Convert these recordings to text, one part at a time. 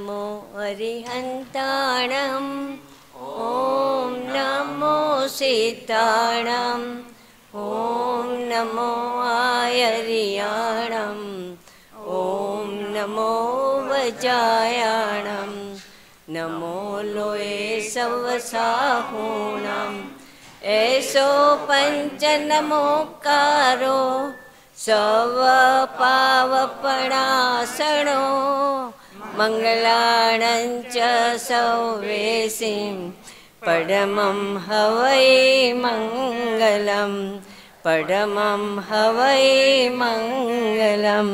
नमो हरिहन्ताणम् ॐ नमो सीताणम् ॐ नमो आयरियाणम् ॐ नमो वजायाणं नमो लोये सवसाहूणम् एषो पञ्च नमोकारो स्वपावपणासनो मङ्गलाणञ्च सौवेशीं परमं हवै मङ्गलं परमं हवै मङ्गलम्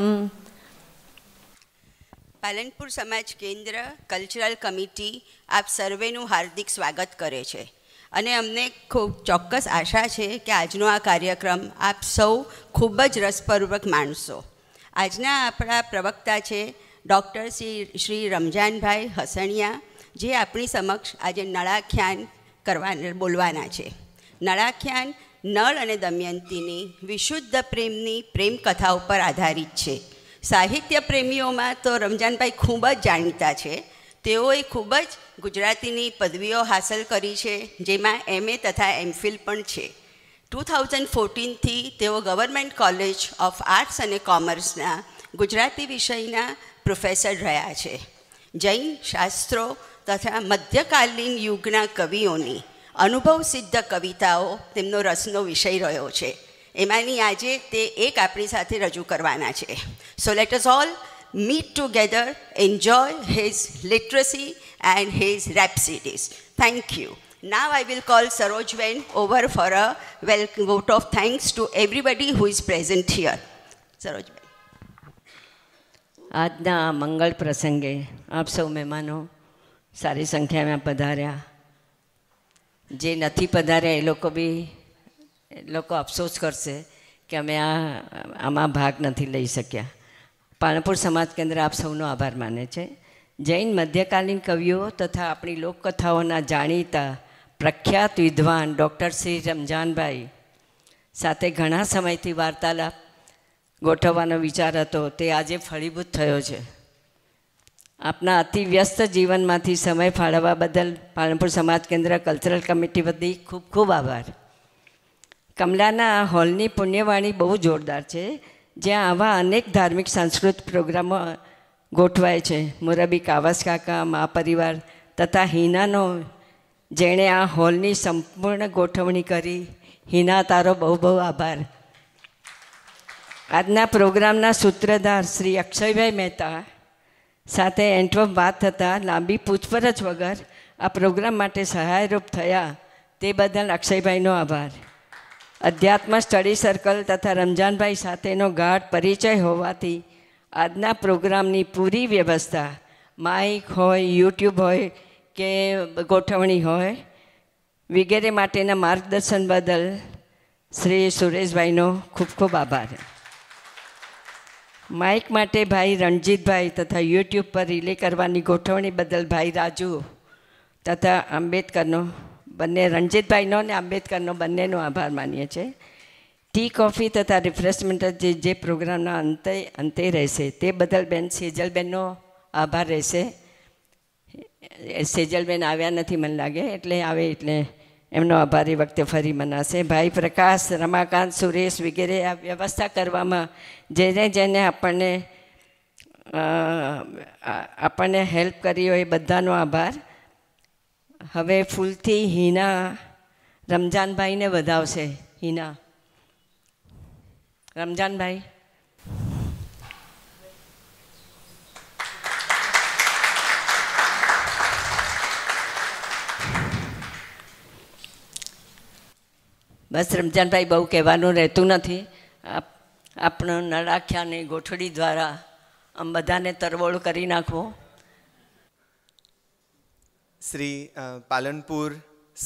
પાલનપુર સમાજ કેન્દ્ર કલ્ચરલ કમિટી આપ સર્વેનું હાર્દિક સ્વાગત કરે છે અને અમને ખૂબ ચોક્કસ આશા છે કે આજનો આ કાર્યક્રમ આપ સૌ ખૂબ જ રસપૂર્વક માણશો આજના આપણા પ્રવક્તા છે ડૉક્ટર શ્રી શ્રી રમજાનભાઈ હસણિયા જે આપણી સમક્ષ આજે નળાખ્યાન કરવા બોલવાના છે નળાખ્યાન નળ અને દમયંતીની વિશુદ્ધ પ્રેમની પ્રેમ કથા ઉપર આધારિત છે સાહિત્ય પ્રેમીઓમાં તો રમજાનભાઈ ખૂબ જ જાણીતા છે તેઓએ ખૂબ જ ગુજરાતીની પદવીઓ હાંસલ કરી છે જેમાં એમએ તથા એમફિલ પણ છે ટુ થાઉઝન્ડ ફોર્ટીનથી તેઓ ગવર્મેન્ટ કોલેજ ઓફ આર્ટ્સ અને કોમર્સના ગુજરાતી વિષયના પ્રોફેસર રહ્યા છે જૈન શાસ્ત્રો તથા મધ્યકાલીન યુગના કવિઓની અનુભવ સિદ્ધ કવિતાઓ તેમનો રસનો વિષય રહ્યો છે એમાંની આજે તે એક આપણી સાથે રજૂ કરવાના છે so let us all meet together, enjoy his literacy and his rhapsodies. Thank you. Now I will call Sarojven over for a well vote of thanks to everybody who is present here. Sarojven. આજના આ મંગળ પ્રસંગે આપ સૌ મહેમાનો સારી સંખ્યામાં પધાર્યા જે નથી પધાર્યા એ લોકો બી લોકો અફસોસ કરશે કે અમે આ આમાં ભાગ નથી લઈ શક્યા પાલનપુર સમાજ કેન્દ્ર આપ સૌનો આભાર માને છે જૈન મધ્યકાલીન કવિઓ તથા આપણી લોકકથાઓના જાણીતા પ્રખ્યાત વિદ્વાન ડૉક્ટર શ્રી રમજાનભાઈ સાથે ઘણા સમયથી વાર્તાલાપ ગોઠવવાનો વિચાર હતો તે આજે ફળીભૂત થયો છે આપના અતિ વ્યસ્ત જીવનમાંથી સમય ફાળવવા બદલ પાલનપુર સમાજ કેન્દ્ર કલ્ચરલ કમિટી બધી ખૂબ ખૂબ આભાર કમલાના આ હોલની પુણ્યવાણી બહુ જોરદાર છે જ્યાં આવા અનેક ધાર્મિક સાંસ્કૃતિક પ્રોગ્રામો ગોઠવાય છે મોરાબી કાવાસ કાકા મા પરિવાર તથા હિનાનો જેણે આ હોલની સંપૂર્ણ ગોઠવણી કરી હિના તારો બહુ બહુ આભાર આજના પ્રોગ્રામના સૂત્રધાર શ્રી અક્ષયભાઈ મહેતા સાથે એન્ટવમ વાત થતાં લાંબી પૂછપરછ વગર આ પ્રોગ્રામ માટે સહાયરૂપ થયા તે બદલ અક્ષયભાઈનો આભાર અધ્યાત્મ સ્ટડી સર્કલ તથા રમજાનભાઈ સાથેનો ગાઢ પરિચય હોવાથી આજના પ્રોગ્રામની પૂરી વ્યવસ્થા માઇક હોય યુટ્યુબ હોય કે ગોઠવણી હોય વગેરે માટેના માર્ગદર્શન બદલ શ્રી સુરેશભાઈનો ખૂબ ખૂબ આભાર માઇક માટે ભાઈ રણજીતભાઈ તથા યુટ્યુબ પર રિલે કરવાની ગોઠવણી બદલ ભાઈ રાજુ તથા આંબેડકરનો બંને રણજીતભાઈનો અને આંબેડકરનો બંનેનો આભાર માનીએ છીએ ટી કોફી તથા રિફ્રેશમેન્ટ જે જે પ્રોગ્રામના અંતે અંતે રહેશે તે બદલ બેન સેજલબેનનો આભાર રહેશે સેજલબેન આવ્યા નથી મને લાગે એટલે આવે એટલે એમનો આભારી વખતે ફરી મનાશે ભાઈ પ્રકાશ રમાકાંત સુરેશ વગેરે આ વ્યવસ્થા કરવામાં જેને જેને આપણને આપણને હેલ્પ કરી હોય બધાનો આભાર હવે ફૂલથી હિના રમજાનભાઈને વધાવશે હિના રમજાનભાઈ બસ રમજાનભાઈ બહુ કહેવાનું રહેતું નથી આપણો નળાખ્યાની ગોઠડી દ્વારા આમ બધાને તરવોળ કરી નાખવો શ્રી પાલનપુર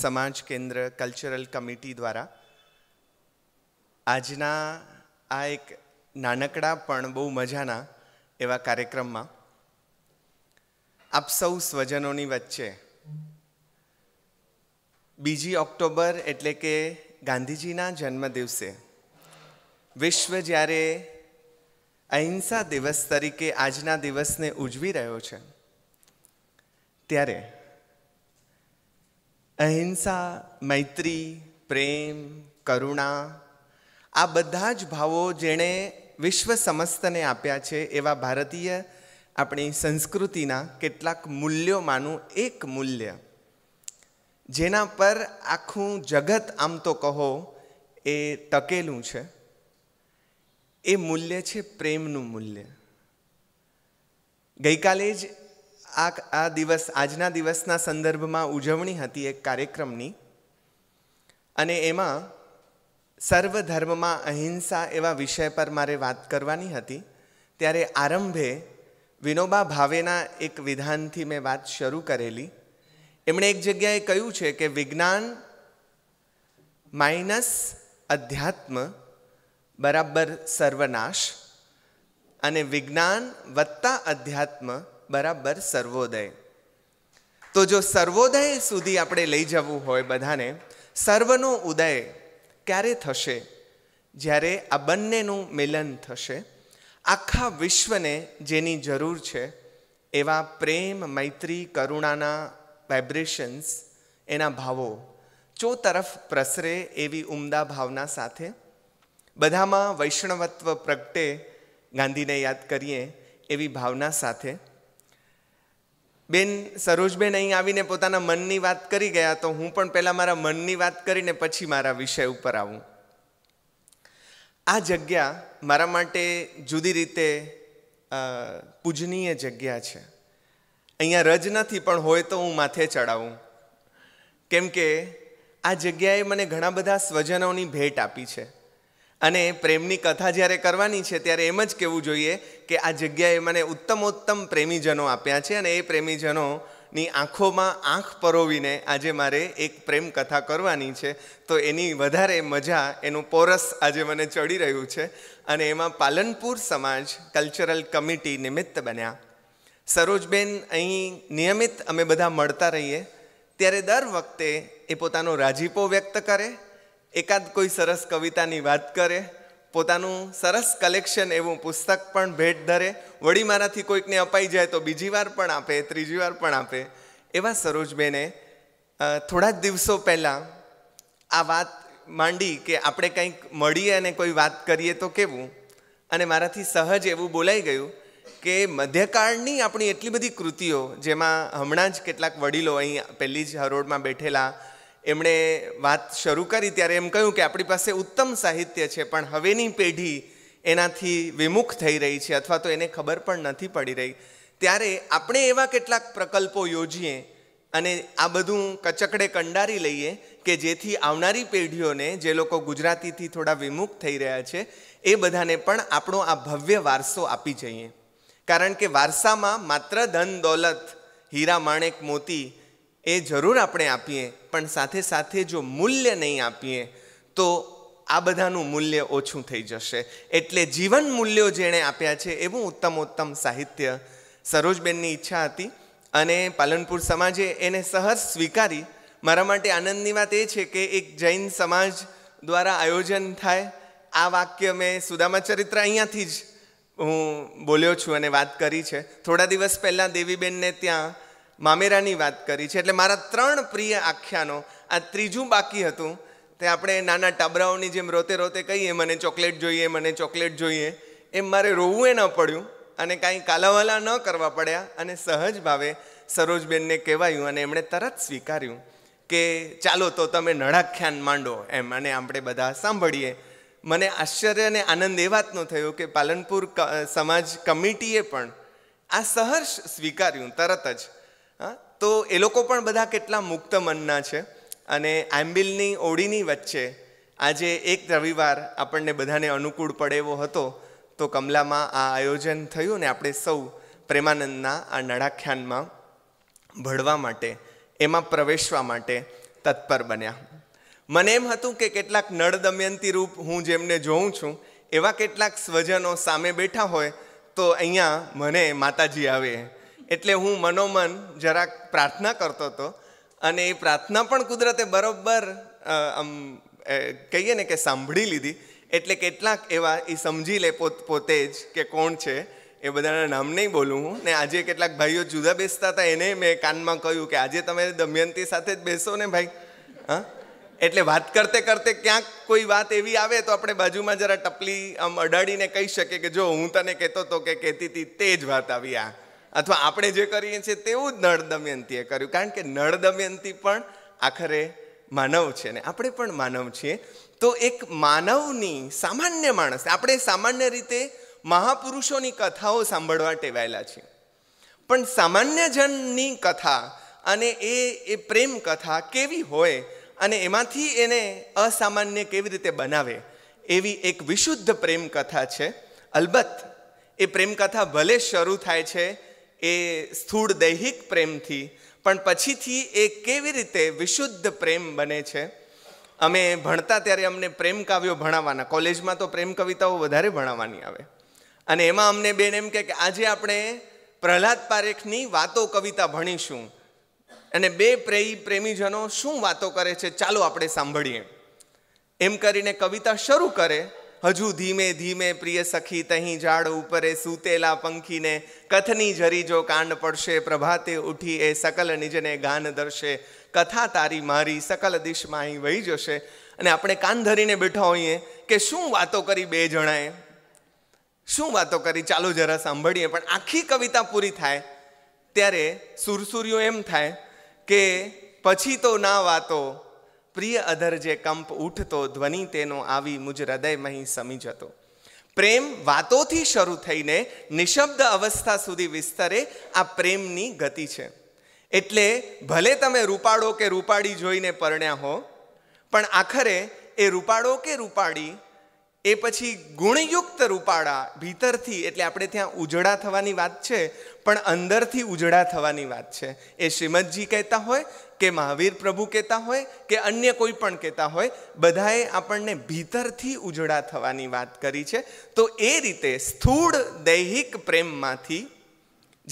સમાજ કેન્દ્ર કલ્ચરલ કમિટી દ્વારા આજના આ એક નાનકડા પણ બહુ મજાના એવા કાર્યક્રમમાં આપ સૌ સ્વજનોની વચ્ચે બીજી ઓક્ટોબર એટલે કે ગાંધીજીના જન્મદિવસે વિશ્વ જ્યારે અહિંસા દિવસ તરીકે આજના દિવસને ઉજવી રહ્યો છે ત્યારે અહિંસા મૈત્રી પ્રેમ કરુણા આ બધા જ ભાવો જેણે વિશ્વ સમસ્તને આપ્યા છે એવા ભારતીય આપણી સંસ્કૃતિના કેટલાક મૂલ્યોમાંનું એક મૂલ્ય જેના પર આખું જગત આમ તો કહો એ તકેલું છે એ મૂલ્ય છે પ્રેમનું મૂલ્ય ગઈકાલે જ આ આ દિવસ આજના દિવસના સંદર્ભમાં ઉજવણી હતી એક કાર્યક્રમની અને એમાં સર્વ ધર્મમાં અહિંસા એવા વિષય પર મારે વાત કરવાની હતી ત્યારે આરંભે વિનોબા ભાવેના એક વિધાનથી મેં વાત શરૂ કરેલી એમણે એક જગ્યાએ કહ્યું છે કે વિજ્ઞાન માઇનસ અધ્યાત્મ બરાબર સર્વનાશ અને વિજ્ઞાન વત્તા અધ્યાત્મ બરાબર સર્વોદય તો જો સર્વોદય સુધી આપણે લઈ જવું હોય બધાને સર્વનો ઉદય ક્યારે થશે જ્યારે આ બંનેનું મિલન થશે આખા વિશ્વને જેની જરૂર છે એવા પ્રેમ મૈત્રી કરુણાના વાઇબ્રેશન્સ એના ભાવો ચો તરફ પ્રસરે એવી ઉમદા ભાવના સાથે બધામાં વૈષ્ણવત્વ પ્રગટે ગાંધીને યાદ કરીએ એવી ભાવના સાથે બેન સરોજબેન અહીં આવીને પોતાના મનની વાત કરી ગયા તો હું પણ પહેલાં મારા મનની વાત કરીને પછી મારા વિષય ઉપર આવું આ જગ્યા મારા માટે જુદી રીતે પૂજનીય જગ્યા છે અહીંયા રજ નથી પણ હોય તો હું માથે ચડાવું કેમ કે આ જગ્યાએ મને ઘણા બધા સ્વજનોની ભેટ આપી છે અને પ્રેમની કથા જ્યારે કરવાની છે ત્યારે એમ જ કહેવું જોઈએ કે આ જગ્યાએ મને ઉત્તમોત્તમ પ્રેમીજનો આપ્યા છે અને એ પ્રેમીજનોની આંખોમાં આંખ પરોવીને આજે મારે એક પ્રેમ કથા કરવાની છે તો એની વધારે મજા એનું પોરસ આજે મને ચડી રહ્યું છે અને એમાં પાલનપુર સમાજ કલ્ચરલ કમિટી નિમિત્ત બન્યા સરોજબેન અહીં નિયમિત અમે બધા મળતા રહીએ ત્યારે દર વખતે એ પોતાનો રાજીપો વ્યક્ત કરે એકાદ કોઈ સરસ કવિતાની વાત કરે પોતાનું સરસ કલેક્શન એવું પુસ્તક પણ ભેટ ધરે વળી મારાથી કોઈકને અપાઈ જાય તો બીજી વાર પણ આપે ત્રીજી વાર પણ આપે એવા સરોજબેને થોડા જ દિવસો પહેલાં આ વાત માંડી કે આપણે કંઈક મળીએ અને કોઈ વાત કરીએ તો કેવું અને મારાથી સહજ એવું બોલાઈ ગયું કે મધ્યકાળની આપણી એટલી બધી કૃતિઓ જેમાં હમણાં જ કેટલાક વડીલો અહીં પહેલી જ હરોળમાં બેઠેલા એમણે વાત શરૂ કરી ત્યારે એમ કહ્યું કે આપણી પાસે ઉત્તમ સાહિત્ય છે પણ હવેની પેઢી એનાથી વિમુખ થઈ રહી છે અથવા તો એને ખબર પણ નથી પડી રહી ત્યારે આપણે એવા કેટલાક પ્રકલ્પો યોજીએ અને આ બધું કચકડે કંડારી લઈએ કે જેથી આવનારી પેઢીઓને જે લોકો ગુજરાતીથી થોડા વિમુખ થઈ રહ્યા છે એ બધાને પણ આપણો આ ભવ્ય વારસો આપી જઈએ કારણ કે વારસામાં માત્ર ધન દોલત હીરા માણેક મોતી એ જરૂર આપણે આપીએ પણ સાથે સાથે જો મૂલ્ય નહીં આપીએ તો આ બધાનું મૂલ્ય ઓછું થઈ જશે એટલે જીવન મૂલ્યો જેણે આપ્યા છે એવું ઉત્તમ ઉત્તમ સાહિત્ય સરોજબેનની ઈચ્છા હતી અને પાલનપુર સમાજે એને સહર્ષ સ્વીકારી મારા માટે આનંદની વાત એ છે કે એક જૈન સમાજ દ્વારા આયોજન થાય આ વાક્ય મેં સુદામા ચરિત્ર અહીંયાથી જ હું બોલ્યો છું અને વાત કરી છે થોડા દિવસ પહેલાં દેવીબેનને ત્યાં મામેરાની વાત કરી છે એટલે મારા ત્રણ પ્રિય આખ્યાનો આ ત્રીજું બાકી હતું તે આપણે નાના ટાબરાઓની જેમ રોતે રોતે કહીએ મને ચોકલેટ જોઈએ મને ચોકલેટ જોઈએ એમ મારે રોવું એ ન પડ્યું અને કાંઈ કાલાવાલા ન કરવા પડ્યા અને સહજ ભાવે સરોજબેનને કહેવાયું અને એમણે તરત સ્વીકાર્યું કે ચાલો તો તમે નળાખ્યાન માંડો એમ અને આપણે બધા સાંભળીએ મને આશ્ચર્ય અને આનંદ એ વાતનો થયો કે પાલનપુર સમાજ કમિટીએ પણ આ સહર્ષ સ્વીકાર્યું તરત જ હા તો એ લોકો પણ બધા કેટલા મુક્ત મનના છે અને આંબિલની ઓળીની વચ્ચે આજે એક રવિવાર આપણને બધાને અનુકૂળ પડે એવો હતો તો કમલામાં આ આયોજન થયું ને આપણે સૌ પ્રેમાનંદના આ નડાખ્યાનમાં ભળવા માટે એમાં પ્રવેશવા માટે તત્પર બન્યા મને એમ હતું કે કેટલાક નળ દમયંતી રૂપ હું જેમને જોઉં છું એવા કેટલાક સ્વજનો સામે બેઠા હોય તો અહીંયા મને માતાજી આવે એટલે હું મનોમન જરાક પ્રાર્થના કરતો હતો અને એ પ્રાર્થના પણ કુદરતે બરોબર આમ કહીએ ને કે સાંભળી લીધી એટલે કેટલાક એવા એ સમજી લે પોત પોતે જ કે કોણ છે એ બધાના નામ નહીં બોલું હું ને આજે કેટલાક ભાઈઓ જુદા બેસતા હતા એને મેં કાનમાં કહ્યું કે આજે તમે દમયંતી સાથે જ બેસો ને ભાઈ હા એટલે વાત કરતે કરતે ક્યાંક કોઈ વાત એવી આવે તો આપણે બાજુમાં જરા ટપલી આમ અડાડીને કહી શકીએ કે જો હું તને કહેતો હતો કે કહેતી હતી તે જ વાત આવી આ અથવા આપણે જે કરીએ છીએ તેવું જ નળ દમયંતીએ કર્યું કારણ કે નળ દમયંતી પણ આખરે માનવ છે ને આપણે પણ માનવ છીએ તો એક માનવની સામાન્ય માણસ આપણે સામાન્ય રીતે મહાપુરુષોની કથાઓ સાંભળવા ટેવાયેલા છીએ પણ સામાન્ય જનની કથા અને એ એ પ્રેમ કથા કેવી હોય અને એમાંથી એને અસામાન્ય કેવી રીતે બનાવે એવી એક વિશુદ્ધ પ્રેમ કથા છે અલબત્ત એ પ્રેમકથા ભલે શરૂ થાય છે એ સ્થૂળ દૈહિક પ્રેમથી પણ પછીથી એ કેવી રીતે વિશુદ્ધ પ્રેમ બને છે અમે ભણતા ત્યારે અમને પ્રેમ કાવ્યો ભણાવવાના કોલેજમાં તો પ્રેમ કવિતાઓ વધારે ભણાવવાની આવે અને એમાં અમને બેન એમ કે આજે આપણે પ્રહલાદ પારેખની વાતો કવિતા ભણીશું અને બે પ્રેમી પ્રેમીજનો શું વાતો કરે છે ચાલો આપણે સાંભળીએ એમ કરીને કવિતા શરૂ કરે હજુ ધીમે ધીમે પ્રિય સખી તહીં ઝાડ ઉપરે સૂતેલા પંખીને કથની ઝરીજો કાંડ પડશે પ્રભાતે ઉઠી એ સકલ નિજને ગાન દર્શે કથા તારી મારી સકલ દિશમાં અહીં વહી જશે અને આપણે કાન ધરીને બેઠા હોઈએ કે શું વાતો કરી બે જણાએ શું વાતો કરી ચાલો જરા સાંભળીએ પણ આખી કવિતા પૂરી થાય ત્યારે સુરસુર્યો એમ થાય કે પછી તો ના વાતો પ્રિય અધર જે કંપ ઉઠતો ધ્વનિ તેનો આવી મુજ હૃદયમહી સમી જતો પ્રેમ વાતોથી શરૂ થઈને નિશબ્દ અવસ્થા સુધી વિસ્તરે આ પ્રેમની ગતિ છે એટલે ભલે તમે રૂપાળો કે રૂપાળી જોઈને પરણ્યા હો પણ આખરે એ રૂપાળો કે રૂપાળી એ પછી ગુણયુક્ત રૂપાળા ભીતરથી એટલે આપણે ત્યાં ઉજળા થવાની વાત છે પણ અંદરથી ઉજળા થવાની વાત છે એ શ્રીમદજી કહેતા હોય કે મહાવીર પ્રભુ કહેતા હોય કે અન્ય કોઈ પણ કહેતા હોય બધાએ આપણને ભીતરથી ઉજળા થવાની વાત કરી છે તો એ રીતે સ્થૂળ દૈહિક પ્રેમમાંથી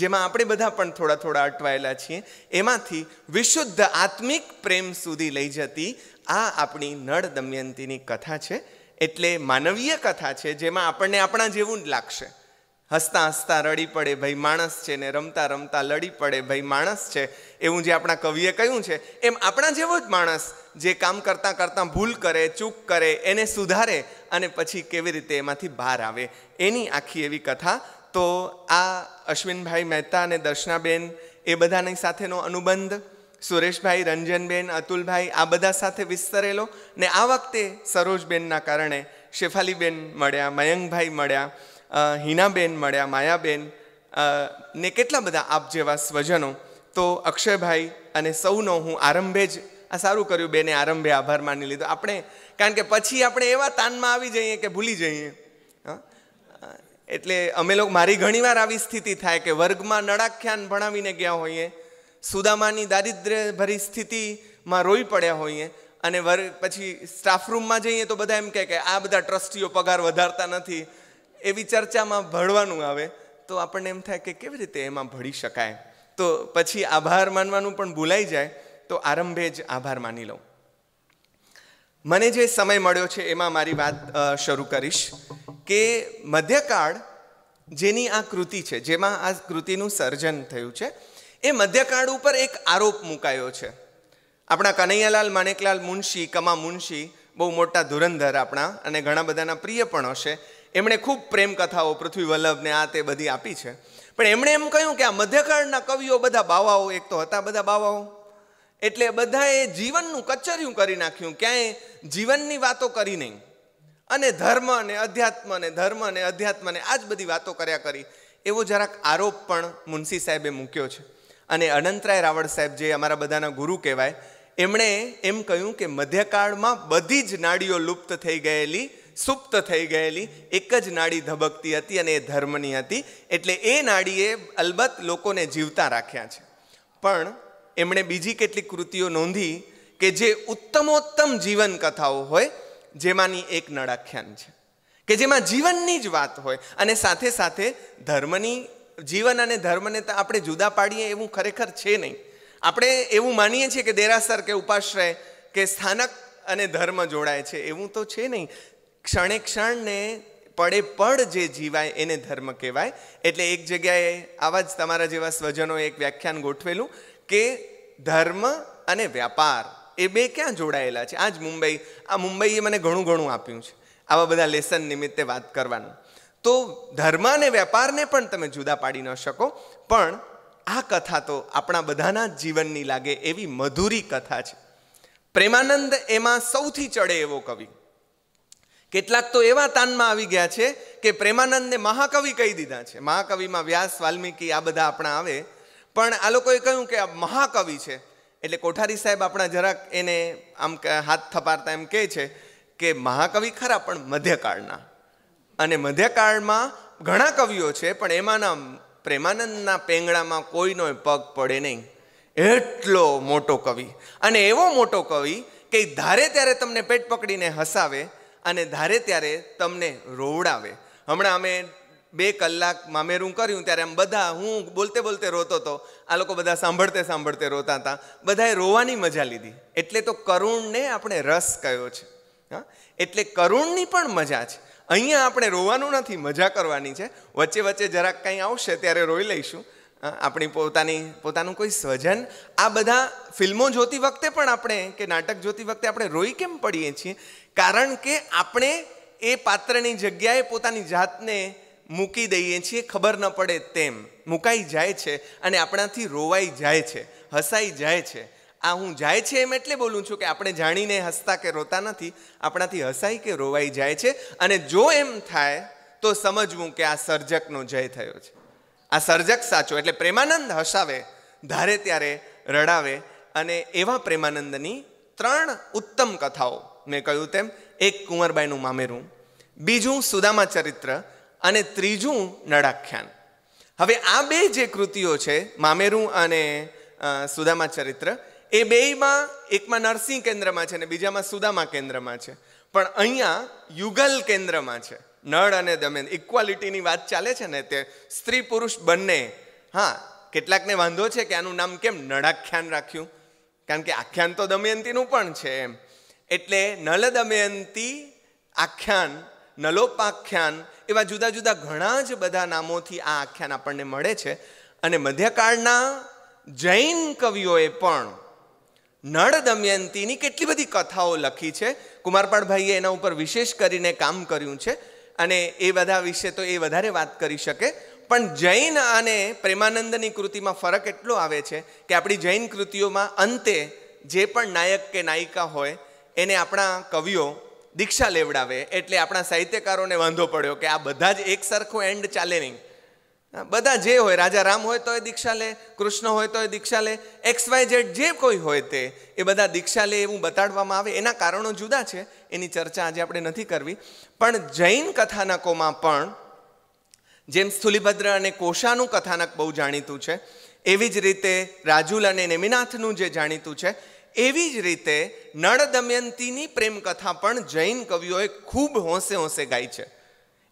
જેમાં આપણે બધા પણ થોડા થોડા અટવાયેલા છીએ એમાંથી વિશુદ્ધ આત્મિક પ્રેમ સુધી લઈ જતી આ આપણી નળ દમયંતીની કથા છે એટલે માનવીય કથા છે જેમાં આપણને આપણા જેવું જ લાગશે હસતા હસતા રડી પડે ભાઈ માણસ છે ને રમતા રમતા લડી પડે ભાઈ માણસ છે એવું જે આપણા કવિએ કહ્યું છે એમ આપણા જેવો જ માણસ જે કામ કરતાં કરતાં ભૂલ કરે ચૂક કરે એને સુધારે અને પછી કેવી રીતે એમાંથી બહાર આવે એની આખી એવી કથા તો આ અશ્વિનભાઈ મહેતા અને દર્શનાબેન એ બધાની સાથેનો અનુબંધ સુરેશભાઈ રંજનબેન અતુલભાઈ આ બધા સાથે વિસ્તરેલો ને આ વખતે સરોજબેનના કારણે શેફાલીબેન મળ્યા મયંકભાઈ મળ્યા હિનાબેન મળ્યા માયાબેન ને કેટલા બધા આપ જેવા સ્વજનો તો અક્ષયભાઈ અને સૌનો હું આરંભે જ આ સારું કર્યું બેને આરંભે આભાર માની લીધો આપણે કારણ કે પછી આપણે એવા તાનમાં આવી જઈએ કે ભૂલી જઈએ એટલે અમે લોકો મારી ઘણીવાર આવી સ્થિતિ થાય કે વર્ગમાં નડાખ્યાન ભણાવીને ગયા હોઈએ સુદામાની દારિદ્ર્યભરી સ્થિતિમાં રોઈ પડ્યા હોઈએ અને વર પછી સ્ટાફ રૂમમાં જઈએ તો બધા એમ કહે કે આ બધા ટ્રસ્ટીઓ પગાર વધારતા નથી એવી ચર્ચામાં ભળવાનું આવે તો આપણને એમ થાય કે કેવી રીતે એમાં ભળી શકાય તો પછી આભાર માનવાનું પણ ભૂલાઈ જાય તો આરંભે જ આભાર માની લઉં મને જે સમય મળ્યો છે એમાં મારી વાત શરૂ કરીશ કે મધ્યકાળ જેની આ કૃતિ છે જેમાં આ કૃતિનું સર્જન થયું છે એ મધ્યકાળ ઉપર એક આરોપ મુકાયો છે આપણા કનૈયાલાલ માણેકલાલ મુનશી કમા મુનશી બહુ મોટા ધુરંધર આપણા અને ઘણા બધાના પ્રિય પણ હશે એમણે ખૂબ પ્રેમ કથાઓ પૃથ્વી વલ્લભને આ તે બધી આપી છે પણ એમણે એમ કહ્યું કે આ મધ્યકાળના કવિઓ બધા બાવાઓ એક તો હતા બધા બાવાઓ એટલે બધાએ જીવનનું કચર્યું કરી નાખ્યું ક્યાંય જીવનની વાતો કરી નહીં અને ધર્મ અને અધ્યાત્મ ને ધર્મ અને અધ્યાત્મ અને આ જ બધી વાતો કર્યા કરી એવો જરાક આરોપ પણ મુનશી સાહેબે મૂક્યો છે અને અનંતરાય રાવળ સાહેબ જે અમારા બધાના ગુરુ કહેવાય એમણે એમ કહ્યું કે મધ્યકાળમાં બધી જ નાડીઓ લુપ્ત થઈ ગયેલી સુપ્ત થઈ ગયેલી એક જ નાડી ધબકતી હતી અને એ ધર્મની હતી એટલે એ નાડીએ અલબત્ત લોકોને જીવતા રાખ્યા છે પણ એમણે બીજી કેટલીક કૃતિઓ નોંધી કે જે ઉત્તમોત્તમ જીવન કથાઓ હોય જેમાંની એક નળાખ્યાન છે કે જેમાં જીવનની જ વાત હોય અને સાથે સાથે ધર્મની જીવન અને ધર્મને તો આપણે જુદા પાડીએ એવું ખરેખર છે નહીં આપણે એવું માનીએ છીએ કે દેરાસર કે ઉપાશ્રય કે સ્થાનક અને ધર્મ જોડાય છે એવું તો છે નહીં ક્ષણે ક્ષણને પડે પડ જે જીવાય એને ધર્મ કહેવાય એટલે એક જગ્યાએ આવા જ તમારા જેવા સ્વજનોએ એક વ્યાખ્યાન ગોઠવેલું કે ધર્મ અને વ્યાપાર એ બે ક્યાં જોડાયેલા છે આજ મુંબઈ આ મુંબઈએ મને ઘણું ઘણું આપ્યું છે આવા બધા લેસન નિમિત્તે વાત કરવાનું તો ધર્મ અને વેપારને પણ તમે જુદા પાડી ન શકો પણ આ કથા તો આપણા બધાના જીવનની લાગે એવી મધુરી કથા છે પ્રેમાનંદ એમાં સૌથી ચડે એવો કવિ કેટલાક તો એવા તાનમાં આવી ગયા છે કે પ્રેમાનંદને મહાકવિ કહી દીધા છે મહાકવિમાં વ્યાસ વાલ્મીકી આ બધા આપણા આવે પણ આ લોકોએ કહ્યું કે આ મહાકવિ છે એટલે કોઠારી સાહેબ આપણા જરાક એને આમ હાથ થપારતા એમ કહે છે કે મહાકવિ ખરા પણ મધ્યકાળના અને મધ્યકાળમાં ઘણા કવિઓ છે પણ એમાંના પ્રેમાનંદના પેંગડામાં કોઈનો પગ પડે નહીં એટલો મોટો કવિ અને એવો મોટો કવિ કે ધારે ત્યારે તમને પેટ પકડીને હસાવે અને ધારે ત્યારે તમને રોવડાવે હમણાં અમે બે કલાક મામેરું કર્યું ત્યારે આમ બધા હું બોલતે બોલતે રોતો હતો આ લોકો બધા સાંભળતે સાંભળતે રોતા હતા બધાએ રોવાની મજા લીધી એટલે તો કરુણને આપણે રસ કયો છે હા એટલે કરુણની પણ મજા છે અહીંયા આપણે રોવાનું નથી મજા કરવાની છે વચ્ચે વચ્ચે જરાક કંઈ આવશે ત્યારે રોઈ લઈશું આપણી પોતાની પોતાનું કોઈ સ્વજન આ બધા ફિલ્મો જોતી વખતે પણ આપણે કે નાટક જોતી વખતે આપણે રોઈ કેમ પડીએ છીએ કારણ કે આપણે એ પાત્રની જગ્યાએ પોતાની જાતને મૂકી દઈએ છીએ ખબર ન પડે તેમ મુકાઈ જાય છે અને આપણાથી રોવાઈ જાય છે હસાઈ જાય છે આ હું જાય છે એમ એટલે બોલું છું કે આપણે જાણીને હસતા કે રોતા નથી આપણાથી હસાઈ કે રોવાઈ જાય છે અને જો એમ થાય તો સમજવું કે આ સર્જકનો જય થયો છે આ સર્જક સાચો એટલે પ્રેમાનંદ હસાવે ધારે ત્યારે રડાવે અને એવા પ્રેમાનંદની ત્રણ ઉત્તમ કથાઓ મેં કહ્યું તેમ એક કુંવરબાઈનું મામેરું બીજું સુદામા ચરિત્ર અને ત્રીજું નડાખ્યાન હવે આ બે જે કૃતિઓ છે મામેરું અને સુદામા ચરિત્ર એ બેયમાં એકમાં નર્સિંગ કેન્દ્રમાં છે ને બીજામાં સુદામા કેન્દ્રમાં છે પણ અહીંયા યુગલ કેન્દ્રમાં છે નળ અને દમયંતી ઇક્વાલિટીની વાત ચાલે છે ને તે સ્ત્રી પુરુષ બંને હા કેટલાકને વાંધો છે કે આનું નામ કેમ નળાખ્યાન રાખ્યું કારણ કે આખ્યાન તો દમયંતીનું પણ છે એમ એટલે નલ દમયંતી આખ્યાન નલોપાખ્યાન એવા જુદા જુદા ઘણા જ બધા નામોથી આ આખ્યાન આપણને મળે છે અને મધ્યકાળના જૈન કવિઓએ પણ નળ દમયંતીની કેટલી બધી કથાઓ લખી છે કુમારપાળભાઈએ એના ઉપર વિશેષ કરીને કામ કર્યું છે અને એ બધા વિશે તો એ વધારે વાત કરી શકે પણ જૈન અને પ્રેમાનંદની કૃતિમાં ફરક એટલો આવે છે કે આપણી જૈન કૃતિઓમાં અંતે જે પણ નાયક કે નાયિકા હોય એને આપણા કવિઓ દીક્ષા લેવડાવે એટલે આપણા સાહિત્યકારોને વાંધો પડ્યો કે આ બધા જ એક સરખું એન્ડ ચાલે નહીં બધા જે હોય રાજા રામ હોય તો એ દીક્ષા લે કૃષ્ણ હોય તો એ દીક્ષા લે એક્સ વાય ઝેડ જે કોઈ હોય તે એ બધા દીક્ષા લે એવું બતાડવામાં આવે એના કારણો જુદા છે એની ચર્ચા આજે આપણે નથી કરવી પણ જૈન કથાનકોમાં પણ જેમ સ્થુલિભદ્ર અને કોશાનું કથાનક બહુ જાણીતું છે એવી જ રીતે રાજુલ અને નેમિનાથનું જે જાણીતું છે એવી જ રીતે નળ દમયંતીની પ્રેમ કથા પણ જૈન કવિઓએ ખૂબ હોંસે હોંશે ગાઈ છે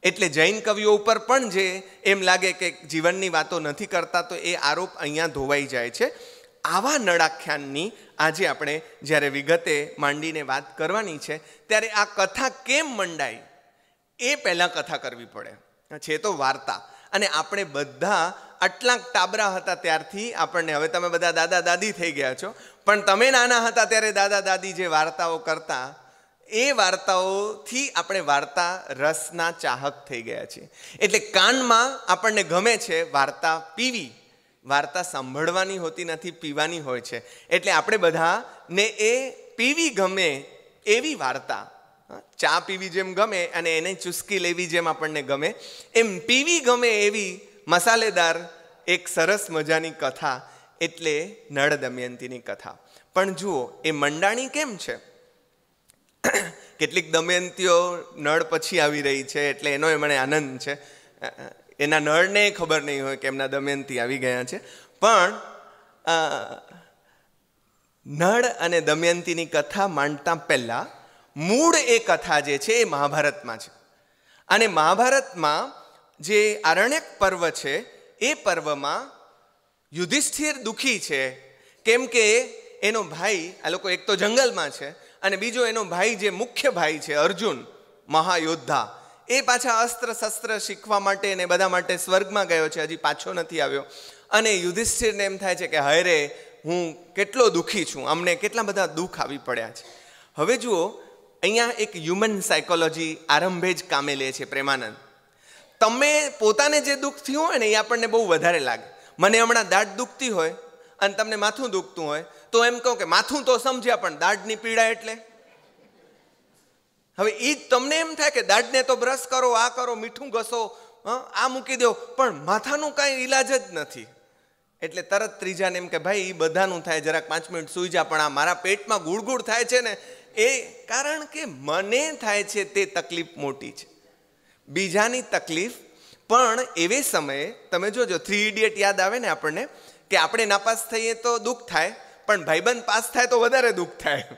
એટલે જૈન કવિઓ ઉપર પણ જે એમ લાગે કે જીવનની વાતો નથી કરતા તો એ આરોપ અહીંયા ધોવાઈ જાય છે આવા નળાખ્યાનની આજે આપણે જ્યારે વિગતે માંડીને વાત કરવાની છે ત્યારે આ કથા કેમ મંડાઈ એ પહેલાં કથા કરવી પડે છે તો વાર્તા અને આપણે બધા આટલાક ટાબરા હતા ત્યારથી આપણને હવે તમે બધા દાદા દાદી થઈ ગયા છો પણ તમે નાના હતા ત્યારે દાદા દાદી જે વાર્તાઓ કરતા એ વાર્તાઓથી આપણે વાર્તા રસના ચાહક થઈ ગયા છીએ એટલે કાનમાં આપણને ગમે છે વાર્તા પીવી વાર્તા સાંભળવાની હોતી નથી પીવાની હોય છે એટલે આપણે બધાને એ પીવી ગમે એવી વાર્તા ચા પીવી જેમ ગમે અને એને ચુસ્કી લેવી જેમ આપણને ગમે એમ પીવી ગમે એવી મસાલેદાર એક સરસ મજાની કથા એટલે નળ દમયંતીની કથા પણ જુઓ એ મંડાણી કેમ છે કેટલીક દમયંતીઓ નળ પછી આવી રહી છે એટલે એનો એમણે આનંદ છે એના નળને ખબર નહીં હોય કે એમના દમયંતી આવી ગયા છે પણ નળ અને દમયંતીની કથા માંડતા પહેલાં મૂળ એ કથા જે છે એ મહાભારતમાં છે અને મહાભારતમાં જે આરણ્યક પર્વ છે એ પર્વમાં યુધિષ્ઠિર દુઃખી છે કેમ કે એનો ભાઈ આ લોકો એક તો જંગલમાં છે અને બીજો એનો ભાઈ જે મુખ્ય ભાઈ છે અર્જુન મહાયોદ્ધા એ પાછા અસ્ત્ર શસ્ત્ર શીખવા માટે અને બધા માટે સ્વર્ગમાં ગયો છે હજી પાછો નથી આવ્યો અને યુધિષ્ઠિરને એમ થાય છે કે હરે હું કેટલો દુઃખી છું અમને કેટલા બધા દુઃખ આવી પડ્યા છે હવે જુઓ અહીંયા એક હ્યુમન સાયકોલોજી આરંભે જ કામે લે છે પ્રેમાનંદ તમે પોતાને જે દુઃખ થયું હોય ને એ આપણને બહુ વધારે લાગે મને હમણાં દાઢ દુખતી હોય અને તમને માથું દુખતું હોય તો એમ કહું કે માથું તો સમજ્યા પણ દાઢની પીડા એટલે હવે એ જ તમને એમ થાય કે દાઢને તો બ્રશ કરો આ કરો મીઠું ઘસો આ મૂકી દો પણ માથાનું કાંઈ ઈલાજ જ નથી એટલે તરત ત્રીજાને એમ કે ભાઈ એ બધાનું થાય જરાક પાંચ મિનિટ સુઈ જા પણ આ મારા પેટમાં ગુળગુળ થાય છે ને એ કારણ કે મને થાય છે તે તકલીફ મોટી છે બીજાની તકલીફ પણ એવે સમયે તમે જોજો થ્રી ઇડિયટ યાદ આવે ને આપણને કે આપણે નાપાસ થઈએ તો દુઃખ થાય પણ ભાઈબંધ પાસ થાય તો વધારે દુઃખ થાય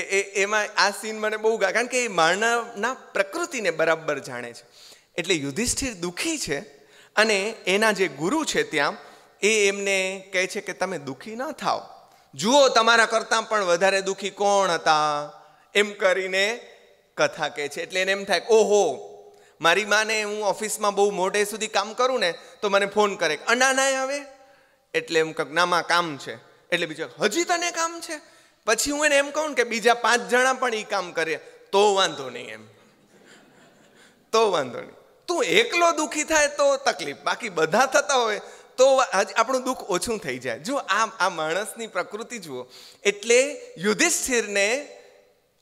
એ એ એમાં આ સીન મને બહુ કારણ કે એ માણસના પ્રકૃતિને બરાબર જાણે છે એટલે યુધિષ્ઠિર દુઃખી છે અને એના જે ગુરુ છે ત્યાં એ એમને કહે છે કે તમે દુઃખી ન થાઓ જુઓ તમારા કરતાં પણ વધારે દુઃખી કોણ હતા એમ કરીને કથા કહે છે એટલે એને એમ થાય ઓહો મારી માને હું ઓફિસમાં બહુ મોટે સુધી કામ કરું ને તો મને ફોન કરે અના ના આવે એટલે એમ કંઈક નામાં કામ છે એટલે બીજો હજી તને કામ છે પછી હું એને એમ કહું કે બીજા પાંચ જણા પણ એ કામ કરે તો વાંધો નહીં એમ તો વાંધો નહીં તું એકલો દુઃખી થાય તો તકલીફ બાકી બધા થતા હોય તો આપણું દુઃખ ઓછું થઈ જાય જો આ આ માણસની પ્રકૃતિ જુઓ એટલે યુધિષ્ઠિરને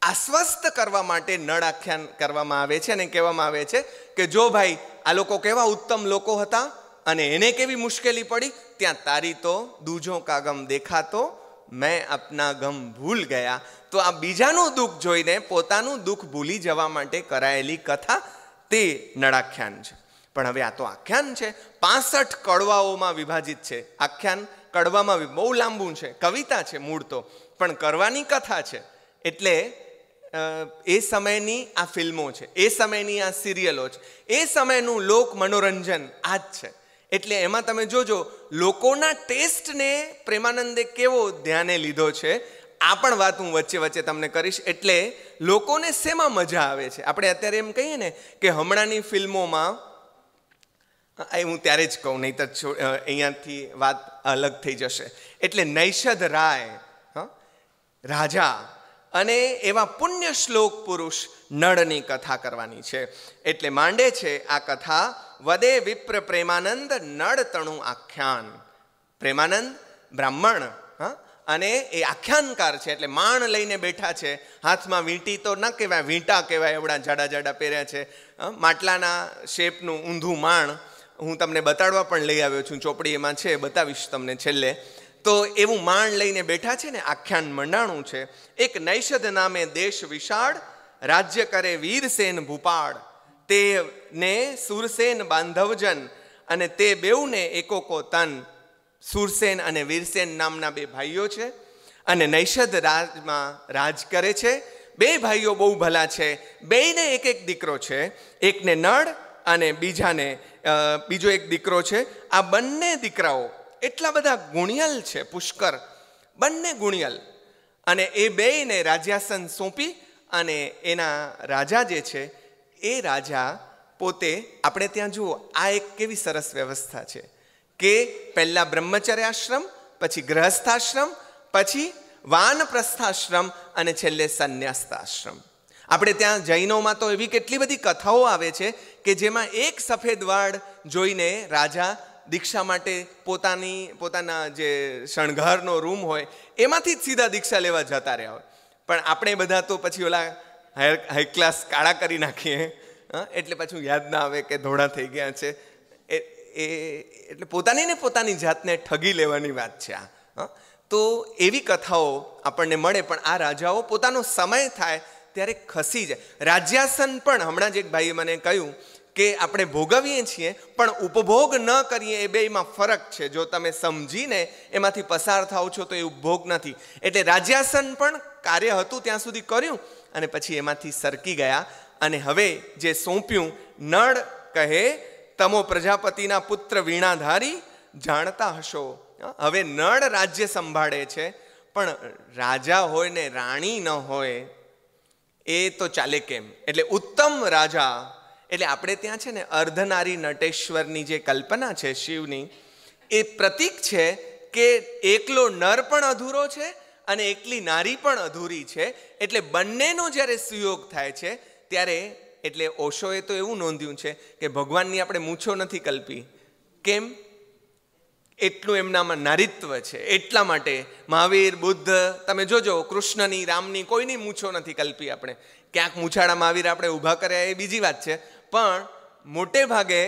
આશ્વસ્ત કરવા માટે નળ આખ્યાન કરવામાં આવે છે અને કહેવામાં આવે છે કે જો ભાઈ આ લોકો કેવા ઉત્તમ લોકો હતા અને એને કેવી મુશ્કેલી પડી ત્યાં તારી તો દૂજો કાગમ દેખાતો મેં આપના ગમ ભૂલ ગયા તો આ બીજાનું દુઃખ જોઈને પોતાનું દુઃખ ભૂલી જવા માટે કરાયેલી કથા તે નડાખ્યાન છે પણ હવે આ તો આખ્યાન છે પાસઠ કડવાઓમાં વિભાજિત છે આખ્યાન કડવામાં બહુ લાંબુ છે કવિતા છે મૂળ તો પણ કરવાની કથા છે એટલે એ સમયની આ ફિલ્મો છે એ સમયની આ સિરિયલો છે એ સમયનું લોક મનોરંજન આ જ છે એટલે એમાં તમે જોજો લોકોના ટેસ્ટને પ્રેમાનંદે કેવો ધ્યાને લીધો છે આ પણ વાત હું વચ્ચે વચ્ચે તમને કરીશ એટલે લોકોને શેમાં મજા આવે છે આપણે અત્યારે એમ કહીએ ને કે હમણાંની ફિલ્મોમાં એ હું ત્યારે જ કહું નહીં તો અહીંયાથી વાત અલગ થઈ જશે એટલે નૈષદ રાય રાજા અને એવા પુણ્ય શ્લોક પુરુષ નળની કથા કરવાની છે એટલે માંડે છે આ કથા વદે વિપ્ર પ્રેમાનંદ નળતણું આખ્યાન પ્રેમાનંદ બ્રાહ્મણ હા અને એ આખ્યાનકાર છે એટલે માણ લઈને બેઠા છે હાથમાં વીંટી તો ન કહેવાય વીંટા કહેવાય એવડા જાડા જાડા પહેર્યા છે માટલાના શેપનું ઊંધું માણ હું તમને બતાડવા પણ લઈ આવ્યો છું ચોપડી એમાં છે બતાવીશ તમને છેલ્લે તો એવું માણ લઈને બેઠા છે ને આખ્યાન મંડાણું છે એક નૈષદ નામે દેશ વિશાળ રાજ્ય કરે વીરસેન ભૂપાળ તેને સુરસેન બાંધવજન અને તે બેઉને એકોકો તન સુરસેન અને વીરસેન નામના બે ભાઈઓ છે અને નૈષદ રાજમાં રાજ કરે છે બે ભાઈઓ બહુ ભલા છે બેયને એક એક દીકરો છે એકને નળ અને બીજાને બીજો એક દીકરો છે આ બંને દીકરાઓ એટલા બધા ગુણિયલ છે પુષ્કર બંને ગુણિયલ અને એ બેયને રાજ્યાસન સોંપી અને એના રાજા જે છે એ રાજા પોતે આપણે ત્યાં જુઓ આ એક કેવી સરસ વ્યવસ્થા છે કે પહેલાં બ્રહ્મચર્ય આશ્રમ પછી ગ્રહસ્થાશ્રમ પછી વાનપ્રસ્થાશ્રમ અને છેલ્લે સંન્યાસ્તાશ્રમ આપણે ત્યાં જૈનોમાં તો એવી કેટલી બધી કથાઓ આવે છે કે જેમાં એક સફેદ વાળ જોઈને રાજા દીક્ષા માટે પોતાની પોતાના જે શણગારનો રૂમ હોય એમાંથી જ સીધા દીક્ષા લેવા જતા રહ્યા હોય પણ આપણે બધા તો પછી ઓલા હાઈ હાઈ ક્લાસ કાળા કરી નાખીએ એટલે પાછું યાદ ના આવે કે ધોળા થઈ ગયા છે એ એટલે પોતાની ને પોતાની જાતને ઠગી લેવાની વાત છે આ તો એવી કથાઓ આપણને મળે પણ આ રાજાઓ પોતાનો સમય થાય ત્યારે ખસી જાય રાજ્યાસન પણ હમણાં જ એક ભાઈએ મને કહ્યું કે આપણે ભોગવીએ છીએ પણ ઉપભોગ ન કરીએ એ બેમાં ફરક છે જો તમે સમજીને એમાંથી પસાર થાવ છો તો એ ઉપભોગ નથી એટલે રાજ્યાસન પણ કાર્ય હતું ત્યાં સુધી કર્યું અને પછી એમાંથી સરકી ગયા અને હવે જે સોંપ્યું નળ કહે તમો પ્રજાપતિના પુત્ર વીણાધારી જાણતા હશો હવે નળ રાજ્ય સંભાળે છે પણ રાજા હોય ને રાણી ન હોય એ તો ચાલે કેમ એટલે ઉત્તમ રાજા એટલે આપણે ત્યાં છે ને અર્ધનારી નટેશ્વરની જે કલ્પના છે શિવની એ પ્રતીક છે કે એકલો નર પણ અધૂરો છે અને એકલી નારી પણ અધૂરી છે એટલે બંનેનો જ્યારે સુયોગ થાય છે ત્યારે એટલે ઓશોએ તો એવું નોંધ્યું છે કે ભગવાનની આપણે મૂછો નથી કલ્પી કેમ એટલું એમનામાં નારીત્વ છે એટલા માટે મહાવીર બુદ્ધ તમે જોજો કૃષ્ણની રામની કોઈની મૂછો નથી કલ્પી આપણે ક્યાંક મૂછાળા મહાવીર આપણે ઊભા કર્યા એ બીજી વાત છે પણ મોટે ભાગે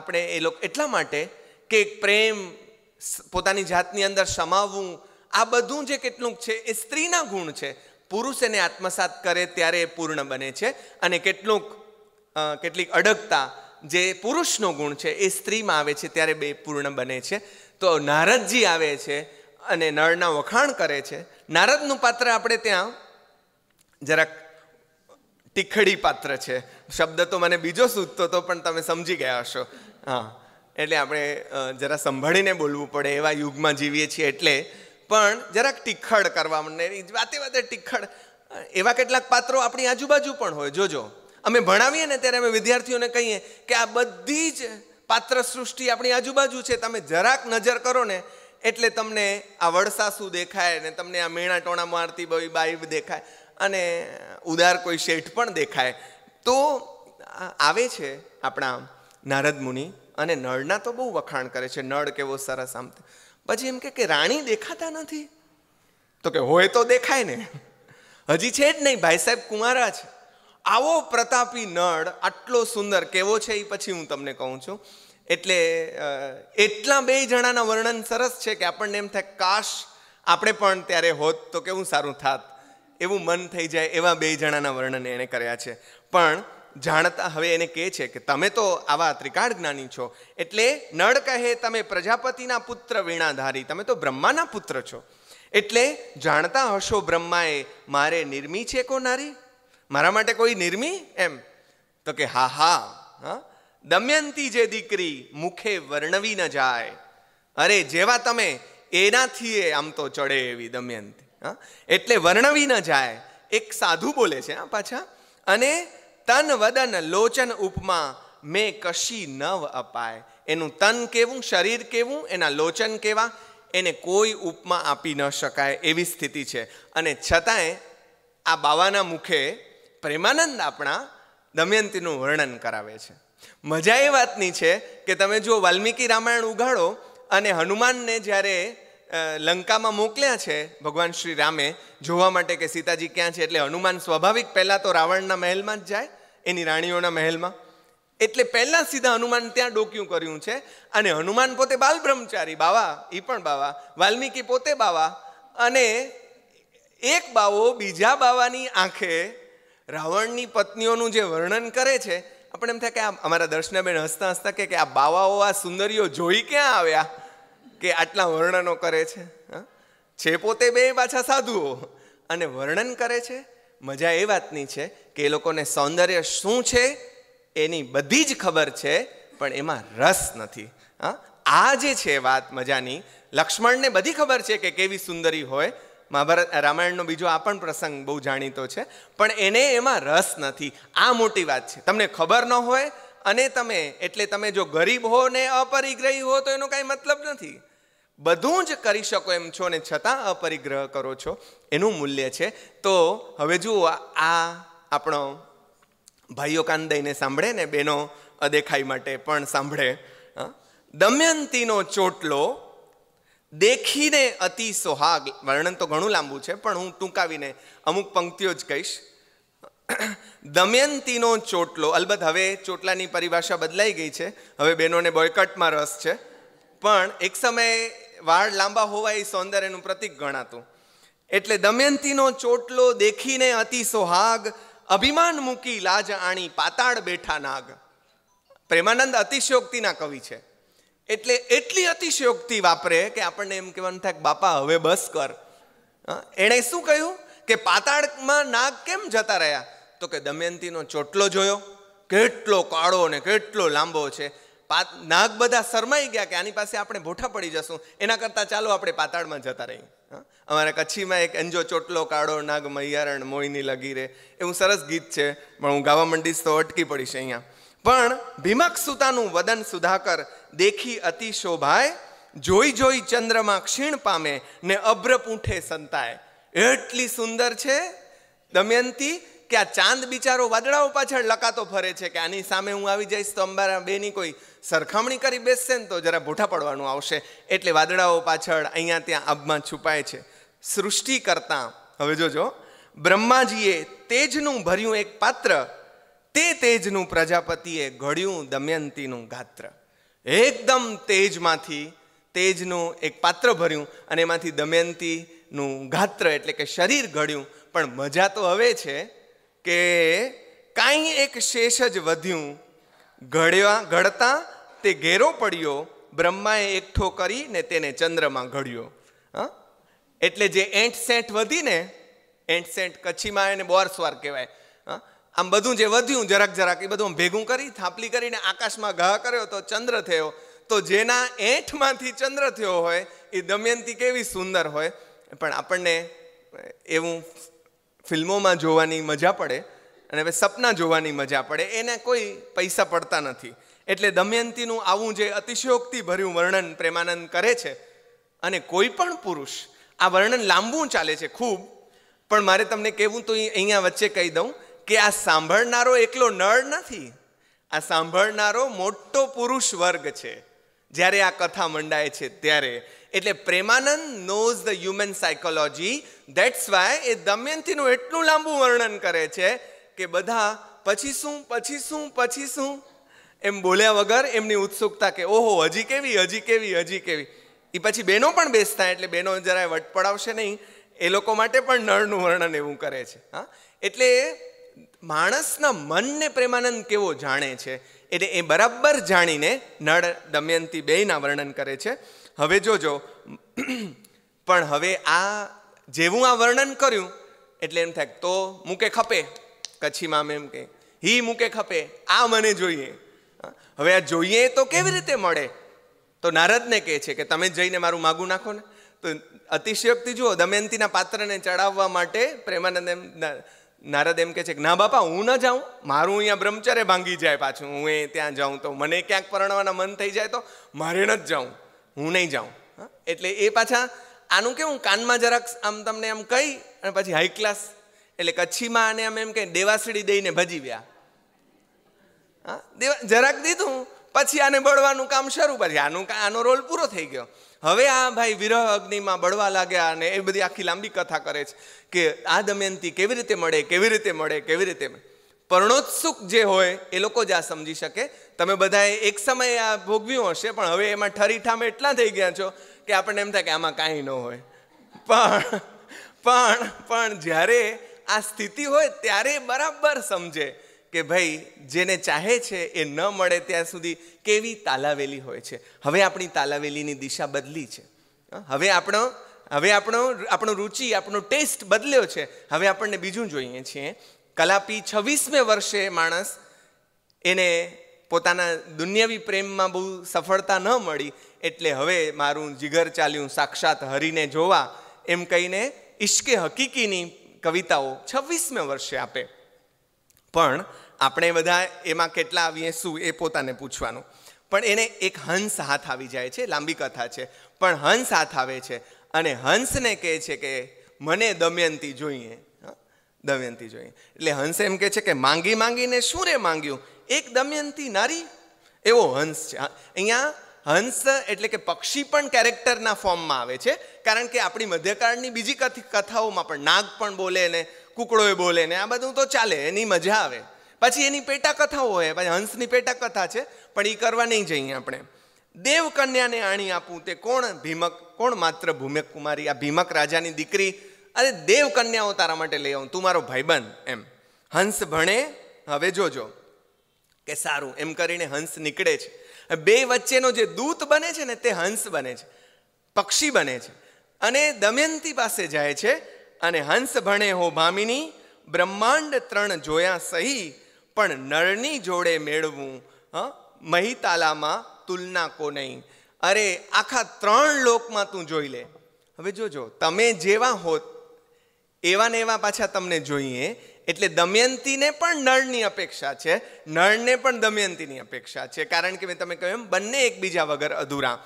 આપણે એ લોકો એટલા માટે કે પ્રેમ પોતાની જાતની અંદર સમાવવું આ બધું જે કેટલુંક છે એ સ્ત્રીના ગુણ છે પુરુષ એને આત્મસાત કરે ત્યારે એ પૂર્ણ બને છે અને કેટલુંક કેટલીક અડગતા જે પુરુષનો ગુણ છે એ સ્ત્રીમાં આવે છે ત્યારે બે પૂર્ણ બને છે તો નારદજી આવે છે અને નળના વખાણ કરે છે નારદનું પાત્ર આપણે ત્યાં જરાક ટીખડી પાત્ર છે શબ્દ તો મને બીજો સૂચતો હતો પણ તમે સમજી ગયા હશો હા એટલે આપણે જરા સંભાળીને બોલવું પડે એવા યુગમાં જીવીએ છીએ એટલે પણ જરાક ટીખડ કરવા માંડે વાતે વાતે ટીખડ એવા કેટલાક પાત્રો આપણી આજુબાજુ પણ હોય જોજો અમે ભણાવીએ ને ત્યારે અમે વિદ્યાર્થીઓને કહીએ કે આ બધી જ પાત્ર સૃષ્ટિ આપણી આજુબાજુ છે તમે જરાક નજર કરો ને એટલે તમને આ વડસાસુ દેખાય ને તમને આ મેણા ટોણા મારતી બઈ બાઈબ દેખાય અને ઉદાર કોઈ શેઠ પણ દેખાય તો આવે છે આપણા નારદ મુનિ અને નળના તો બહુ વખાણ કરે છે નળ કેવો સરસ આમ પછી એમ કે રાણી દેખાતા નથી તો કે હોય તો દેખાય ને હજી છે જ નહીં ભાઈ સાહેબ કુમારા છે આવો પ્રતાપી નળ આટલો સુંદર કેવો છે એ પછી હું તમને કહું છું એટલે એટલા બે જણાના વર્ણન સરસ છે કે આપણને એમ થાય કાશ આપણે પણ ત્યારે હોત તો કેવું સારું થાત એવું મન થઈ જાય એવા બે જણાના વર્ણન એણે કર્યા છે પણ જાણતા હવે એને કહે છે કે તમે તો આવા ત્રિકાળ જ્ઞાની છો એટલે નળ કહે તમે પ્રજાપતિના પુત્ર વીણાધારી તમે તો બ્રહ્માના પુત્ર છો એટલે જાણતા હશો બ્રહ્માએ મારે નિર્મી છે કો નારી મારા માટે કોઈ નિર્મી એમ તો કે હા હા હા દમયંતી જે દીકરી મુખે વર્ણવી ન જાય અરે જેવા તમે એનાથી એ આમ તો ચડે એવી દમયંતી હા એટલે વર્ણવી ન જાય એક સાધુ બોલે છે હા પાછા અને તન વદન લોચન ઉપમા મેં કશી નવ અપાય એનું તન કેવું શરીર કેવું એના લોચન કેવા એને કોઈ ઉપમા આપી ન શકાય એવી સ્થિતિ છે અને છતાંય આ બાવાના મુખે પ્રેમાનંદ આપણા દમયંતીનું વર્ણન કરાવે છે મજા એ વાતની છે કે તમે જો વાલ્મીકી રામાયણ ઉગાડો અને હનુમાનને જ્યારે લંકામાં મોકલ્યા છે ભગવાન શ્રી રામે જોવા માટે કે સીતાજી ક્યાં છે એટલે હનુમાન સ્વાભાવિક પહેલાં તો રાવણના મહેલમાં જ જાય એની રાણીઓના મહેલમાં એટલે પહેલાં સીધા હનુમાન ત્યાં ડોક્યું કર્યું છે અને હનુમાન પોતે બાલ બ્રહ્મચારી બાવા એ પણ બાવા વાલ્મીકી પોતે બાવા અને એક બાવો બીજા બાવાની આંખે રાવણની પત્નીઓનું જે વર્ણન કરે છે આપણે એમ થાય કે આ અમારા દર્શનાબેન હસતા હસતા કે આ બાવાઓ આ સુંદરીઓ જોઈ ક્યાં આવ્યા કે આટલા વર્ણનો કરે છે છે પોતે બે પાછા સાધુઓ અને વર્ણન કરે છે મજા એ વાતની છે કે એ લોકોને સૌંદર્ય શું છે એની બધી જ ખબર છે પણ એમાં રસ નથી હા આ જે છે વાત મજાની લક્ષ્મણને બધી ખબર છે કે કેવી સુંદરી હોય મહાભારત રામાયણનો બીજો આ પણ પ્રસંગ બહુ જાણીતો છે પણ એને એમાં રસ નથી આ મોટી વાત છે તમને ખબર ન હોય અને તમે એટલે તમે જો ગરીબ હો ને અપરિગ્રહી હો તો એનો કાંઈ મતલબ નથી બધું જ કરી શકો એમ છો ને છતાં અપરિગ્રહ કરો છો એનું મૂલ્ય છે તો હવે જુઓ આ આપણો ભાઈઓ કાન દઈને સાંભળે ને બેનો અદેખાઈ માટે પણ સાંભળે દમયંતીનો ચોટલો દેખીને અતિ સોહાગ વર્ણન તો ઘણું લાંબુ છે પણ હું ટૂંકાવીને અમુક પંક્તિઓ જ કહીશ દમયંતીનો ચોટલો અલબત્ત હવે ચોટલાની પરિભાષા બદલાઈ ગઈ છે હવે બહેનોને બોયકટમાં રસ છે પણ એક સમયે વાળ લાંબા હોવા એ સૌંદર્યનું પ્રતીક ગણાતું એટલે દમયંતીનો ચોટલો દેખીને અતિ સોહાગ અભિમાન મૂકી લાજ આણી પાતાળ બેઠા નાગ પ્રેમાનંદ અતિશયોક્તિના કવિ છે એટલે એટલી અતિશયોક્તિ વાપરે કે આપણને એમ કહેવાનું થાય બાપા હવે બસ કર એણે શું કહ્યું કે પાતાળમાં નાગ કેમ જતા રહ્યા તો કે દમયંતીનો ચોટલો જોયો કેટલો કાળો ને કેટલો લાંબો છે નાગ બધા શરમાઈ ગયા કે આની પાસે આપણે ભોઠા પડી જશું એના કરતાં ચાલો આપણે પાતાળમાં જતા રહીએ અમારા કચ્છીમાં એક એન્જો ચોટલો કાળો નાગ મૈયારણ મોઈની લગી રે એવું સરસ ગીત છે પણ હું ગાવા મંડીશ તો અટકી પડીશ અહીંયા પણ ભીમક સુતાનું વદન સુધાકર દેખી અતિ શોભાય જોઈ જોઈ ચંદ્રમાં ક્ષીણ પામે ને અભ્ર પૂંઠે સંતાય એટલી સુંદર છે દમયંતી કે આ ચાંદ બિચારો વાદળાઓ પાછળ લકાતો ફરે છે કે આની સામે હું આવી જઈશ તો અંબારા બેની કોઈ સરખામણી કરી બેસશે ને તો જરા ભૂઠા પડવાનું આવશે એટલે વાદળાઓ પાછળ અહીંયા ત્યાં આબમાં છુપાય છે સૃષ્ટિ કરતાં હવે જોજો બ્રહ્માજીએ તેજનું ભર્યું એક પાત્ર તે તેજનું પ્રજાપતિએ ઘડ્યું દમયંતીનું ગાત્ર એકદમ તેજમાંથી તેજનું એક પાત્ર ભર્યું અને એમાંથી દમયંતીનું ગાત્ર એટલે કે શરીર ઘડ્યું પણ મજા તો હવે છે કે કાંઈ એક શેષ જ વધ્યું ઘડ્યા ઘડતા તે ઘેરો પડ્યો બ્રહ્માએ એકઠો કરીને તેને ચંદ્રમાં ઘડ્યો હા એટલે જે એંઠ સેંઠ વધીને એંઠ સેંઠ કચ્છીમાં એને બોરસ્વાર કહેવાય હા આમ બધું જે વધ્યું જરાક જરાક એ બધું ભેગું કરી થાપલી કરીને આકાશમાં ઘા કર્યો તો ચંદ્ર થયો તો જેના એંઠમાંથી ચંદ્ર થયો હોય એ દમયંતી કેવી સુંદર હોય પણ આપણને એવું ફિલ્મોમાં જોવાની મજા પડે અને હવે સપના જોવાની મજા પડે એને કોઈ પૈસા પડતા નથી એટલે દમયંતીનું આવું જે અતિશયોક્તિભર્યું વર્ણન પ્રેમાનંદ કરે છે અને કોઈ પણ પુરુષ આ વર્ણન લાંબું ચાલે છે ખૂબ પણ મારે તમને કહેવું તો અહીંયા વચ્ચે કહી દઉં કે આ સાંભળનારો એકલો નળ નથી આ સાંભળનારો મોટો પુરુષ વર્ગ છે જ્યારે આ કથા મંડાય છે ત્યારે એટલે Premanand knows the human psychology that's why એ દમયંતીનું એટલું લાંબુ વર્ણન કરે છે કે બધા પછી શું પછી શું પછી શું એમ બોલ્યા વગર એમની ઉત્સુકતા કે ઓહો હજી કેવી હજી કેવી હજી કેવી એ પછી બહેનો પણ બેસતા એટલે બહેનો જરાય વટ પડાવશે નહીં એ લોકો માટે પણ નળનું વર્ણન એવું કરે છે હા એટલે માણસના મનને પ્રેમાનંદ કેવો જાણે છે એટલે એ બરાબર જાણીને નળ દમયંતી બેયના વર્ણન કરે છે હવે જોજો પણ હવે આ જેવું આ વર્ણન કર્યું એટલે એમ થાય તો મૂકે ખપે કચ્છીમાં આમ એમ કે હી મૂકે ખપે આ મને જોઈએ હવે આ જોઈએ તો કેવી રીતે મળે તો નારદને કહે છે કે તમે જઈને મારું માગું નાખો ને તો અતિશયોક્તિ જુઓ દમયંતીના પાત્રને ચડાવવા માટે પ્રેમાનંદ એમ નારદ એમ કે છે કે ના બાપા હું ન જાઉં મારું અહીંયા બ્રહ્મચર્ય ભાંગી જાય પાછું હું એ ત્યાં જાઉં તો મને ક્યાંક પરણવાના મન થઈ જાય તો મારે ન જ જાઉં હું નહીં જાઉં એટલે એ પાછા આનું કેવું કાનમાં જરાક આમ તમને આમ કહી અને પછી હાઈ ક્લાસ એટલે કચ્છીમાં અને આમ એમ કહે દેવાસડી દઈને ભજી ગયા હા દેવા જરાક દીધું પછી આને બળવાનું કામ શરૂ પછી આનું આનો રોલ પૂરો થઈ ગયો હવે આ ભાઈ વિરહ અગ્નિમાં બળવા લાગ્યા અને એ બધી આખી લાંબી કથા કરે છે કે આ દમયંતી કેવી રીતે મળે કેવી રીતે મળે કેવી રીતે પર્ણોત્સુક જે હોય એ લોકો જ આ સમજી શકે તમે બધાએ એક સમયે આ ભોગવ્યું હશે પણ હવે એમાં ઠરીઠામ એટલા થઈ ગયા છો કે આપણને એમ થાય કે આમાં કાંઈ ન હોય પણ પણ પણ જ્યારે આ સ્થિતિ હોય ત્યારે બરાબર સમજે કે ભાઈ જેને ચાહે છે એ ન મળે ત્યાં સુધી કેવી તાલાવેલી હોય છે હવે આપણી તાલાવેલીની દિશા બદલી છે હવે આપણો હવે આપણો આપણો રુચિ આપણો ટેસ્ટ બદલ્યો છે હવે આપણને બીજું જોઈએ છીએ કલાપી છવ્વીસમે વર્ષે માણસ એને પોતાના દુનિયાવી પ્રેમમાં બહુ સફળતા ન મળી એટલે હવે મારું જીગર ચાલ્યું સાક્ષાત હરીને જોવા એમ કહીને ઈશ્કે હકીકીની કવિતાઓ છવ્વીસમે વર્ષે આપે પણ આપણે બધા એમાં કેટલા આવીએ શું એ પોતાને પૂછવાનું પણ એને એક હંસ હાથ આવી જાય છે લાંબી કથા છે પણ હંસ હાથ આવે છે અને હંસને કહે છે કે મને દમયંતી જોઈએ દમયંતી જોઈએ એટલે હંસ એમ કહે છે કે માંગી માંગીને શું રે માંગ્યું એક દમયંતી નારી એવો હંસ છે અહીંયા હંસ એટલે કે પક્ષી પણ કેરેક્ટરના ફોર્મમાં આવે છે કારણ કે આપણી મધ્યકાળની બીજી કથાઓમાં પણ નાગ પણ બોલે ને કૂકડોએ બોલે ને આ બધું તો ચાલે એની મજા આવે પછી એની પેટા કથાઓ હોય પછી હંસની પેટા કથા છે પણ એ કરવા નહીં જઈએ આપણે દેવકન્યાને આણી આપું તે કોણ ભીમક કોણ માત્ર ભૂમક કુમારી આ ભીમક રાજાની દીકરી અરે દેવકન્યાઓ તારા માટે લઈ આવું તું મારો ભાઈબંધ એમ હંસ ભણે હવે જોજો કે સારું એમ કરીને હંસ નીકળે છે બે વચ્ચેનો જે દૂત બને છે ને તે હંસ બને છે પક્ષી બને છે અને દમયંતી પાસે જાય છે અને હંસ ભણે હો ભામિની બ્રહ્માંડ ત્રણ જોયા સહી પણ નળની જોડે મેળવું હ મહિતાલામાં તુલના કો નહીં અરે આખા ત્રણ લોકમાં તું જોઈ લે હવે જોજો તમે જેવા હોત એવા ને એવા પાછા તમને જોઈએ એટલે દમયંતીને પણ નળની અપેક્ષા છે નળને પણ દમયંતીની અપેક્ષા છે કારણ કે મેં તમે કહ્યું એમ બંને એકબીજા વગર અધૂરા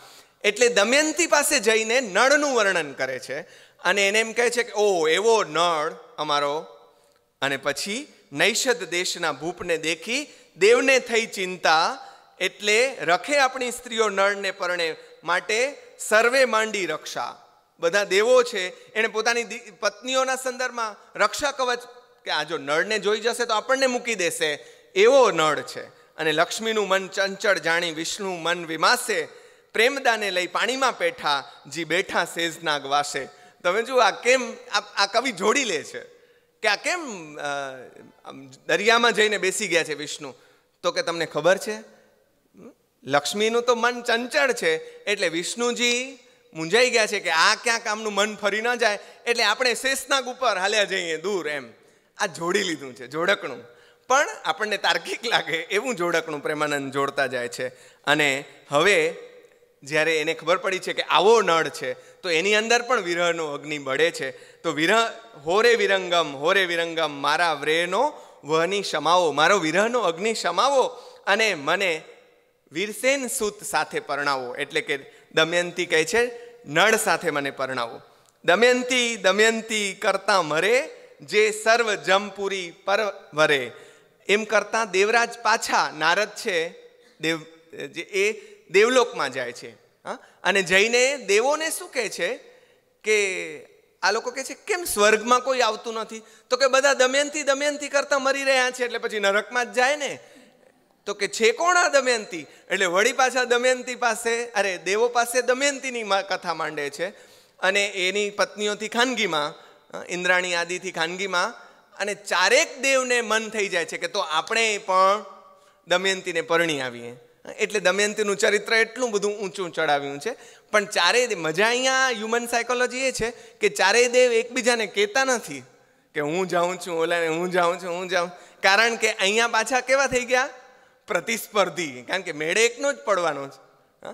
એટલે દમયંતી પાસે જઈને નળનું વર્ણન કરે છે અને એને એમ કહે છે કે ઓ એવો નળ અમારો અને પછી નૈષદ દેશના ભૂપને દેખી દેવને થઈ ચિંતા એટલે રખે આપણી સ્ત્રીઓ નળને પરણે માટે સર્વે માંડી રક્ષા બધા દેવો છે એણે પોતાની પત્નીઓના સંદર્ભમાં રક્ષા કવચ કે આ જો નળને જોઈ જશે તો આપણને મૂકી દેશે એવો નળ છે અને લક્ષ્મીનું મન ચંચળ જાણી વિષ્ણુ મન વિમાસે પ્રેમદાને લઈ પાણીમાં પેઠા જી બેઠા સેજના વાસે તમે જુઓ આ કેમ આ કવિ જોડી લે છે કે આ કેમ દરિયામાં જઈને બેસી ગયા છે વિષ્ણુ તો કે તમને ખબર છે લક્ષ્મીનું તો મન ચંચળ છે એટલે વિષ્ણુજી મૂંઝાઈ ગયા છે કે આ ક્યાં કામનું મન ફરી ન જાય એટલે આપણે શેષનાગ ઉપર હાલ્યા જઈએ દૂર એમ આ જોડી લીધું છે જોડકણું પણ આપણને તાર્કિક લાગે એવું જોડકણું પ્રેમાનંદ જોડતા જાય છે અને હવે જ્યારે એને ખબર પડી છે કે આવો નળ છે તો એની અંદર પણ વિરહનો અગ્નિ બળે છે તો વિરહ હોરે વિરંગમ હોરે વિરંગમ મારા વ્રેનો વહની ક્ષમાવો મારો વિરહનો અગ્નિ ક્ષમાવો અને મને વીરસેન સૂત સાથે પરણાવો એટલે કે દમયંતી કહે છે નળ સાથે મને પરણાવો દમયંતી દમયંતી કરતાં મરે જે સર્વ જમપુરી પર વરે એમ કરતાં દેવરાજ પાછા નારદ છે દેવ જે એ દેવલોકમાં જાય છે હા અને જઈને દેવોને શું કહે છે કે આ લોકો કહે છે કેમ સ્વર્ગમાં કોઈ આવતું નથી તો કે બધા દમયંતી દમયંતી કરતાં મરી રહ્યા છે એટલે પછી નરકમાં જ જાય ને તો કે છે કોણ આ દમયંતી એટલે વળી પાછા દમયંતી પાસે અરે દેવો પાસે દમયંતીની કથા માંડે છે અને એની પત્નીઓથી ખાનગીમાં ઇન્દ્રાણી આદિથી ખાનગીમાં અને ચારેક દેવને મન થઈ જાય છે કે તો આપણે પણ દમયંતીને પરણી આવીએ એટલે દમયંતીનું ચરિત્ર એટલું બધું ઊંચું ચડાવ્યું છે પણ ચારેય મજા અહીંયા હ્યુમન સાયકોલોજી એ છે કે ચારેય દેવ એકબીજાને કહેતા નથી કે હું જાઉં છું ઓલા હું જાઉં છું હું જાઉં કારણ કે અહીંયા પાછા કેવા થઈ ગયા પ્રતિસ્પર્ધી કારણ કે મેળે એકનો જ પડવાનો છે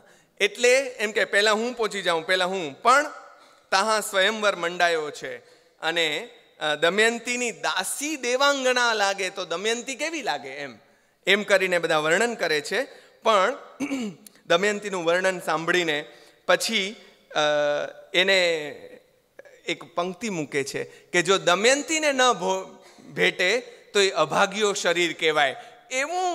એટલે એમ કે પહેલાં હું પહોંચી જાઉં પહેલાં હું પણ તાહા સ્વયંવર મંડાયો છે અને દમયંતીની દાસી દેવાંગણા લાગે તો દમયંતી કેવી લાગે એમ એમ કરીને બધા વર્ણન કરે છે પણ દમયંતીનું વર્ણન સાંભળીને પછી એને એક પંક્તિ મૂકે છે કે જો દમયંતીને ન ભો ભેટે તો એ અભાગ્યો શરીર કહેવાય એવું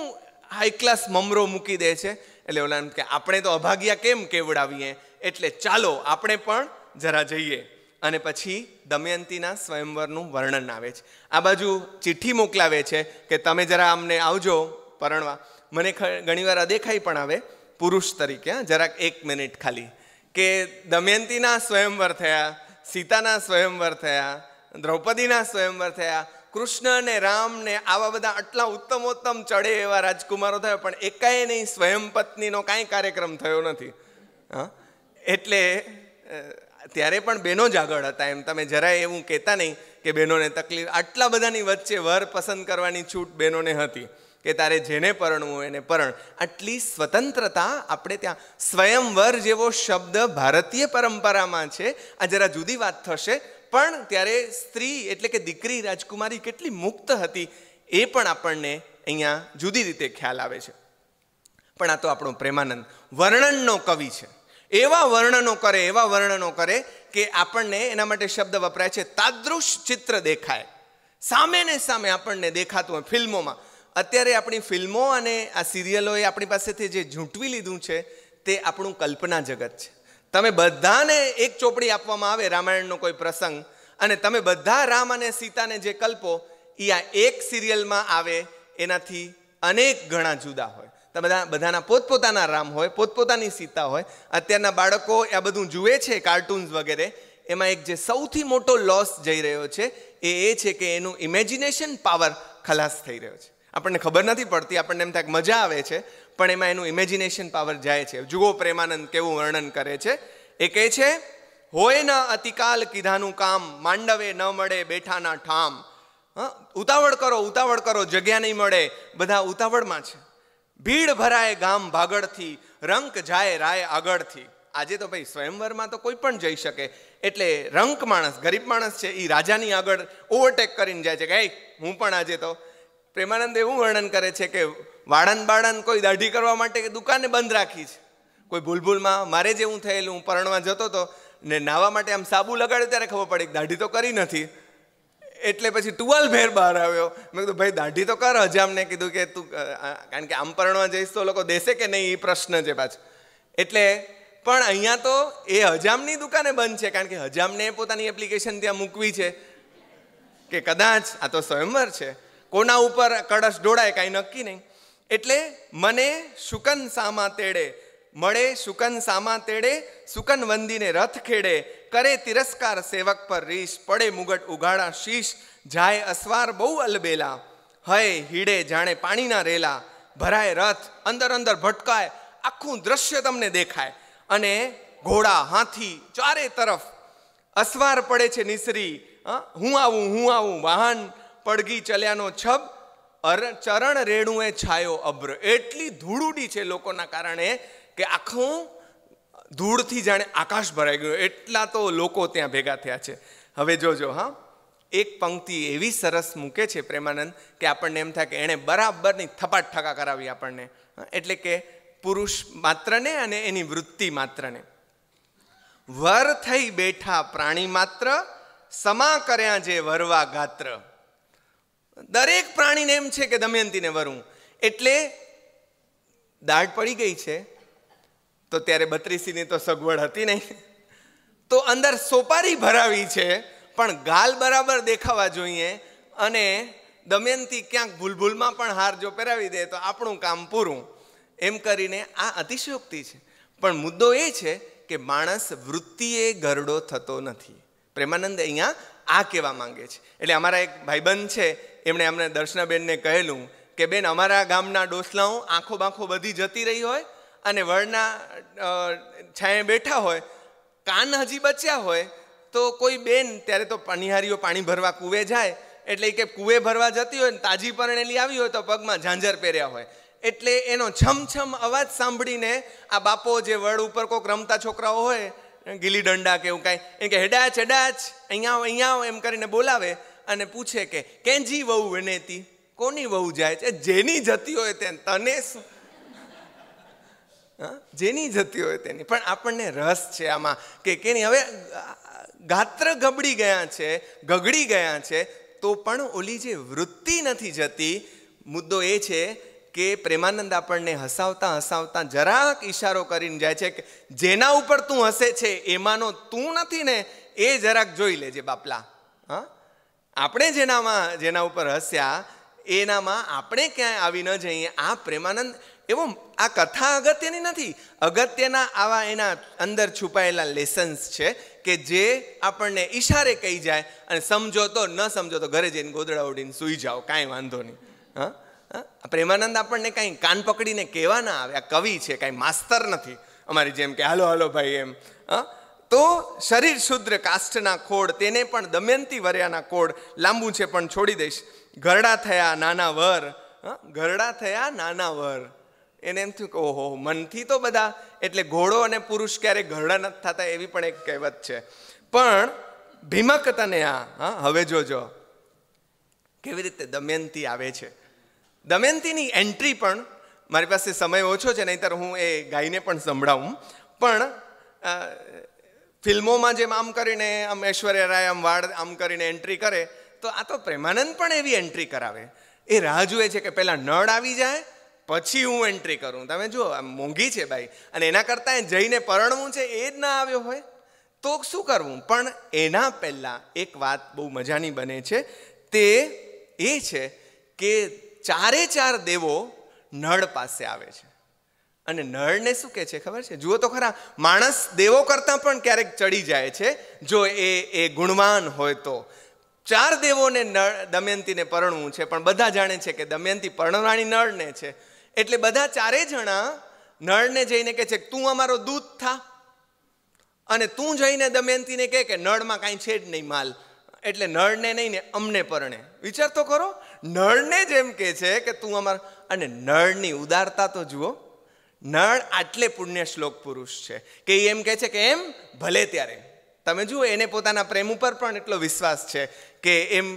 હાઈ ક્લાસ મમરો મૂકી દે છે એટલે ઓલા કે આપણે તો અભાગ્યા કેમ કેવડાવીએ એટલે ચાલો આપણે પણ જરા જઈએ અને પછી દમયંતીના સ્વયંવરનું વર્ણન આવે છે આ બાજુ ચિઠ્ઠી મોકલાવે છે કે તમે જરા અમને આવજો પરણવા મને ઘણીવાર અદેખાઈ પણ આવે પુરુષ તરીકે જરાક એક મિનિટ ખાલી કે દમયંતીના સ્વયંવર થયા સીતાના સ્વયંવર થયા દ્રૌપદીના સ્વયંવર થયા કૃષ્ણ ને રામ આવા બધા આટલા ઉત્તમોત્તમ ચડે એવા રાજકુમારો થયા પણ એકાએ નહીં સ્વયં પત્નીનો કાંઈ કાર્યક્રમ થયો નથી હા એટલે ત્યારે પણ બહેનો જ આગળ હતા એમ તમે જરાય એવું કહેતા નહીં કે બહેનોને તકલીફ આટલા બધાની વચ્ચે વર પસંદ કરવાની છૂટ બહેનોને હતી કે તારે જેને પરણવું એને પરણ આટલી સ્વતંત્રતા આપણે ત્યાં સ્વયંવર જેવો શબ્દ ભારતીય પરંપરામાં છે આ જરા જુદી વાત થશે પણ ત્યારે સ્ત્રી એટલે કે દીકરી રાજકુમારી કેટલી મુક્ત હતી એ પણ આપણને અહીંયા જુદી રીતે ખ્યાલ આવે છે પણ આ તો આપણો પ્રેમાનંદ વર્ણનનો કવિ છે એવા વર્ણનો કરે એવા વર્ણનો કરે કે આપણને એના માટે શબ્દ વપરાય છે તાદૃશ ચિત્ર દેખાય સામે ને સામે આપણને દેખાતું હોય ફિલ્મોમાં અત્યારે આપણી ફિલ્મો અને આ સિરિયલોએ આપણી પાસેથી જે ઝૂંટવી લીધું છે તે આપણું કલ્પના જગત છે તમે બધાને એક ચોપડી આપવામાં આવે રામાયણનો કોઈ પ્રસંગ અને તમે બધા રામ અને સીતાને જે કલ્પો એ આ એક સિરિયલમાં આવે એનાથી અનેક ગણા જુદા હોય બધા બધાના પોતપોતાના રામ હોય પોતપોતાની સીતા હોય અત્યારના બાળકો આ બધું જુએ છે કાર્ટૂન્સ વગેરે એમાં એક જે સૌથી મોટો લોસ જઈ રહ્યો છે એ એ છે કે એનું ઇમેજિનેશન પાવર ખલાસ થઈ રહ્યો છે આપણને ખબર નથી પડતી આપણને એમ થાય મજા આવે છે પણ એમાં એનું ઇમેજિનેશન પાવર જાય છે જુઓ પ્રેમાનંદ કેવું વર્ણન કરે છે એ કહે છે હોય ન અતિકાલ કીધાનું કામ માંડવે ન મળે બેઠાના ઠામ ઉતાવળ કરો ઉતાવળ કરો જગ્યા નહીં મળે બધા ઉતાવળમાં છે ભીડ ભરાય ગામ ભાગળથી રંક જાય રાય આગળથી આજે તો ભાઈ સ્વયંવરમાં તો કોઈ પણ જઈ શકે એટલે રંક માણસ ગરીબ માણસ છે એ રાજાની આગળ ઓવરટેક કરીને જાય છે કે હું પણ આજે તો પ્રેમાનંદ એવું વર્ણન કરે છે કે વાળન બાળન કોઈ દાઢી કરવા માટે કે દુકાને બંધ રાખી છે કોઈ ભૂલભૂલમાં મારે જેવું થયેલું હું પરણવા જતો હતો ને નાવા માટે આમ સાબુ લગાડ્યો ત્યારે ખબર પડી દાઢી તો કરી નથી એટલે પછી ટુવાલ ભેર બહાર આવ્યો મેં કીધું ભાઈ દાઢી તો કર હજામને કીધું કે તું કારણ કે આમ પરણવા જઈશ તો લોકો દેશે કે નહીં એ પ્રશ્ન છે પાછો એટલે પણ અહીંયા તો એ હજામની દુકાને બંધ છે કારણ કે હજામને પોતાની એપ્લિકેશન ત્યાં મૂકવી છે કે કદાચ આ તો સ્વયંવર છે કોના ઉપર કળશ ઢોળાય કાંઈ નક્કી નહીં એટલે મને શુકન સામા તેડે મળે સુકન સામા તેડે સુકન વંદીને રથ ખેડે કરે તિરસ્કાર સેવક પર રીશ પડે મુગટ ઉઘાડા શીશ જાય અસવાર બહુ અલબેલા હય હીડે જાણે પાણીના રેલા ભરાય રથ અંદર અંદર ભટકાય આખું દ્રશ્ય તમને દેખાય અને ઘોડા હાથી ચારે તરફ અસવાર પડે છે નિસરી હું આવું હું આવું વાહન પડગી ચલ્યાનો છબ ચરણ રેણુએ છાયો અબ્ર એટલી ધૂળુડી છે લોકોના કારણે કે આખું ધૂળથી જાણે આકાશ ભરાઈ ગયું એટલા તો લોકો ત્યાં ભેગા થયા છે હવે જોજો હા એક પંક્તિ એવી સરસ મૂકે છે પ્રેમાનંદ કે આપણને એમ થાય કે એણે બરાબરની થપાટ ઠકા કરાવી આપણને એટલે કે પુરુષ માત્રને અને એની વૃત્તિ માત્રને વર થઈ બેઠા પ્રાણી માત્ર સમા કર્યા જે વરવા ગાત્ર દરેક પ્રાણીને એમ છે કે દમયંતીને વરું એટલે દાઢ પડી ગઈ છે તો ત્યારે બત્રીસીની તો સગવડ હતી નહીં તો અંદર સોપારી ભરાવી છે પણ ગાલ બરાબર દેખાવા જોઈએ અને દમયંતી ક્યાંક ભૂલભૂલમાં પણ હાર જો પહેરાવી દે તો આપણું કામ પૂરું એમ કરીને આ અતિશયોક્તિ છે પણ મુદ્દો એ છે કે માણસ વૃત્તિએ ગરડો થતો નથી પ્રેમાનંદ અહીંયા આ કહેવા માંગે છે એટલે અમારા એક ભાઈબંધ છે એમણે અમને દર્શનાબેનને કહેલું કે બેન અમારા ગામના ડોસલાઓ આંખો બાંખો બધી જતી રહી હોય અને વડના છાંયે બેઠા હોય કાન હજી બચ્યા હોય તો કોઈ બેન ત્યારે તો પનિહારીઓ પાણી ભરવા કૂવે જાય એટલે કે કૂવે ભરવા જતી હોય ને તાજી પરણેલી આવી હોય તો પગમાં ઝાંઝર પહેર્યા હોય એટલે એનો છમછમ અવાજ સાંભળીને આ બાપો જે વડ ઉપર કોઈક રમતા છોકરાઓ હોય ગીલી દંડા કે એવું કાંઈ એ કે હેડાચ હેડાચ અહીંયા આવ અહીંયા આવ એમ કરીને બોલાવે અને પૂછે કે કેજી વહુ વિનેતી કોની વહુ જાય છે જેની જતી હોય તે તને શું જેની જતી હોય તેની પણ આપણને રસ છે આમાં કે કેની હવે ગાત્ર ગબડી ગયા છે ગગડી ગયા છે તો પણ ઓલી જે વૃત્તિ નથી જતી મુદ્દો એ છે કે પ્રેમાનંદ આપણને હસાવતા હસાવતા જરાક ઈશારો કરીને જાય છે કે જેના ઉપર તું હસે છે એમાંનો તું નથી ને એ જરાક જોઈ લેજે બાપલા હા આપણે જેનામાં જેના ઉપર હસ્યા એનામાં આપણે ક્યાંય આવી ન જઈએ આ પ્રેમાનંદ એવો આ કથા અગત્યની નથી અગત્યના આવા એના અંદર છુપાયેલા લેસન્સ છે કે જે આપણને ઈશારે કહી જાય અને સમજો તો ન સમજો તો ઘરે જઈને ગોદડા ઉડીને સૂઈ જાઓ કાંઈ વાંધો નહીં હા પ્રેમાનંદ આપણને કાંઈ કાન પકડીને કહેવા ના આવે આ કવિ છે કાંઈ માસ્તર નથી અમારી જેમ કે હાલો હાલો ભાઈ એમ હા તો શરીર શુદ્ર કાષ્ટના ખોડ તેને પણ દમયંતી વર્યાના કોડ લાંબુ છે પણ છોડી દઈશ ઘરડા થયા નાના વર ઘરડા થયા નાના વર એને એમ થયું કે ઓહો મનથી તો બધા એટલે ઘોડો અને પુરુષ ક્યારેક ઘરડા નથી થતા એવી પણ એક કહેવત છે પણ ભીમક તને આ હા હવે જોજો કેવી રીતે દમયંતી આવે છે દમયંતીની એન્ટ્રી પણ મારી પાસે સમય ઓછો છે નહીંતર હું એ ગાઈને પણ સંભળાવું પણ ફિલ્મોમાં જેમ આમ કરીને આમ ઐશ્વર્ય રાય આમ વાળ આમ કરીને એન્ટ્રી કરે તો આ તો પ્રેમાનંદ પણ એવી એન્ટ્રી કરાવે એ રાહ જુએ છે કે પહેલાં નળ આવી જાય પછી હું એન્ટ્રી કરું તમે જુઓ આમ મોંઘી છે ભાઈ અને એના કરતાં જઈને પરણવું છે એ જ ના આવ્યો હોય તો શું કરવું પણ એના પહેલાં એક વાત બહુ મજાની બને છે તે એ છે કે ચારે ચાર દેવો નળ પાસે આવે છે અને નળને શું કહે છે ખબર છે જુઓ તો ખરા માણસ દેવો કરતાં પણ ક્યારેક ચડી જાય છે જો એ એ ગુણવાન હોય તો ચાર દેવોને નળ દમયંતીને પરણવું છે પણ બધા જાણે છે કે દમયંતી પરણવાણી નળને છે એટલે બધા ચારેય જણા નળને જઈને કહે છે તું અમારો દૂધ થા અને તું જઈને દમયંતીને કહે કે નળમાં કાંઈ છે જ નહીં માલ એટલે નળને નહીં ને અમને પરણે વિચાર તો કરો નળને જ એમ કહે છે કે તું અમાર અને નળની ઉદારતા તો જુઓ નળ આટલે પુણ્ય શ્લોક પુરુષ છે કે એ એમ કહે છે કે એમ ભલે ત્યારે તમે જુઓ એને પોતાના પ્રેમ ઉપર પણ એટલો વિશ્વાસ છે કે એમ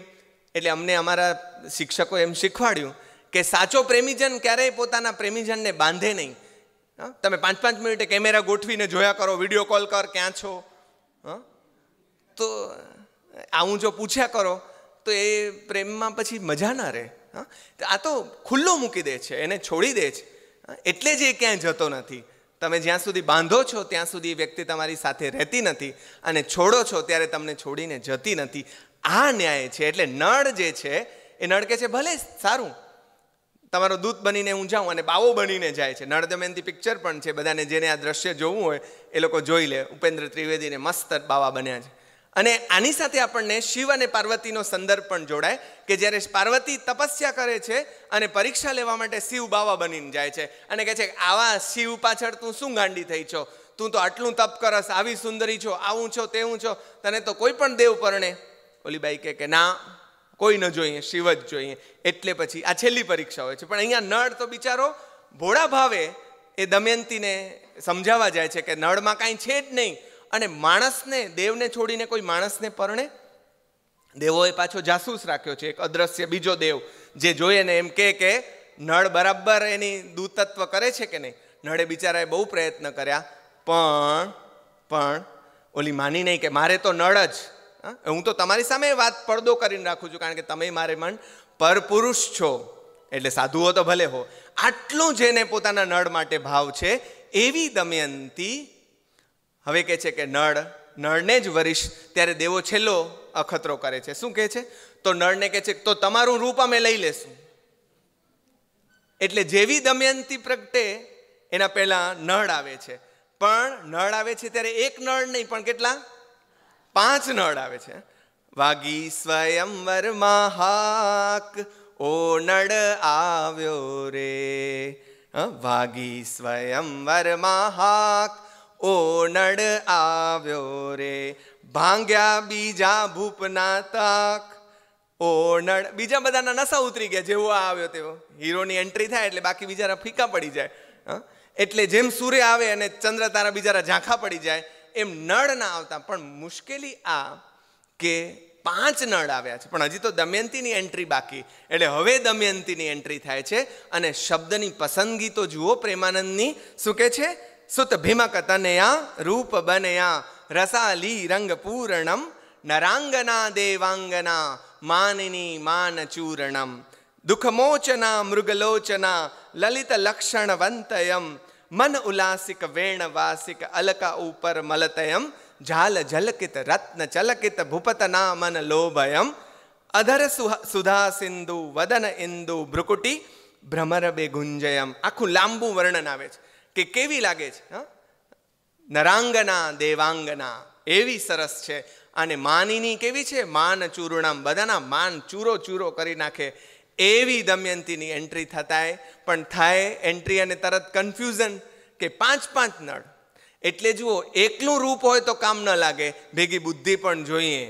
એટલે અમને અમારા શિક્ષકો એમ શીખવાડ્યું કે સાચો પ્રેમીજન ક્યારેય પોતાના પ્રેમીજનને બાંધે નહીં તમે પાંચ પાંચ મિનિટે કેમેરા ગોઠવીને જોયા કરો વિડીયો કોલ કર ક્યાં છો તો આવું જો પૂછ્યા કરો તો એ પ્રેમમાં પછી મજા ના રહે આ તો ખુલ્લો મૂકી દે છે એને છોડી દે છે એટલે જ એ ક્યાંય જતો નથી તમે જ્યાં સુધી બાંધો છો ત્યાં સુધી એ વ્યક્તિ તમારી સાથે રહેતી નથી અને છોડો છો ત્યારે તમને છોડીને જતી નથી આ ન્યાય છે એટલે નળ જે છે એ નળ કે છે ભલે સારું તમારો દૂત બનીને હું જાઉં અને બાવો બનીને જાય છે નર્દમેનથી પિક્ચર પણ છે બધાને જેને આ દ્રશ્ય જોવું હોય એ લોકો જોઈ લે ઉપેન્દ્ર ત્રિવેદીને મસ્ત બાવા બન્યા છે અને આની સાથે આપણને શિવ અને પાર્વતીનો સંદર્ભ પણ જોડાય કે જ્યારે પાર્વતી તપસ્યા કરે છે અને પરીક્ષા લેવા માટે શિવ બાવા બનીને જાય છે અને કહે છે આવા શિવ પાછળ તું શું ગાંડી થઈ છો તું તો આટલું તપ કરસ આવી સુંદરી છો આવું છો તેવું છો તને તો કોઈ પણ દેવ પરણે ઓલી બાઈ કે ના કોઈ ન જોઈએ શિવ જ જોઈએ એટલે પછી આ છેલ્લી પરીક્ષા હોય છે પણ અહીંયા નળ તો બિચારો ભોળા ભાવે એ દમયંતીને સમજાવવા જાય છે કે નળમાં કાંઈ છે જ નહીં અને માણસને દેવને છોડીને કોઈ માણસને પરણે દેવોએ પાછો જાસૂસ રાખ્યો છે એક અદ્રશ્ય બીજો દેવ જે જોઈએ ને એમ કે કે નળ બરાબર એની દૂતત્વ કરે છે કે નહીં નળે બિચારાએ બહુ પ્રયત્ન કર્યા પણ પણ ઓલી માની નહીં કે મારે તો નળ જ હું તો તમારી સામે વાત પડદો કરીને રાખું છું કારણ કે તમે મારે મન પરપુરુષ છો એટલે સાધુઓ તો ભલે હો આટલું જેને પોતાના નળ માટે ભાવ છે એવી દમયંતી હવે કહે છે કે નળ નળને જ વરીશ ત્યારે દેવો છેલ્લો અખતરો કરે છે શું કહે છે તો નળને કહે છે તો તમારું રૂપ અમે લઈ લેશું એટલે જેવી દમયંતી પ્રગટે એના પહેલાં નળ આવે છે પણ નળ આવે છે ત્યારે એક નળ નહીં પણ કેટલા પાંચ નળ આવે છે વાગી સ્વયંવર હાક ઓ નળ આવ્યો રે વાગી સ્વયંવર હાક ઓ નળ આવ્યો રે ભાંગ્યા બીજા ભૂપના તાક ઓનળ બીજા બધાના નશા ઉતરી ગયા જેવો આવ્યો તેવો હીરોની એન્ટ્રી થાય એટલે બાકી બિચારા ફીકા પડી જાય એટલે જેમ સૂર્ય આવે અને ચંદ્ર તારા બિચારા ઝાંખા પડી જાય એમ નળ ના આવતા પણ મુશ્કેલી આ કે પાંચ નળ આવ્યા છે પણ હજી તો દમયંતીની એન્ટ્રી બાકી એટલે હવે દમયંતીની એન્ટ્રી થાય છે અને શબ્દની પસંદગી તો જુઓ પ્રેમાનંદની શું કે છે સુત ભીમક તનયા રૂપ બનયા રસાલી રંગ પૂર્ણમ નરાંગના દેવાંગના માનની માન ચૂરણમ દુઃખમોચના મૃગલોચના લલિત લક્ષણવંતયમ મન ઉલ્લાસિક વેણ વાસિક અલકા ઉપર મલતયમ ઝાલ ઝલકિત રત્ન ચલકિત ભૂપત મન લોભયમ અધર સુધા સિંધુ વદન ઇન્દુ ભ્રુકુટી ભ્રમર બે ગુંજયમ આખું લાંબુ વર્ણન આવે છે કે કેવી લાગે છે નરાંગના દેવાંગના એવી સરસ છે અને માનીની કેવી છે માન ચૂર્ણમ બધાના માન ચૂરો ચૂરો કરી નાખે એવી દમયંતીની એન્ટ્રી થતાય પણ થાય એન્ટ્રી અને તરત કન્ફ્યુઝન કે પાંચ પાંચ નળ એટલે જુઓ એકલું રૂપ હોય તો કામ ન લાગે ભેગી બુદ્ધિ પણ જોઈએ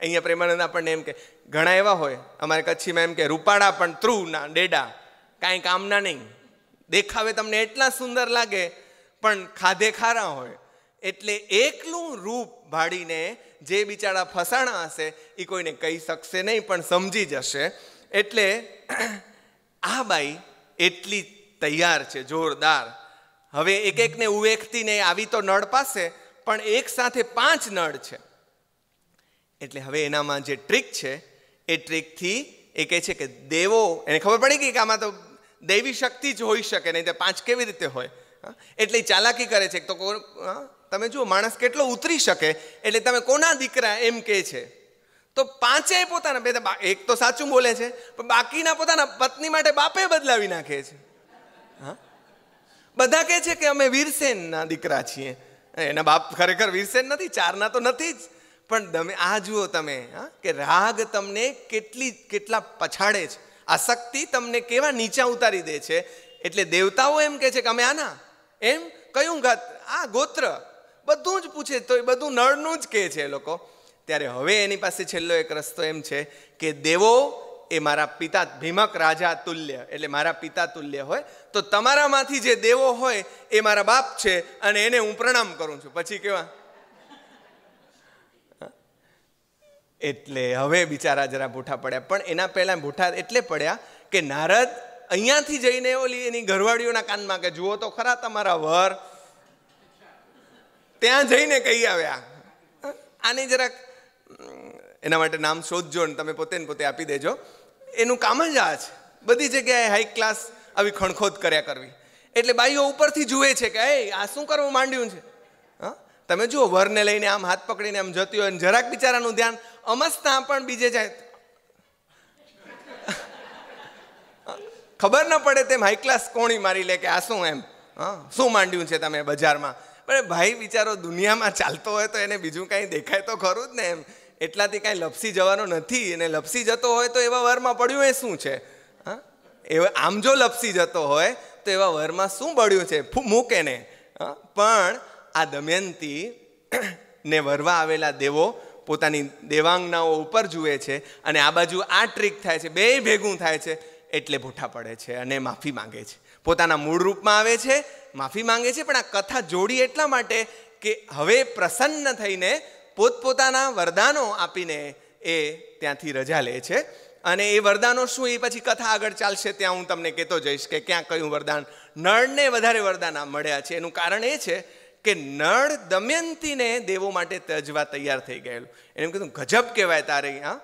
અહીંયા પ્રેમાનંદ આપણને એમ કે ઘણા એવા હોય અમારે કચ્છીમાં એમ કે રૂપાળા પણ ત્રુ ના ડેડા કાંઈ કામના નહીં દેખાવે તમને એટલા સુંદર લાગે પણ ખાધે ખારા હોય એટલે એકલું રૂપ ભાડીને જે બિચારા ફસાણા હશે એ કોઈને કહી શકશે નહીં પણ સમજી જશે એટલે આ બાઈ એટલી તૈયાર છે જોરદાર હવે એક એકને ઉવેખતી ને આવી તો નળ પાસે પણ એક સાથે પાંચ નળ છે એટલે હવે એનામાં જે ટ્રીક છે એ ટ્રીકથી એ કહે છે કે દેવો એને ખબર પડી ગઈ કે આમાં તો દૈવી શક્તિ જ હોઈ શકે નહીં તે પાંચ કેવી રીતે હોય એટલે ચાલાકી કરે છે તો તમે જુઓ માણસ કેટલો ઉતરી શકે એટલે તમે કોના દીકરા એમ કહે છે તો પાંચેય પોતાના બે એક તો સાચું બોલે છે પણ બાકીના પોતાના પત્ની માટે બાપે બદલાવી નાખે છે હા બધા કહે છે કે અમે વીરસેનના દીકરા છીએ એના બાપ ખરેખર વીરસેન નથી ચારના તો નથી જ પણ તમે આ જુઓ તમે હા કે રાગ તમને કેટલી કેટલા પછાડે છે આસક્તિ તમને કેવા નીચા ઉતારી દે છે એટલે દેવતાઓ એમ કહે છે કે અમે આના એમ કયું ગત આ ગોત્ર બધું જ પૂછે તો એ બધું નળનું જ કહે છે એ લોકો ત્યારે હવે એની પાસે છેલ્લો એક રસ્તો એમ છે કે દેવો એ મારા પિતા ભીમક રાજા તુલ્ય એટલે મારા પિતા તુલ્ય હોય તો તમારામાંથી જે દેવો હોય એ મારા બાપ છે અને એને હું પ્રણામ કરું છું પછી કેવા એટલે હવે બિચારા જરા ભૂઠા પડ્યા પણ એના પહેલાં ભૂઠા એટલે પડ્યા કે નારદ અહીંયાથી જઈને ઓલી એની ઘરવાળીઓના કાનમાં કે જુઓ તો ખરા તમારા વર ત્યાં જઈને કહી આવ્યા આની જરાક એના માટે નામ શોધજો ને તમે પોતે ને પોતે આપી દેજો એનું કામ જ આ છે બધી જગ્યાએ હાઈ ક્લાસ આવી ખણખોદ કર્યા કરવી એટલે બાઈઓ ઉપરથી જુએ છે કે એ આ શું કરવું માંડ્યું છે હા તમે જુઓ વરને લઈને આમ હાથ પકડીને આમ જતી હોય અને જરાક બિચારાનું ધ્યાન અમસ્તા પણ બીજે જાય ખબર ન પડે તેમ હાઈ ક્લાસ કોણી મારી લે કે આ શું એમ હા શું માંડ્યું છે તમે બજારમાં પણ ભાઈ બિચારો દુનિયામાં ચાલતો હોય તો એને બીજું કાંઈ દેખાય તો ખરું જ ને એમ એટલાથી કાંઈ લપસી જવાનો નથી અને લપસી જતો હોય તો એવા વરમાં પડ્યું એ શું છે હા એ આમ જો લપસી જતો હોય તો એવા વરમાં શું પડ્યું છે મૂક એને પણ આ દમયંતી ને વરવા આવેલા દેવો પોતાની દેવાંગનાઓ ઉપર જુએ છે અને આ બાજુ આ ટ્રીક થાય છે બે ભેગું થાય છે એટલે ભૂઠા પડે છે અને માફી માંગે છે પોતાના મૂળ રૂપમાં આવે છે માફી માંગે છે પણ આ કથા જોડી એટલા માટે કે હવે પ્રસન્ન થઈને પોતપોતાના વરદાનો આપીને એ ત્યાંથી રજા લે છે અને એ વરદાનો શું એ પછી કથા આગળ ચાલશે ત્યાં હું તમને કહેતો જઈશ કે ક્યાં કયું વરદાન નળને વધારે વરદાન મળ્યા છે એનું કારણ એ છે કે નળ દમયંતીને દેવો માટે તજવા તૈયાર થઈ ગયેલું એને કીધું ગજબ કહેવાય તારે હા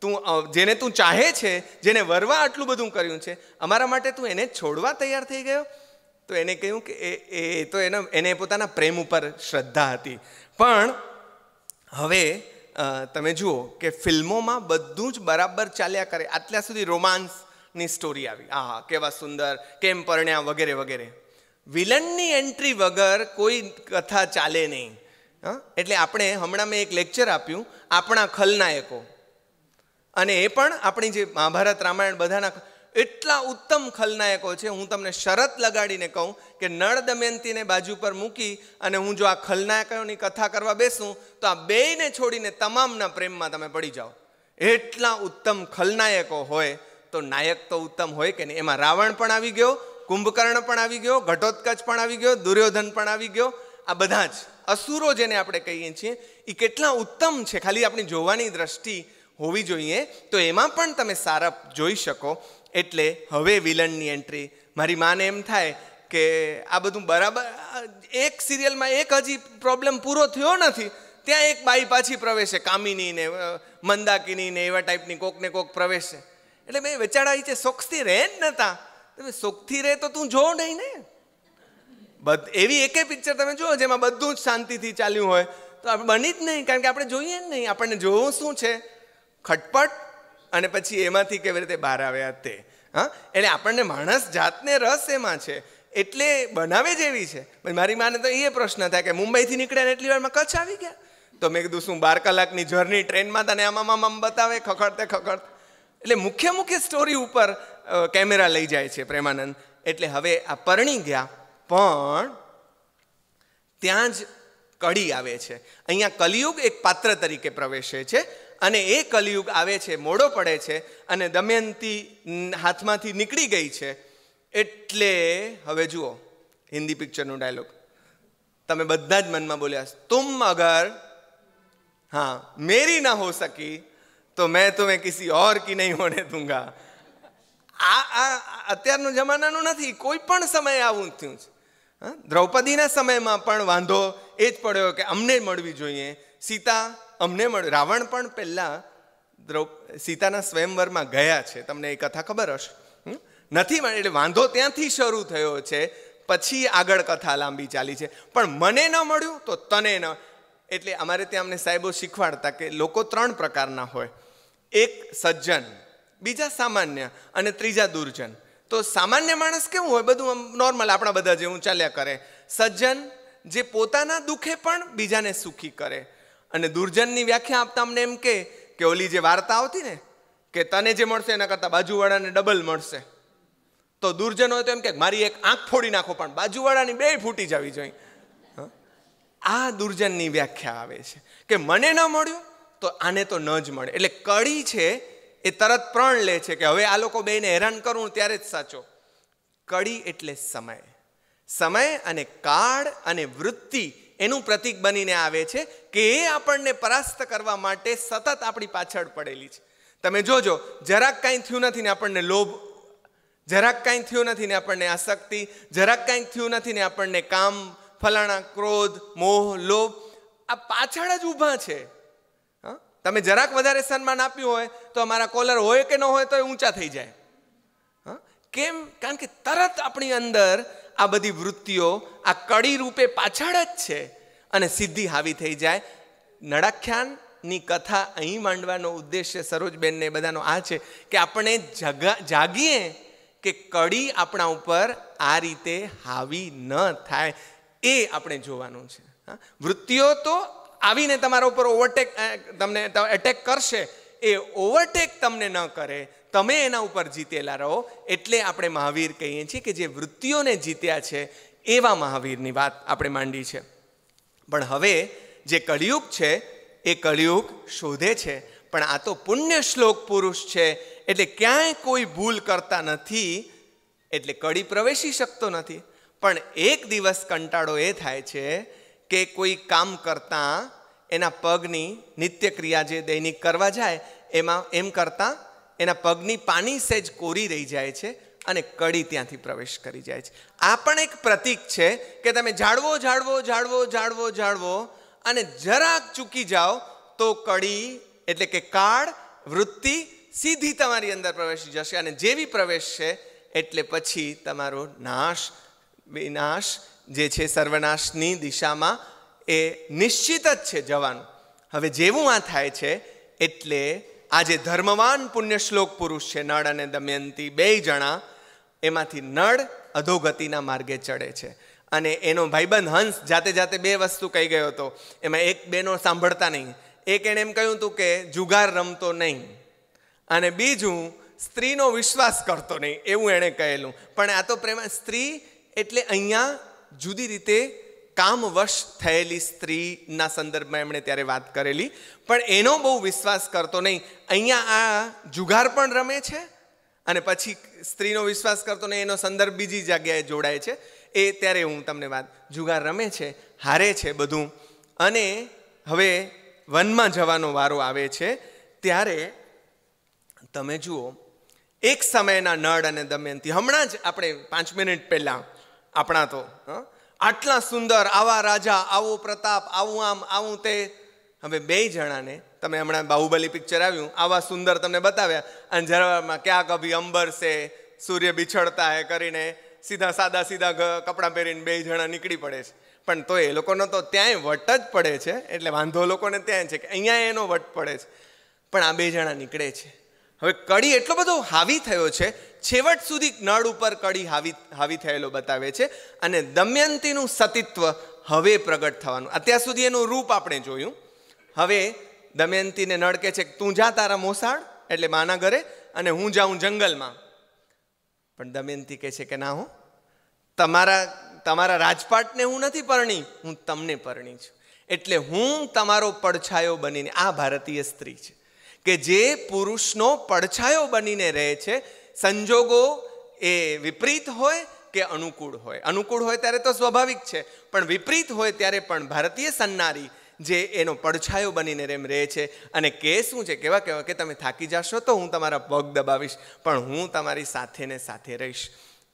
તું જેને તું ચાહે છે જેને વરવા આટલું બધું કર્યું છે અમારા માટે તું એને છોડવા તૈયાર થઈ ગયો તો એને કહ્યું કે એ તો એના એને પોતાના પ્રેમ ઉપર શ્રદ્ધા હતી પણ હવે તમે જુઓ કે ફિલ્મોમાં બધું જ બરાબર ચાલ્યા કરે આટલા સુધી રોમાન્સની સ્ટોરી આવી આ કેવા સુંદર કેમ પરણ્યા વગેરે વગેરે વિલનની એન્ટ્રી વગર કોઈ કથા ચાલે નહીં એટલે આપણે હમણાં મેં એક લેક્ચર આપ્યું આપણા ખલનાયકો અને એ પણ આપણી જે મહાભારત રામાયણ બધાના એટલા ઉત્તમ ખલનાયકો છે હું તમને શરત લગાડીને કહું કે નળ દમયંતીને બાજુ પર મૂકી અને હું જો આ ખલનાયકોની કથા કરવા બેસું તો આ બેયને છોડીને તમામના પ્રેમમાં તમે પડી જાઓ એટલા ઉત્તમ ખલનાયકો હોય તો નાયક તો ઉત્તમ હોય કે નહીં એમાં રાવણ પણ આવી ગયો કુંભકર્ણ પણ આવી ગયો ઘટોત્કચ પણ આવી ગયો દુર્યોધન પણ આવી ગયો આ બધા જ અસુરો જેને આપણે કહીએ છીએ એ કેટલા ઉત્તમ છે ખાલી આપણી જોવાની દ્રષ્ટિ હોવી જોઈએ તો એમાં પણ તમે સારા જોઈ શકો એટલે હવે વિલનની એન્ટ્રી મારી માને એમ થાય કે આ બધું બરાબર એક સિરિયલમાં એક હજી પ્રોબ્લેમ પૂરો થયો નથી ત્યાં એક બાઈ પાછી પ્રવેશે કામિની ને મંદાકિની ને એવા ટાઈપની કોક ને કોક પ્રવેશે એટલે મેં વેચાડા છે શોખથી રહે જ નતા તમે શોખથી રહે તો તું જો નહીં ને બધ એવી એકે પિક્ચર તમે જુઓ જેમાં બધું જ શાંતિથી ચાલ્યું હોય તો આપણે બની જ નહીં કારણ કે આપણે જોઈએ જ નહીં આપણને જોવું શું છે ખટપટ અને પછી એમાંથી કેવી રીતે બહાર આવ્યા તે હા એટલે આપણને માણસ જાતને રસ એમાં છે એટલે બનાવે જેવી એવી છે મારી માને તો એ પ્રશ્ન થાય કે મુંબઈથી નીકળ્યા ને એટલી વારમાં કચ્છ આવી ગયા તો મેં કીધું શું બાર કલાકની જર્ની ટ્રેનમાં તને આમાં આમ બતાવે ખખડતે ખખડ એટલે મુખ્ય મુખ્ય સ્ટોરી ઉપર કેમેરા લઈ જાય છે પ્રેમાનંદ એટલે હવે આ પરણી ગયા પણ ત્યાં જ કડી આવે છે અહીંયા કલિયુગ એક પાત્ર તરીકે પ્રવેશે છે અને એ કલિયુગ આવે છે મોડો પડે છે અને દમયંતી હાથમાંથી નીકળી ગઈ છે એટલે હવે જુઓ હિન્દી પિક્ચરનો ડાયલોગ તમે બધા જ મનમાં બોલ્યા તુમ અગર હા મેરી ના હો સકી તો મેં તુમે કિસી ઓર કી નહીં હોને દૂંગા આ આ અત્યારનો જમાનાનું નથી કોઈ પણ સમયે આવું થયું છે દ્રૌપદીના સમયમાં પણ વાંધો એ જ પડ્યો કે અમને મળવી જોઈએ સીતા અમને મળ્યું રાવણ પણ પહેલાં દ્રૌ સીતાના સ્વયંવરમાં ગયા છે તમને એ કથા ખબર હશે નથી મળે એટલે વાંધો ત્યાંથી શરૂ થયો છે પછી આગળ કથા લાંબી ચાલી છે પણ મને ન મળ્યું તો તને ન એટલે અમારે ત્યાં અમને સાહેબો શીખવાડતા કે લોકો ત્રણ પ્રકારના હોય એક સજ્જન બીજા સામાન્ય અને ત્રીજા દુર્જન તો સામાન્ય માણસ કેવું હોય બધું આમ નોર્મલ આપણા બધા જેવું ચાલ્યા કરે સજ્જન જે પોતાના દુઃખે પણ બીજાને સુખી કરે અને દુર્જનની વ્યાખ્યા આપતા અમને એમ કે કે ઓલી જે વાર્તા આવતી ને કે તને જે મળશે એના કરતાં બાજુવાળાને ડબલ મળશે તો દુર્જન હોય તો એમ કે મારી એક આંખ ફોડી નાખો પણ બાજુવાળાની બે ફૂટી જવી જોઈએ આ દુર્જનની વ્યાખ્યા આવે છે કે મને ન મળ્યું તો આને તો ન જ મળે એટલે કડી છે એ તરત પ્રણ લે છે કે હવે આ લોકો બેને હેરાન કરું ત્યારે જ સાચો કડી એટલે સમય સમય અને કાળ અને વૃત્તિ એનું પ્રતિક બનીને આવે છે કે એ આપણને પરાસ્ત કરવા માટે સતત આપણી પાછળ પડેલી છે તમે જોજો જરાક કાંઈ થયું નથી ને આપણને લોભ જરાક કાંઈ થયું નથી ને આપણને આસક્તિ જરાક કાંઈ થયું નથી ને આપણને કામ ફલાણા ક્રોધ મોહ લોભ આ પાછળ જ ઊભા છે તમે જરાક વધારે સન્માન આપ્યું હોય તો અમારા કોલર હોય કે ન હોય તો ઊંચા થઈ જાય કેમ કારણ કે તરત આપણી અંદર આ બધી વૃત્તિઓ આ કડી રૂપે પાછળ જ છે અને સિદ્ધિ હાવી થઈ જાય નડાખ્યાનની કથા અહીં માંડવાનો ઉદ્દેશ્ય સરોજબેનને બધાનો આ છે કે આપણે જગા જાગીએ કે કડી આપણા ઉપર આ રીતે હાવી ન થાય એ આપણે જોવાનું છે વૃત્તિઓ તો આવીને તમારા ઉપર ઓવરટેક તમને એટેક કરશે એ ઓવરટેક તમને ન કરે તમે એના ઉપર જીતેલા રહો એટલે આપણે મહાવીર કહીએ છીએ કે જે વૃત્તિઓને જીત્યા છે એવા મહાવીરની વાત આપણે માંડી છે પણ હવે જે કળિયુગ છે એ કળિયુગ શોધે છે પણ આ તો પુણ્ય શ્લોક પુરુષ છે એટલે ક્યાંય કોઈ ભૂલ કરતા નથી એટલે કડી પ્રવેશી શકતો નથી પણ એક દિવસ કંટાળો એ થાય છે કે કોઈ કામ કરતાં એના પગની નિત્યક્રિયા જે દૈનિક કરવા જાય એમાં એમ કરતાં એના પગની પાની સહેજ કોરી રહી જાય છે અને કડી ત્યાંથી પ્રવેશ કરી જાય છે આ પણ એક પ્રતીક છે કે તમે ઝાડવો ઝાડવો ઝાડવો ઝાડવો ઝાડવો અને જરાક ચૂકી જાઓ તો કડી એટલે કે કાળ વૃત્તિ સીધી તમારી અંદર પ્રવેશી જશે અને જેવી પ્રવેશ છે એટલે પછી તમારો નાશ વિનાશ જે છે સર્વનાશની દિશામાં એ નિશ્ચિત જ છે જવાનું હવે જેવું આ થાય છે એટલે આજે ધર્મવાન પુણ્ય શ્લોક પુરુષ છે નળ અને દમયંતી બે જણા એમાંથી નળ અધોગતિના માર્ગે ચડે છે અને એનો ભાઈબંધ હંસ જાતે જાતે બે વસ્તુ કહી ગયો હતો એમાં એક બેનો સાંભળતા નહીં એક એણે એમ કહ્યું હતું કે જુગાર રમતો નહીં અને બીજું સ્ત્રીનો વિશ્વાસ કરતો નહીં એવું એણે કહેલું પણ આ તો પ્રેમ સ્ત્રી એટલે અહીંયા જુદી રીતે કામવશ થયેલી સ્ત્રીના સંદર્ભમાં એમણે ત્યારે વાત કરેલી પણ એનો બહુ વિશ્વાસ કરતો નહીં અહીંયા આ જુગાર પણ રમે છે અને પછી સ્ત્રીનો વિશ્વાસ કરતો નહીં એનો સંદર્ભ બીજી જગ્યાએ જોડાય છે એ ત્યારે હું તમને વાત જુગાર રમે છે હારે છે બધું અને હવે વનમાં જવાનો વારો આવે છે ત્યારે તમે જુઓ એક સમયના નળ અને દમયંતી હમણાં જ આપણે પાંચ મિનિટ પહેલાં આપણા તો હં આટલા સુંદર આવા રાજા આવો પ્રતાપ આવું આમ આવું તે હવે બે જણાને તમે હમણાં બાહુબલી પિક્ચર આવ્યું આવા સુંદર તમને બતાવ્યા અને જરામાં ક્યાં કભી અંબર છે સૂર્ય બિછડતા હે કરીને સીધા સાદા સીધા કપડાં પહેરીને બે જણા નીકળી પડે છે પણ તો એ લોકોનો તો ત્યાંય વટ જ પડે છે એટલે વાંધો લોકોને ત્યાં છે કે અહીંયા એનો વટ પડે છે પણ આ બે જણા નીકળે છે હવે કડી એટલો બધો હાવી થયો છે છેવટ સુધી નળ ઉપર કડી હાવી હાવી થયેલો બતાવે છે અને દમયંતીનું સતીત્વ હવે પ્રગટ થવાનું અત્યાર સુધી એનું રૂપ આપણે જોયું હવે દમયંતીને નળ કહે છે તું જા તારા મોસાળ એટલે માના ઘરે અને હું જાઉં જંગલમાં પણ દમયંતી કહે છે કે ના હો તમારા તમારા રાજપાટને હું નથી પરણી હું તમને પરણી છું એટલે હું તમારો પડછાયો બનીને આ ભારતીય સ્ત્રી છે કે જે પુરુષનો પડછાયો બનીને રહે છે સંજોગો એ વિપરીત હોય કે અનુકૂળ હોય અનુકૂળ હોય ત્યારે તો સ્વાભાવિક છે પણ વિપરીત હોય ત્યારે પણ ભારતીય સન્નારી જે એનો પડછાયો બનીને રેમ રહે છે અને કે શું છે કેવા કહેવા કે તમે થાકી જશો તો હું તમારા પગ દબાવીશ પણ હું તમારી સાથે ને સાથે રહીશ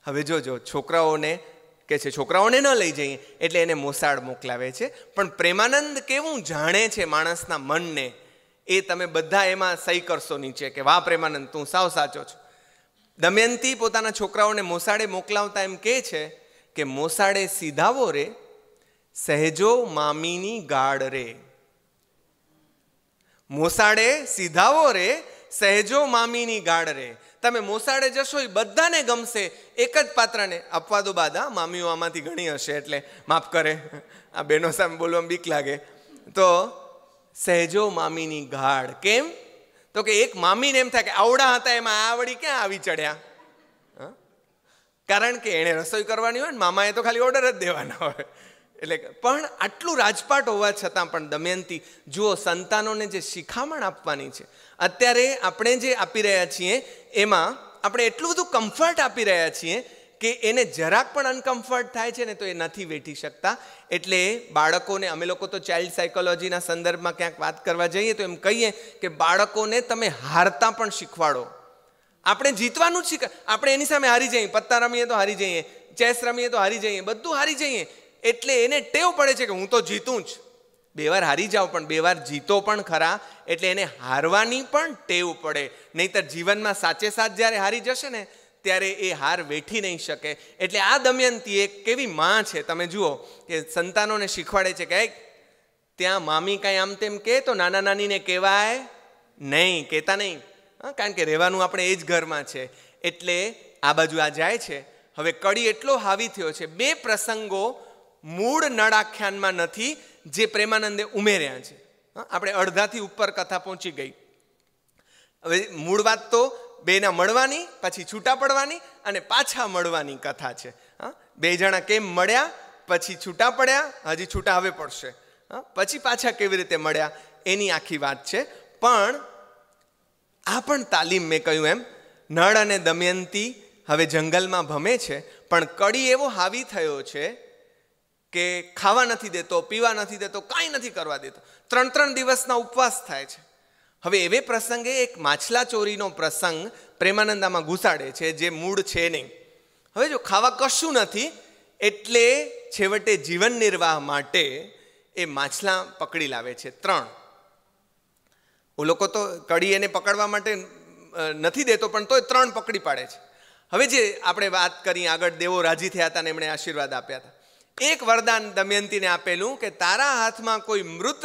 હવે જોજો છોકરાઓને કે છે છોકરાઓને ન લઈ જઈએ એટલે એને મોસાળ મોકલાવે છે પણ પ્રેમાનંદ કેવું જાણે છે માણસના મનને એ તમે બધા એમાં સહી કરશો નીચે કે વાહ પ્રેમાનંદ તું સાવ સાચો છો દમયંતી પોતાના છોકરાઓને મોસાડે મોકલાવતા એમ કહે છે કે મોસાળે સીધાવો રે સહેજો મામીની ગાઢ રે મોસાળે સીધાવો રે સહેજો મામીની ગાઢ રે તમે મોસાડે જશો એ બધાને ગમશે એક જ પાત્રને આપવા દો બાદા મામીઓ આમાંથી ઘણી હશે એટલે માફ કરે આ બહેનો સામે બોલવા બીક લાગે તો સહેજો મામીની ગાઢ કેમ તો કે એક મામીને એમ થાય કે આવડા હતા એમાં આવડી ક્યાં આવી ચડ્યા કારણ કે એણે રસોઈ કરવાની હોય ને મામાએ તો ખાલી ઓર્ડર જ દેવાના હોય એટલે પણ આટલું રાજપાટ હોવા છતાં પણ દમયંતી જુઓ સંતાનોને જે શિખામણ આપવાની છે અત્યારે આપણે જે આપી રહ્યા છીએ એમાં આપણે એટલું બધું કમ્ફર્ટ આપી રહ્યા છીએ કે એને જરાક પણ અનકમ્ફર્ટ થાય છે ને તો એ નથી વેઠી શકતા એટલે બાળકોને અમે લોકો તો ચાઇલ્ડ સાયકોલોજીના સંદર્ભમાં ક્યાંક વાત કરવા જઈએ તો એમ કહીએ કે બાળકોને તમે હારતા પણ શીખવાડો આપણે જીતવાનું જ શીખ આપણે એની સામે હારી જઈએ પત્તા રમીએ તો હારી જઈએ ચેસ રમીએ તો હારી જઈએ બધું હારી જઈએ એટલે એને ટેવ પડે છે કે હું તો જીતું જ બે વાર હારી જાઉં પણ બે વાર જીતો પણ ખરા એટલે એને હારવાની પણ ટેવ પડે નહીતર જીવનમાં સાચે સાચ જ્યારે હારી જશે ને ત્યારે એ હાર વેઠી નહીં શકે એટલે આ દમયંતી એક કેવી માં છે તમે જુઓ કે સંતાનોને શીખવાડે છે કે ત્યાં મામી કાંઈ આમ તેમ કહે તો નાના નાનીને કહેવાય નહીં કહેતા નહીં કારણ કે રહેવાનું આપણે એ જ ઘરમાં છે એટલે આ બાજુ આ જાય છે હવે કડી એટલો હાવી થયો છે બે પ્રસંગો મૂળ નળાખ્યાનમાં નથી જે પ્રેમાનંદે ઉમેર્યા છે આપણે અડધાથી ઉપર કથા પહોંચી ગઈ હવે મૂળ વાત તો બેના મળવાની પછી છૂટા પડવાની અને પાછા મળવાની કથા છે હા બે જણા કેમ મળ્યા પછી છૂટા પડ્યા હજી છૂટા હવે પડશે હા પછી પાછા કેવી રીતે મળ્યા એની આખી વાત છે પણ આ પણ તાલીમ મેં કહ્યું એમ નળ અને દમયંતી હવે જંગલમાં ભમે છે પણ કડી એવો હાવી થયો છે કે ખાવા નથી દેતો પીવા નથી દેતો કાંઈ નથી કરવા દેતો ત્રણ ત્રણ દિવસના ઉપવાસ થાય છે હવે એવે પ્રસંગે એક માછલા ચોરીનો પ્રસંગ પ્રેમાનંદામાં ઘૂસાડે છે જે મૂળ છે નહીં હવે જો ખાવા કશું નથી એટલે છેવટે જીવન નિર્વાહ માટે એ માછલા પકડી લાવે છે ત્રણ ઓ લોકો તો કડી એને પકડવા માટે નથી દેતો પણ તોય ત્રણ પકડી પાડે છે હવે જે આપણે વાત કરી આગળ દેવો રાજી થયા હતા અને એમણે આશીર્વાદ આપ્યા હતા એક વરદાન દમયંતીને આપેલું કે તારા હાથમાં કોઈ મૃત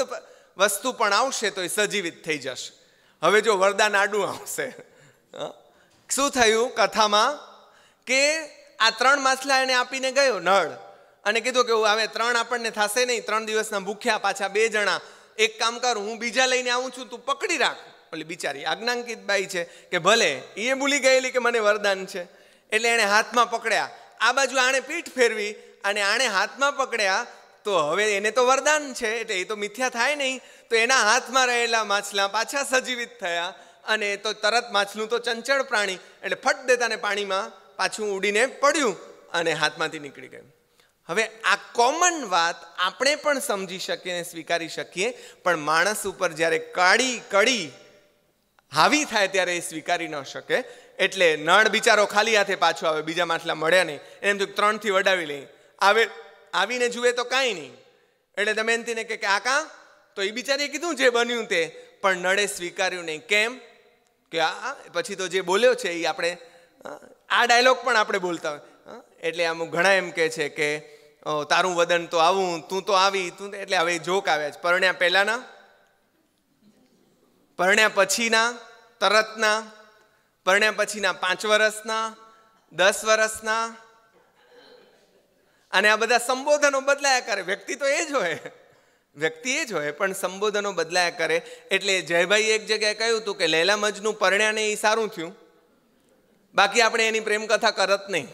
વસ્તુ પણ આવશે તો એ સજીવિત થઈ જશે હવે જો વરદાન આડું આવશે શું થયું કથામાં કે આ ત્રણ માછલા એને આપીને ગયો નળ અને કીધું કે હવે ત્રણ આપણને થશે નહીં ત્રણ દિવસના ભૂખ્યા પાછા બે જણા એક કામ કર હું બીજા લઈને આવું છું તું પકડી રાખ એટલે બિચારી આજ્ઞાંકિત બાઈ છે કે ભલે એ ભૂલી ગયેલી કે મને વરદાન છે એટલે એણે હાથમાં પકડ્યા આ બાજુ આણે પીઠ ફેરવી અને આણે હાથમાં પકડ્યા તો હવે એને તો વરદાન છે એટલે એ તો મિથ્યા થાય નહીં તો એના હાથમાં રહેલા માછલા પાછા સજીવિત થયા અને તો તરત માછલું તો ચંચળ પ્રાણી એટલે ફટ દેતાને પાણીમાં પાછું ઉડીને પડ્યું અને હાથમાંથી નીકળી ગયું હવે આ કોમન વાત આપણે પણ સમજી શકીએ અને સ્વીકારી શકીએ પણ માણસ ઉપર જ્યારે કાળી કડી હાવી થાય ત્યારે એ સ્વીકારી ન શકે એટલે નળ બિચારો ખાલી હાથે પાછો આવે બીજા માછલા મળ્યા નહીં એમ તો ત્રણથી વડાવી લઈ આવે આવીને જુએ તો કાંઈ નહીં એટલે દમયંતીને કે કાકા તો એ બિચારીએ કીધું જે બન્યું તે પણ નળે સ્વીકાર્યું નહીં કેમ કે આ પછી તો જે બોલ્યો છે એ આપણે આ ડાયલોગ પણ આપણે બોલતા હોય એટલે આમ ઘણા એમ કહે છે કે તારું વદન તો આવું તું તો આવી તું એટલે હવે જોક આવ્યા છે પરણ્યા પહેલાંના પરણ્યા પછીના તરતના પરણ્યા પછીના પાંચ વર્ષના દસ વર્ષના અને આ બધા સંબોધનો બદલાયા કરે વ્યક્તિ તો એ જ હોય વ્યક્તિ એ જ હોય પણ સંબોધનો બદલાયા કરે એટલે જયભાઈ એક જગ્યાએ કહ્યું હતું કે લેલા મજનું પરણ્યાને એ સારું થયું બાકી આપણે એની પ્રેમકથા કરત નહીં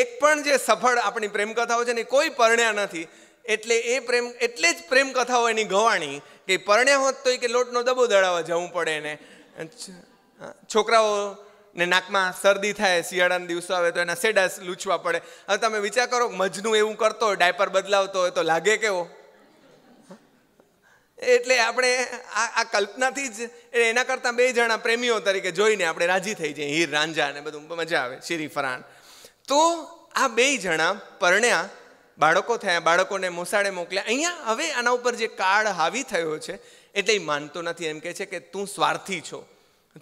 એક પણ જે સફળ આપણી પ્રેમકથાઓ છે ને કોઈ પરણ્યા નથી એટલે એ પ્રેમ એટલે જ પ્રેમકથાઓ એની ગવાણી કે પરણ્યા હોત તો કે લોટનો દબો દળાવવા જવું પડે એને છોકરાઓ ને નાકમાં શરદી થાય શિયાળાના દિવસો આવે તો એના સેડાસ લૂછવા પડે હવે તમે વિચાર કરો મજનું એવું કરતો હોય ડાયપર બદલાવતો હોય તો લાગે કેવો એટલે આપણે આ આ કલ્પનાથી જ એના કરતાં બે જણા પ્રેમીઓ તરીકે જોઈને આપણે રાજી થઈ જઈએ હીર રાંઝા ને બધું મજા આવે શિરી ફરાન તો આ બે જણા પરણ્યા બાળકો થયા બાળકોને મોસાળે મોકલ્યા અહીંયા હવે આના ઉપર જે કાળ હાવી થયો છે એટલે માનતો નથી એમ કે છે કે તું સ્વાર્થી છો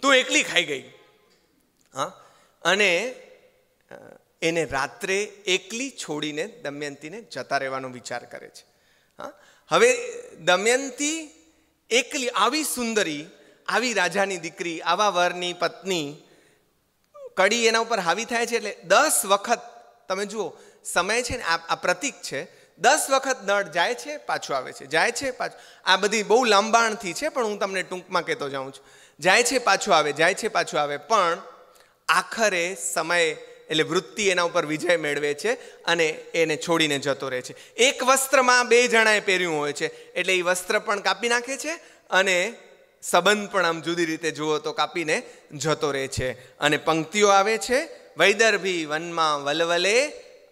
તું એકલી ખાઈ ગઈ હા અને એને રાત્રે એકલી છોડીને દમયંતીને જતા રહેવાનો વિચાર કરે છે હા હવે દમયંતી એકલી આવી સુંદરી આવી રાજાની દીકરી આવા વરની પત્ની કડી એના ઉપર હાવી થાય છે એટલે દસ વખત તમે જુઓ સમય છે ને આ પ્રતીક છે દસ વખત નળ જાય છે પાછું આવે છે જાય છે પાછું આ બધી બહુ લાંબાણથી છે પણ હું તમને ટૂંકમાં કહેતો જાઉં છું જાય છે પાછું આવે જાય છે પાછું આવે પણ આખરે સમય એટલે વૃત્તિ એના ઉપર વિજય મેળવે છે અને એને છોડીને જતો રહે છે એક વસ્ત્રમાં બે જણાએ પહેર્યું હોય છે એટલે એ વસ્ત્ર પણ કાપી નાખે છે અને સંબંધ પણ આમ જુદી રીતે જુઓ તો કાપીને જતો રહે છે અને પંક્તિઓ આવે છે વૈદર્ભી વનમાં વલવલે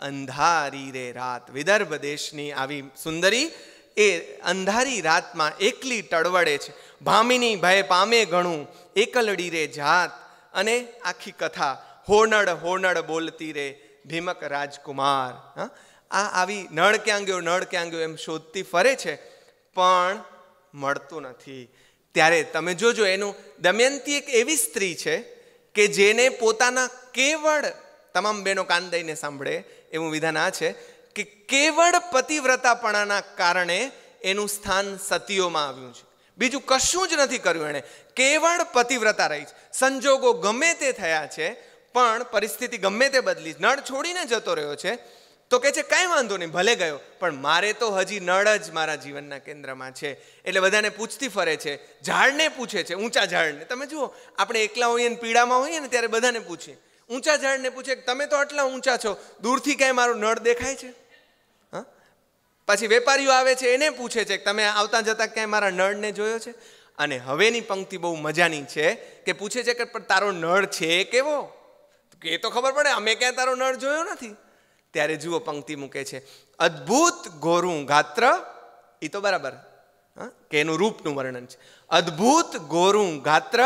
અંધારી રે રાત વિદર્ભ દેશની આવી સુંદરી એ અંધારી રાતમાં એકલી ટળવડે છે ભામિની ભય પામે ઘણું એકલડી રે જાત અને આખી કથા હોનડ હોનડ બોલતી રે ભીમક રાજકુમાર હા આ આવી નળ ક્યાં ગયો નળ ક્યાં ગયો એમ શોધતી ફરે છે પણ મળતું નથી ત્યારે તમે જોજો એનું દમયંતી એક એવી સ્ત્રી છે કે જેને પોતાના કેવળ તમામ બેનો કાન દઈને સાંભળે એવું વિધાન આ છે કે કેવળ પતિવ્રતાપણાના કારણે એનું સ્થાન સતીઓમાં આવ્યું છે બીજું કશું જ નથી કર્યું એણે કેવળ પતિવ્રતા રહી છે સંજોગો ગમે તે થયા છે પણ પરિસ્થિતિ ગમે તે બદલી નળ છોડીને જતો રહ્યો છે તો કે છે કાંઈ વાંધો નહીં ભલે ગયો પણ મારે તો હજી નળ જ મારા જીવનના કેન્દ્રમાં છે એટલે બધાને પૂછતી ફરે છે ઝાડને પૂછે છે ઊંચા ઝાડને તમે જુઓ આપણે એકલા હોઈએ ને પીડામાં હોઈએ ને ત્યારે બધાને પૂછીએ ઊંચા ઝાડને પૂછે તમે તો આટલા ઊંચા છો દૂરથી ક્યાંય મારો નળ દેખાય છે હા પછી વેપારીઓ આવે છે એને પૂછે છે કે તમે આવતા જતાં ક્યાંય મારા નળને જોયો છે અને હવેની પંક્તિ બહુ મજાની છે કે પૂછે છે કે પણ તારો નળ છે કેવો કે એ તો ખબર પડે અમે ક્યાં તારો નળ જોયો નથી ત્યારે જુઓ પંક્તિ મૂકે છે અદ્ભુત ગોરું ગાત્ર એ તો બરાબર કે એનું રૂપનું વર્ણન છે અદ્ભુત ગોરું ગાત્ર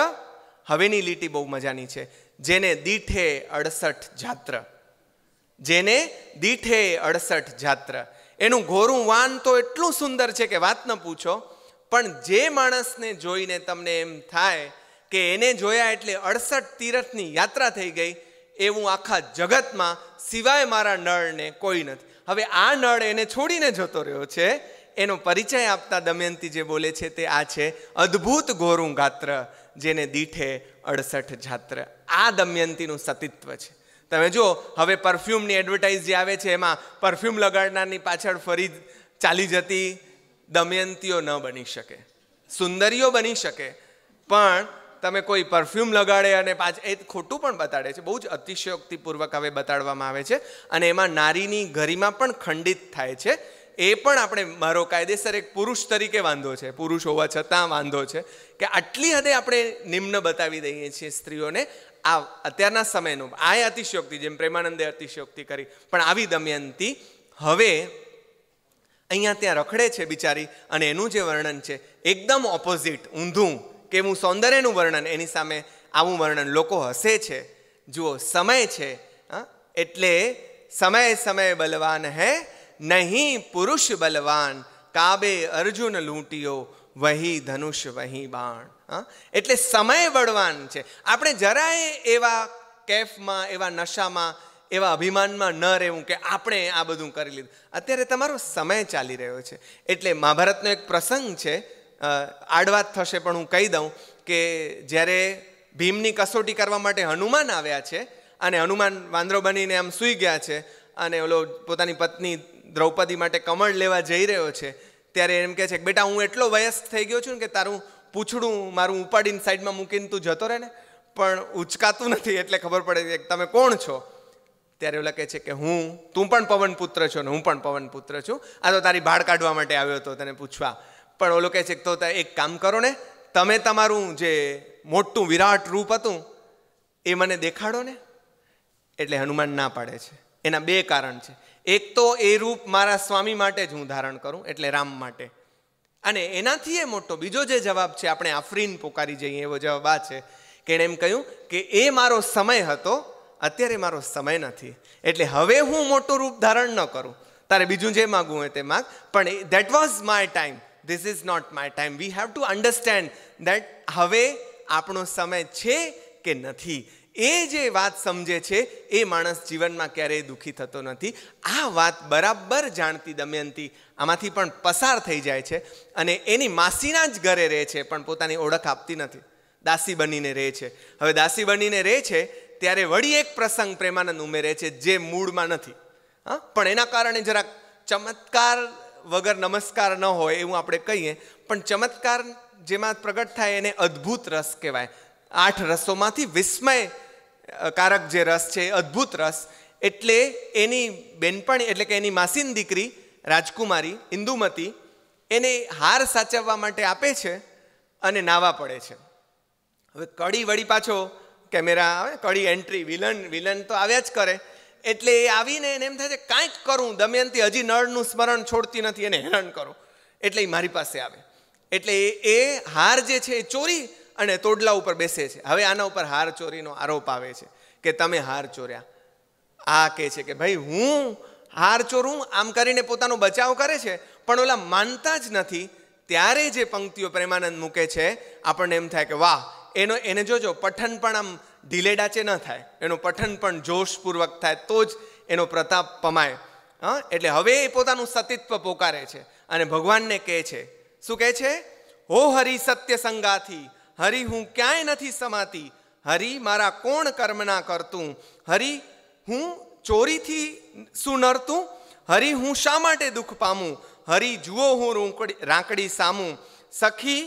હવેની લીટી બહુ મજાની છે જેને દીઠે અડસઠ જાત્ર જેને દીઠે અડસઠ જાત્ર એનું ઘોરું વાન તો એટલું સુંદર છે કે વાત ન પૂછો પણ જે માણસને જોઈને તમને એમ થાય કે એને જોયા એટલે અડસઠ તીરથની યાત્રા થઈ ગઈ એવું આખા જગતમાં સિવાય મારા નળને કોઈ નથી હવે આ નળ એને છોડીને જતો રહ્યો છે એનો પરિચય આપતા દમયંતી જે બોલે છે તે આ છે અદ્ભુત ગોરું ગાત્ર જેને દીઠે અડસઠ જાત્ર આ દમયંતીનું સતીત્વ છે તમે જુઓ હવે પરફ્યુમની એડવર્ટાઇઝ જે આવે છે એમાં પરફ્યુમ લગાડનારની પાછળ ફરી ચાલી જતી દમયંતીઓ ન બની શકે સુંદરીઓ બની શકે પણ તમે કોઈ પરફ્યુમ લગાડે અને પાછ એ ખોટું પણ બતાડે છે બહુ જ અતિશયોક્તિપૂર્વક હવે બતાડવામાં આવે છે અને એમાં નારીની ગરિમા પણ ખંડિત થાય છે એ પણ આપણે મારો કાયદેસર એક પુરુષ તરીકે વાંધો છે પુરુષ હોવા છતાં વાંધો છે કે આટલી હદે આપણે નિમ્ન બતાવી દઈએ છીએ સ્ત્રીઓને આ અત્યારના સમયનું આ અતિશયોક્તિ જેમ પ્રેમાનંદે અતિશયોક્તિ કરી પણ આવી દમયંતી હવે અહીંયા ત્યાં રખડે છે બિચારી અને એનું જે વર્ણન છે એકદમ ઓપોઝિટ ઊંધું કે હું સૌંદર્યનું વર્ણન એની સામે આવું વર્ણન લોકો હસે છે જુઓ સમય છે હા એટલે સમય સમય બલવાન હે નહીં પુરુષ બલવાન કાબે અર્જુન લૂંટીઓ વહી ધનુષ વહી બાણ હા એટલે સમય બળવાન છે આપણે જરાય એવા કેફમાં એવા નશામાં એવા અભિમાનમાં ન રહેવું કે આપણે આ બધું કરી લીધું અત્યારે તમારો સમય ચાલી રહ્યો છે એટલે મહાભારતનો એક પ્રસંગ છે આડવાત થશે પણ હું કહી દઉં કે જ્યારે ભીમની કસોટી કરવા માટે હનુમાન આવ્યા છે અને હનુમાન વાંદરો બનીને આમ સૂઈ ગયા છે અને ઓલો પોતાની પત્ની દ્રૌપદી માટે કમળ લેવા જઈ રહ્યો છે ત્યારે એમ કહે છે કે બેટા હું એટલો વયસ્ક થઈ ગયો છું ને કે તારું પૂછડું મારું ઉપાડીને સાઈડમાં મૂકીને તું જતો રહે ને પણ ઉચકાતું નથી એટલે ખબર પડે કે તમે કોણ છો ત્યારે એવું લખે છે કે હું તું પણ પવનપુત્ર છો ને હું પણ પવનપુત્ર છું આ તો તારી ભાડ કાઢવા માટે આવ્યો હતો તને પૂછવા પણ ઓલો કહે છે તો એક કામ કરો ને તમે તમારું જે મોટું વિરાટ રૂપ હતું એ મને દેખાડો ને એટલે હનુમાન ના પાડે છે એના બે કારણ છે એક તો એ રૂપ મારા સ્વામી માટે જ હું ધારણ કરું એટલે રામ માટે અને એનાથી એ મોટો બીજો જે જવાબ છે આપણે આફરીન પોકારી જઈએ એવો જવાબ આ છે કે એણે એમ કહ્યું કે એ મારો સમય હતો અત્યારે મારો સમય નથી એટલે હવે હું મોટું રૂપ ધારણ ન કરું તારે બીજું જે માગવું હોય તે માગ પણ that was my time this is not my time we have to understand that હવે આપણો સમય છે કે નથી એ જે વાત સમજે છે એ માણસ જીવનમાં ક્યારેય દુઃખી થતો નથી આ વાત બરાબર જાણતી દમયંતી આમાંથી પણ પસાર થઈ જાય છે અને એની માસીના જ ઘરે રહે છે પણ પોતાની ઓળખ આપતી નથી દાસી બનીને રહે છે હવે દાસી બનીને રહે છે ત્યારે વળી એક પ્રસંગ પ્રેમાનંદ ઉમેરે છે જે મૂળમાં નથી હા પણ એના કારણે જરાક ચમત્કાર વગર નમસ્કાર ન હોય એવું આપણે કહીએ પણ ચમત્કાર જેમાં પ્રગટ થાય એને અદ્ભુત રસ કહેવાય આઠ રસોમાંથી વિસ્મય કારક જે રસ છે અદ્ભુત રસ એટલે એની બેનપણી એટલે કે એની માસીન દીકરી રાજકુમારી ઇન્દુમતી એને હાર સાચવવા માટે આપે છે અને નાવા પડે છે હવે કડી વળી પાછો કેમેરા આવે કડી એન્ટ્રી વિલન વિલન તો આવ્યા જ કરે એટલે એ આવીને એને એમ થાય છે કાંઈક કરું દમયંતી હજી નળનું સ્મરણ છોડતી નથી એને હેરણ કરું એટલે એ મારી પાસે આવે એટલે એ હાર જે છે એ ચોરી અને તોડલા ઉપર બેસે છે હવે આના ઉપર હાર ચોરીનો આરોપ આવે છે કે તમે હાર ચોર્યા આ કહે છે કે ભાઈ હું હાર ચોરું આમ કરીને પોતાનો બચાવ કરે છે પણ ઓલા માનતા જ નથી ત્યારે જે પંક્તિઓ પ્રેમાનંદ મૂકે છે આપણને એમ થાય કે વાહ એનો એને જોજો પઠન પણ આમ ઢીલે ડાચે ન થાય એનું પઠન પણ જોશપૂર્વક થાય તો જ એનો પ્રતાપ પમાય હા એટલે હવે એ પોતાનું સતીત્વ પોકારે છે અને ભગવાનને કહે છે શું કહે છે હો હરિ સત્ય સંગાથી હરિ હું ક્યાંય નથી સમાતી હરિ મારા કોણ કર્મના કરતું હરિ હું ચોરીથી શું નરતું હરિ હું શા માટે દુઃખ પામું હરિ જુઓ હું રૂંકડી રાંકડી સામું સખી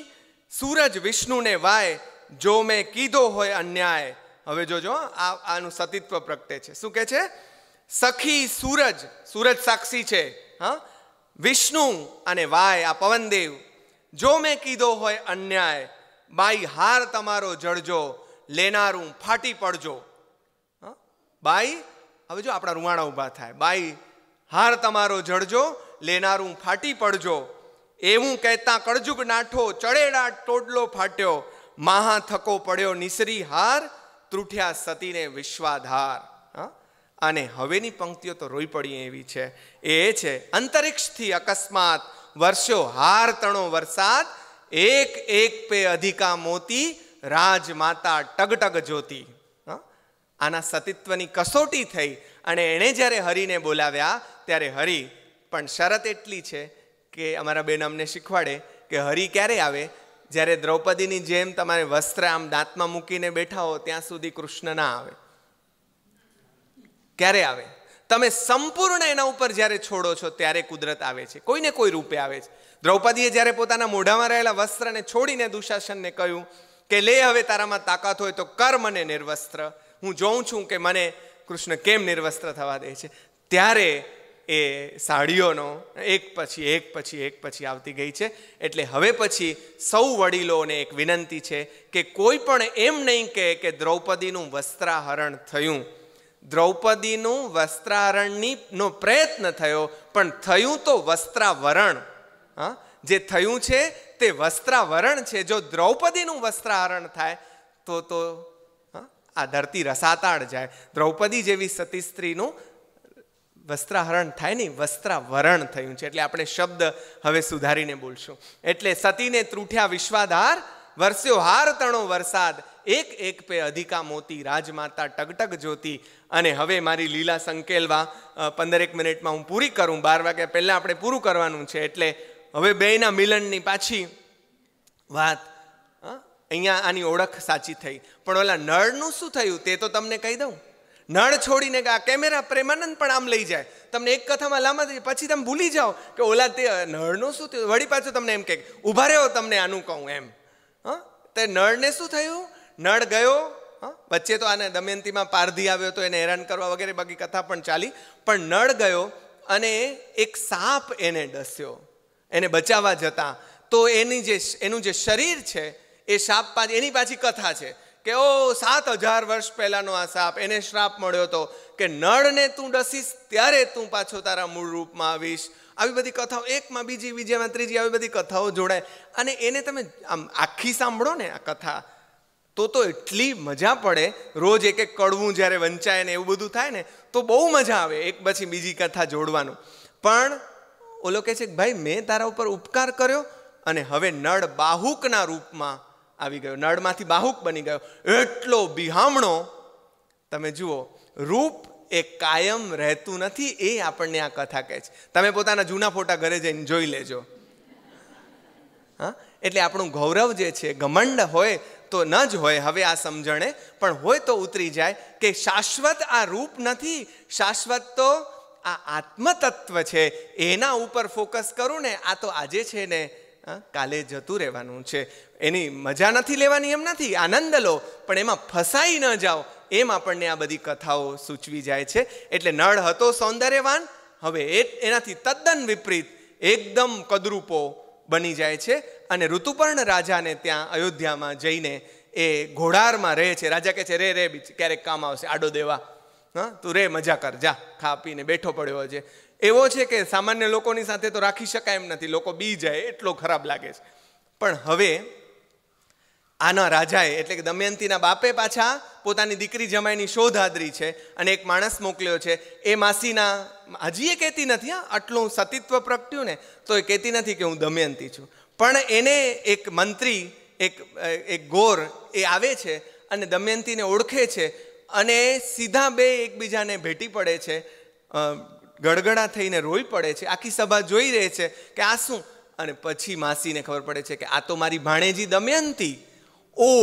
સૂરજ વિષ્ણુને વાય જો મેં કીધો હોય અન્યાય હવે જોજો આ આનું સતીત્વ પ્રગટે છે શું કહે છે સખી સૂરજ સૂરજ સાક્ષી છે હા વિષ્ણુ અને વાય આ પવનદેવ જો મેં કીધો હોય અન્યાય બાઈ હાર તમારો જડજો લેનારું ફાટી પડજો બાઈ હવે જો આપણા રૂવાણા ઊભા થાય બાઈ હાર તમારો જડજો લેનારું ફાટી પડજો એવું કહેતા કળજુગ નાઠો ચડેડા ટોડલો ફાટ્યો મહા થકો પડ્યો નિસરી હાર ત્રુઠ્યા સતીને વિશ્વાધાર અને હવેની પંક્તિઓ તો રોઈ પડી એવી છે એ છે અંતરિક્ષથી અકસ્માત વર્ષો હાર તણો વરસાદ એક એક પે અધિકા મોતી રાજમાતા ટગટગ જોતી આના સતીત્વની કસોટી થઈ અને એણે જ્યારે હરિને બોલાવ્યા ત્યારે હરિ પણ શરત એટલી છે કે અમારા બેન અમને શીખવાડે કે હરિ ક્યારે આવે જ્યારે દ્રૌપદીની જેમ તમારે વસ્ત્ર આમ દાંતમાં મૂકીને બેઠા હો ત્યાં સુધી કૃષ્ણ ના આવે ક્યારે આવે તમે સંપૂર્ણ એના ઉપર જ્યારે છોડો છો ત્યારે કુદરત આવે છે કોઈને કોઈ રૂપે આવે છે દ્રૌપદીએ જ્યારે પોતાના મોઢામાં રહેલા વસ્ત્રને છોડીને દુશાસનને કહ્યું કે લે હવે તારામાં તાકાત હોય તો કર મને નિર્વસ્ત્ર હું જોઉં છું કે મને કૃષ્ણ કેમ નિર્વસ્ત્ર થવા દે છે ત્યારે એ સાડીઓનો એક પછી એક પછી એક પછી આવતી ગઈ છે એટલે હવે પછી સૌ વડીલોને એક વિનંતી છે કે કોઈ પણ એમ નહીં કહે કે દ્રૌપદીનું વસ્ત્રાહરણ થયું દ્રૌપદીનું વસ્ત્રાહરણની નો પ્રયત્ન થયો પણ થયું તો વસ્ત્રાવરણ હા જે થયું છે તે વસ્ત્રાવરણ છે જો દ્રૌપદીનું વસ્ત્રાહરણ થાય તો તો આ ધરતી રસાતાળ જાય દ્રૌપદી જેવી સતી સ્ત્રીનું વસ્ત્રાહરણ થાય નહીં વસ્ત્રાવરણ થયું છે એટલે આપણે શબ્દ હવે સુધારીને બોલશું એટલે સતીને ત્રુઠ્યા વિશ્વાધાર વરસ્યો હાર તણો વરસાદ એક એક પે અધિકા મોતી રાજમાતા ટગટગ જોતી અને હવે મારી લીલા સંકેલવા પંદરેક મિનિટમાં હું પૂરી કરું બાર વાગ્યા પહેલાં આપણે પૂરું કરવાનું છે એટલે હવે બેયના મિલનની પાછી વાત અહીંયા આની ઓળખ સાચી થઈ પણ ઓલા નળનું શું થયું તે તો તમને કહી દઉં નળ છોડીને આ કેમેરા પ્રેમાનંદ પણ આમ લઈ જાય તમને એક કથામાં લાંબા થઈ પછી તમે ભૂલી જાઓ કે ઓલા તે નળનું શું થયું વળી પાછું તમને એમ કહે ઊભા રહ્યો તમને આનું કહું એમ હા તે નળને શું થયું નળ ગયો વચ્ચે તો આને દમયંતીમાં પારધી આવ્યો તો એને હેરાન કરવા વગેરે બાકી કથા પણ ચાલી પણ નળ ગયો અને એક સાપ એને ડસ્યો એને બચાવવા જતા તો એની જે એનું જે શરીર છે એ સાપ પાછી એની પાછી કથા છે કે ઓ સાત હજાર વર્ષ પહેલાંનો આ સાપ એને શ્રાપ મળ્યો હતો કે નળને તું ડસીશ ત્યારે તું પાછો તારા મૂળ રૂપમાં આવીશ આવી બધી કથાઓ એકમાં બીજી બીજામાં ત્રીજી આવી બધી કથાઓ જોડાય અને એને તમે આમ આખી સાંભળો ને આ કથા તો તો એટલી મજા પડે રોજ એક એક કડવું જ્યારે વંચાય ને એવું બધું થાય ને તો બહુ મજા આવે એક પછી બીજી કથા જોડવાનું પણ ઓલો કહે છે કે ભાઈ મેં તારા ઉપર ઉપકાર કર્યો અને હવે નળ બાહુકના રૂપમાં આવી ગયો નળમાંથી બાહુક બની ગયો એટલો બિહામણો તમે જુઓ રૂપ એ કાયમ રહેતું નથી એ આપણને આ કથા કહે છે તમે પોતાના જૂના ફોટા ઘરે જઈને જોઈ લેજો હા એટલે આપણું ગૌરવ જે છે ઘમંડ હોય તો ન જ હોય હવે આ સમજણે પણ હોય તો ઉતરી જાય કે શાશ્વત આ રૂપ નથી શાશ્વત તો આ આત્મતત્વ છે એના ઉપર ફોકસ કરું ને આ તો આજે છે ને કાલે જતું રહેવાનું છે એની મજા નથી લેવાની એમ નથી આનંદ લો પણ એમાં ફસાઈ ન જાઓ એમ આપણને આ બધી કથાઓ સૂચવી જાય છે એટલે નળ હતો સૌંદર્યવાન હવે એ એનાથી તદ્દન વિપરીત એકદમ કદરૂપો બની જાય છે અને ઋતુપર્ણ રાજાને ત્યાં અયોધ્યામાં જઈને એ ઘોડારમાં રહે છે રાજા કહે છે રે રે બીચ ક્યારેક કામ આવશે આડો દેવા હા તું રે મજા કર જા ખા પીને બેઠો પડ્યો છે એવો છે કે સામાન્ય લોકોની સાથે તો રાખી શકાય એમ નથી લોકો બી જાય એટલો ખરાબ લાગે છે પણ હવે આના રાજાએ એટલે કે દમયંતીના બાપે પાછા પોતાની દીકરી જમાઈની શોધ આદરી છે અને એક માણસ મોકલ્યો છે એ માસીના હજી એ કહેતી નથી હા આટલું સતીત્વ પ્રગટ્યું ને તો એ કહેતી નથી કે હું દમયંતી છું પણ એને એક મંત્રી એક એક ગોર એ આવે છે અને દમયંતીને ઓળખે છે અને સીધા બે એકબીજાને ભેટી પડે છે ગડગડા થઈને રોઈ પડે છે આખી સભા જોઈ રહે છે કે આ શું અને પછી માસીને ખબર પડે છે કે આ તો મારી ભાણેજી દમયંતી ઓ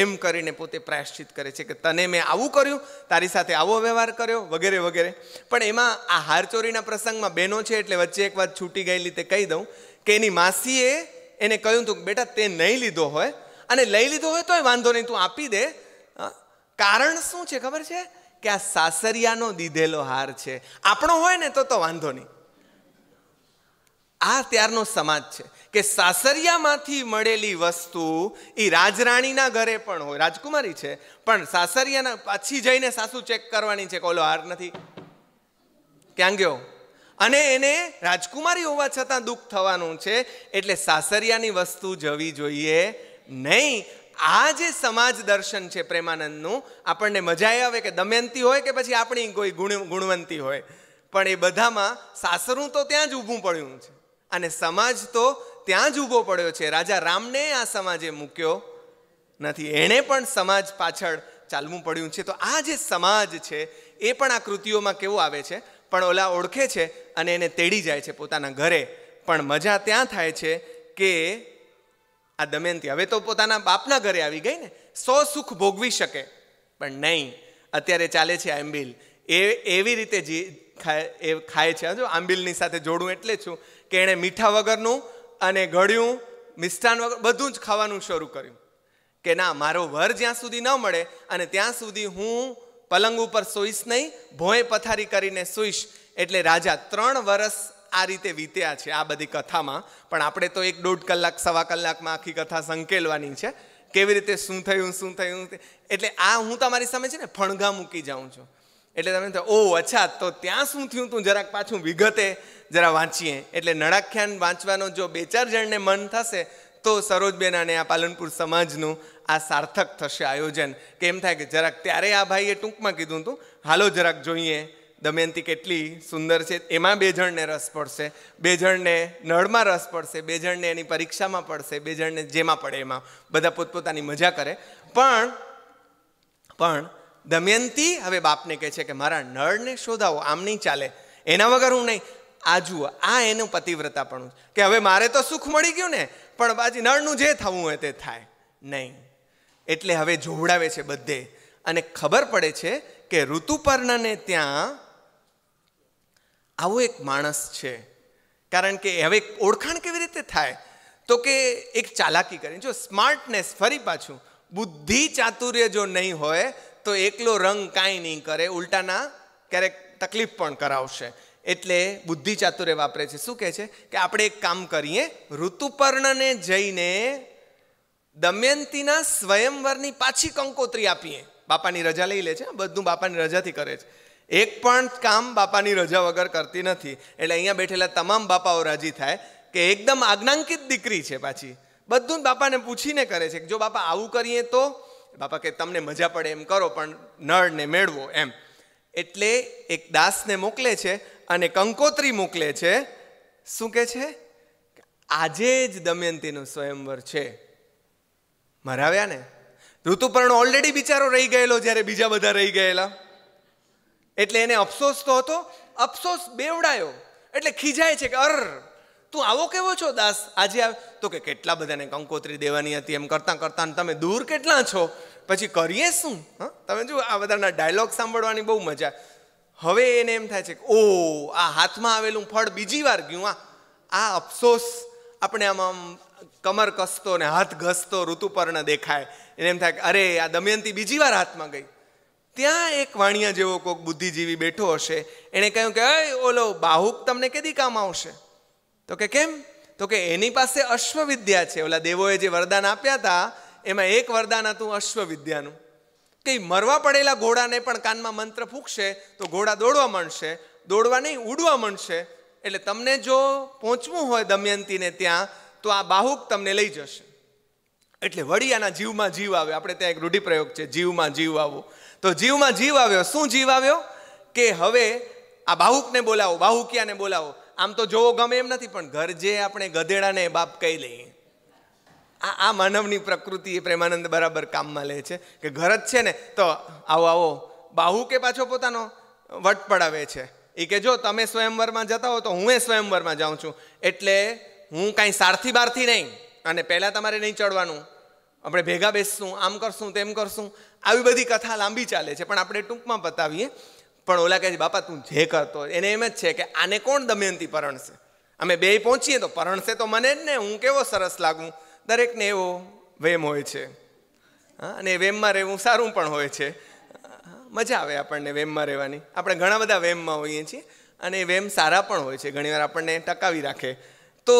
એમ કરીને પોતે પ્રાયશ્ચિત કરે છે કે તને મેં આવું કર્યું તારી સાથે આવો વ્યવહાર કર્યો વગેરે વગેરે પણ એમાં આ હારચોરીના પ્રસંગમાં બહેનો છે એટલે વચ્ચે એક વાત છૂટી ગયેલી તે કહી દઉં કે એની માસીએ એને કહ્યું હતું કે બેટા તે નહીં લીધો હોય અને લઈ લીધો હોય તોય વાંધો નહીં તું આપી દે કારણ શું છે ખબર છે કે આ સાસરિયાનો દીધેલો હાર છે આપણો હોય ને તો તો વાંધો નહીં આ ત્યારનો સમાજ છે કે સાસરિયામાંથી મળેલી વસ્તુ એ રાજરાણીના ઘરે પણ હોય રાજકુમારી છે પણ સાસરિયાના પાછી જઈને સાસુ ચેક કરવાની છે કે ઓલો હાર નથી ક્યાં ગયો અને એને રાજકુમારી હોવા છતાં દુઃખ થવાનું છે એટલે સાસરિયાની વસ્તુ જવી જોઈએ નહીં આ જે સમાજ દર્શન છે પ્રેમાનંદનું આપણને મજા એ આવે કે દમયંતી હોય કે પછી આપણી કોઈ ગુણ ગુણવંતી હોય પણ એ બધામાં સાસરું તો ત્યાં જ ઊભું પડ્યું છે અને સમાજ તો ત્યાં જ ઊભો પડ્યો છે રાજા રામને આ સમાજે મૂક્યો નથી એણે પણ સમાજ પાછળ ચાલવું પડ્યું છે તો આ જે સમાજ છે એ પણ આ કૃતિઓમાં કેવું આવે છે પણ ઓલા ઓળખે છે અને એને તેડી જાય છે પોતાના ઘરે પણ મજા ત્યાં થાય છે કે આ દમયંતી હવે તો પોતાના બાપના ઘરે આવી ગઈ ને સો સુખ ભોગવી શકે પણ નહીં અત્યારે ચાલે છે આંબિલ એ એવી રીતે જી ખાય એ ખાય છે જો આંબિલની સાથે જોડું એટલે છું કે એણે મીઠા વગરનું અને ગળ્યું મિષ્ઠાન વગર બધું જ ખાવાનું શરૂ કર્યું કે ના મારો વર જ્યાં સુધી ન મળે અને ત્યાં સુધી હું પલંગ ઉપર સોઈશ નહીં ભોંય પથારી કરીને સૂઈશ એટલે રાજા ત્રણ વર્ષ આ રીતે વીત્યા છે આ બધી કથામાં પણ આપણે તો એક દોઢ કલાક સવા કલાકમાં આખી કથા સંકેલવાની છે કેવી રીતે શું થયું શું થયું એટલે આ હું તમારી સામે છે ને ફણગા મૂકી જાઉં છું એટલે તમે ઓ અચ્છા તો ત્યાં શું થયું તું જરાક પાછું વિગતે જરા વાંચીએ એટલે નળાખ્યાન વાંચવાનો જો બે ચાર જણને મન થશે તો સરોજબેન અને આ પાલનપુર સમાજનું આ સાર્થક થશે આયોજન કેમ થાય કે જરાક ત્યારે આ ભાઈએ ટૂંકમાં કીધું હતું હાલો જરાક જોઈએ દમયંતી કેટલી સુંદર છે એમાં બે જણને રસ પડશે બે જણને નળમાં રસ પડશે બે જણને એની પરીક્ષામાં પડશે બે જણને જેમાં પડે એમાં બધા પોતપોતાની મજા કરે પણ પણ દમયંતી હવે બાપને કહે છે કે મારા નળને શોધાવો આમ નહીં ચાલે એના વગર હું નહીં આ જુઓ આ એનું પતિવ્રતા પણ કે હવે મારે તો સુખ મળી ગયું ને પણ બાજી નળનું જે થવું હોય તે થાય નહીં એટલે હવે જોવડાવે છે બધે અને ખબર પડે છે કે ઋતુપર્ણને ત્યાં આવો એક માણસ છે કારણ કે હવે ઓળખાણ કેવી રીતે થાય તો કે એક ચાલાકી કરી જો સ્માર્ટનેસ ફરી પાછું બુદ્ધિ ચાતુર્ય જો નહીં હોય તો એકલો રંગ કાંઈ નહીં કરે ઉલટાના ક્યારેક તકલીફ પણ કરાવશે એટલે બુદ્ધિ ચાતુર્ય વાપરે છે શું કહે છે કે આપણે એક કામ કરીએ ઋતુપર્ણને જઈને દમયંતીના સ્વયંવરની પાછી કંકોત્રી આપીએ બાપાની રજા લઈ લે છે બધું બાપાની રજાથી કરે છે એક પણ કામ બાપાની રજા વગર કરતી નથી એટલે અહીંયા બેઠેલા તમામ બાપાઓ રાજી થાય કે એકદમ આજ્ઞાંકિત દીકરી છે પાછી બધું બાપાને પૂછીને કરે છે કે જો બાપા આવું કરીએ તો બાપા કે તમને મજા પડે એમ કરો પણ નળને મેળવો એમ એટલે એક દાસને મોકલે છે અને કંકોત્રી મોકલે છે શું કહે છે આજે જ દમયંતીનું સ્વયંવર છે મરાવ્યા ને ઋતુપર્ણ ઓલરેડી બિચારો રહી ગયેલો જ્યારે બીજા બધા રહી ગયેલા એટલે એને અફસોસ તો હતો અફસોસ બેવડાયો એટલે ખીજાય છે કે અર તું આવો કેવો છો દાસ આજે આવ તો કે કેટલા બધાને કંકોત્રી દેવાની હતી એમ કરતાં કરતાં તમે દૂર કેટલા છો પછી કરીએ શું હા તમે જો આ બધાના ડાયલોગ સાંભળવાની બહુ મજા હવે એને એમ થાય છે કે ઓ આ હાથમાં આવેલું ફળ બીજી વાર ગયું આ આ અફસોસ આપણે આમ આમ કમર કસતો ને હાથ ઘસતો ઋતુપર્ણ દેખાય એને એમ થાય કે અરે આ દમયંતી બીજી વાર હાથમાં ગઈ ત્યાં એક વાણિયા જેવો કોઈક બુદ્ધિજીવી બેઠો હશે એણે કહ્યું કે ઓલો બાહુક તમને કેદી કામ આવશે તો કે કેમ તો કે એની પાસે અશ્વવિદ્યા છે ઓલા દેવોએ જે વરદાન આપ્યા હતા એમાં એક વરદાન હતું અશ્વવિદ્યાનું કે મરવા પડેલા ઘોડાને પણ કાનમાં મંત્ર ફૂંકશે તો ઘોડા દોડવા માંડશે દોડવા નહીં ઉડવા માંડશે એટલે તમને જો પહોંચવું હોય દમયંતીને ત્યાં તો આ બાહુક તમને લઈ જશે એટલે વળી આના જીવમાં જીવ આવે આપણે ત્યાં એક રૂઢિપ્રયોગ છે જીવમાં જીવ આવો તો જીવમાં જીવ આવ્યો શું જીવ આવ્યો કે હવે આ બાહુકને બોલાવો બાહુકિયાને બોલાવો આમ તો જોવો ગમે એમ નથી પણ ઘર જે આપણે ગધેડાને બાપ કહી લઈએ આ આ માનવની પ્રકૃતિ એ પ્રેમાનંદ બરાબર કામમાં લે છે કે ઘર જ છે ને તો આવો આવો બાહુ કે પાછો પોતાનો વટ પડાવે છે એ કે જો તમે સ્વયંવરમાં જતા હો તો હું એ સ્વયંવરમાં જાઉં છું એટલે હું કાંઈ સારથી બારથી નહીં અને પહેલાં તમારે નહીં ચડવાનું આપણે ભેગા બેસશું આમ કરશું તેમ કરશું આવી બધી કથા લાંબી ચાલે છે પણ આપણે ટૂંકમાં બતાવીએ પણ ઓલા કહે છે બાપા તું જે કરતો એને એમ જ છે કે આને કોણ દમયંતી પરણશે અમે બે પહોંચીએ તો પરણશે તો મને જ ને હું કેવો સરસ લાગું દરેકને એવો વેમ હોય છે અને વેમમાં રહેવું સારું પણ હોય છે મજા આવે આપણને વેમમાં રહેવાની આપણે ઘણા બધા વેમમાં હોઈએ છીએ અને વેમ સારા પણ હોય છે ઘણીવાર આપણને ટકાવી રાખે તો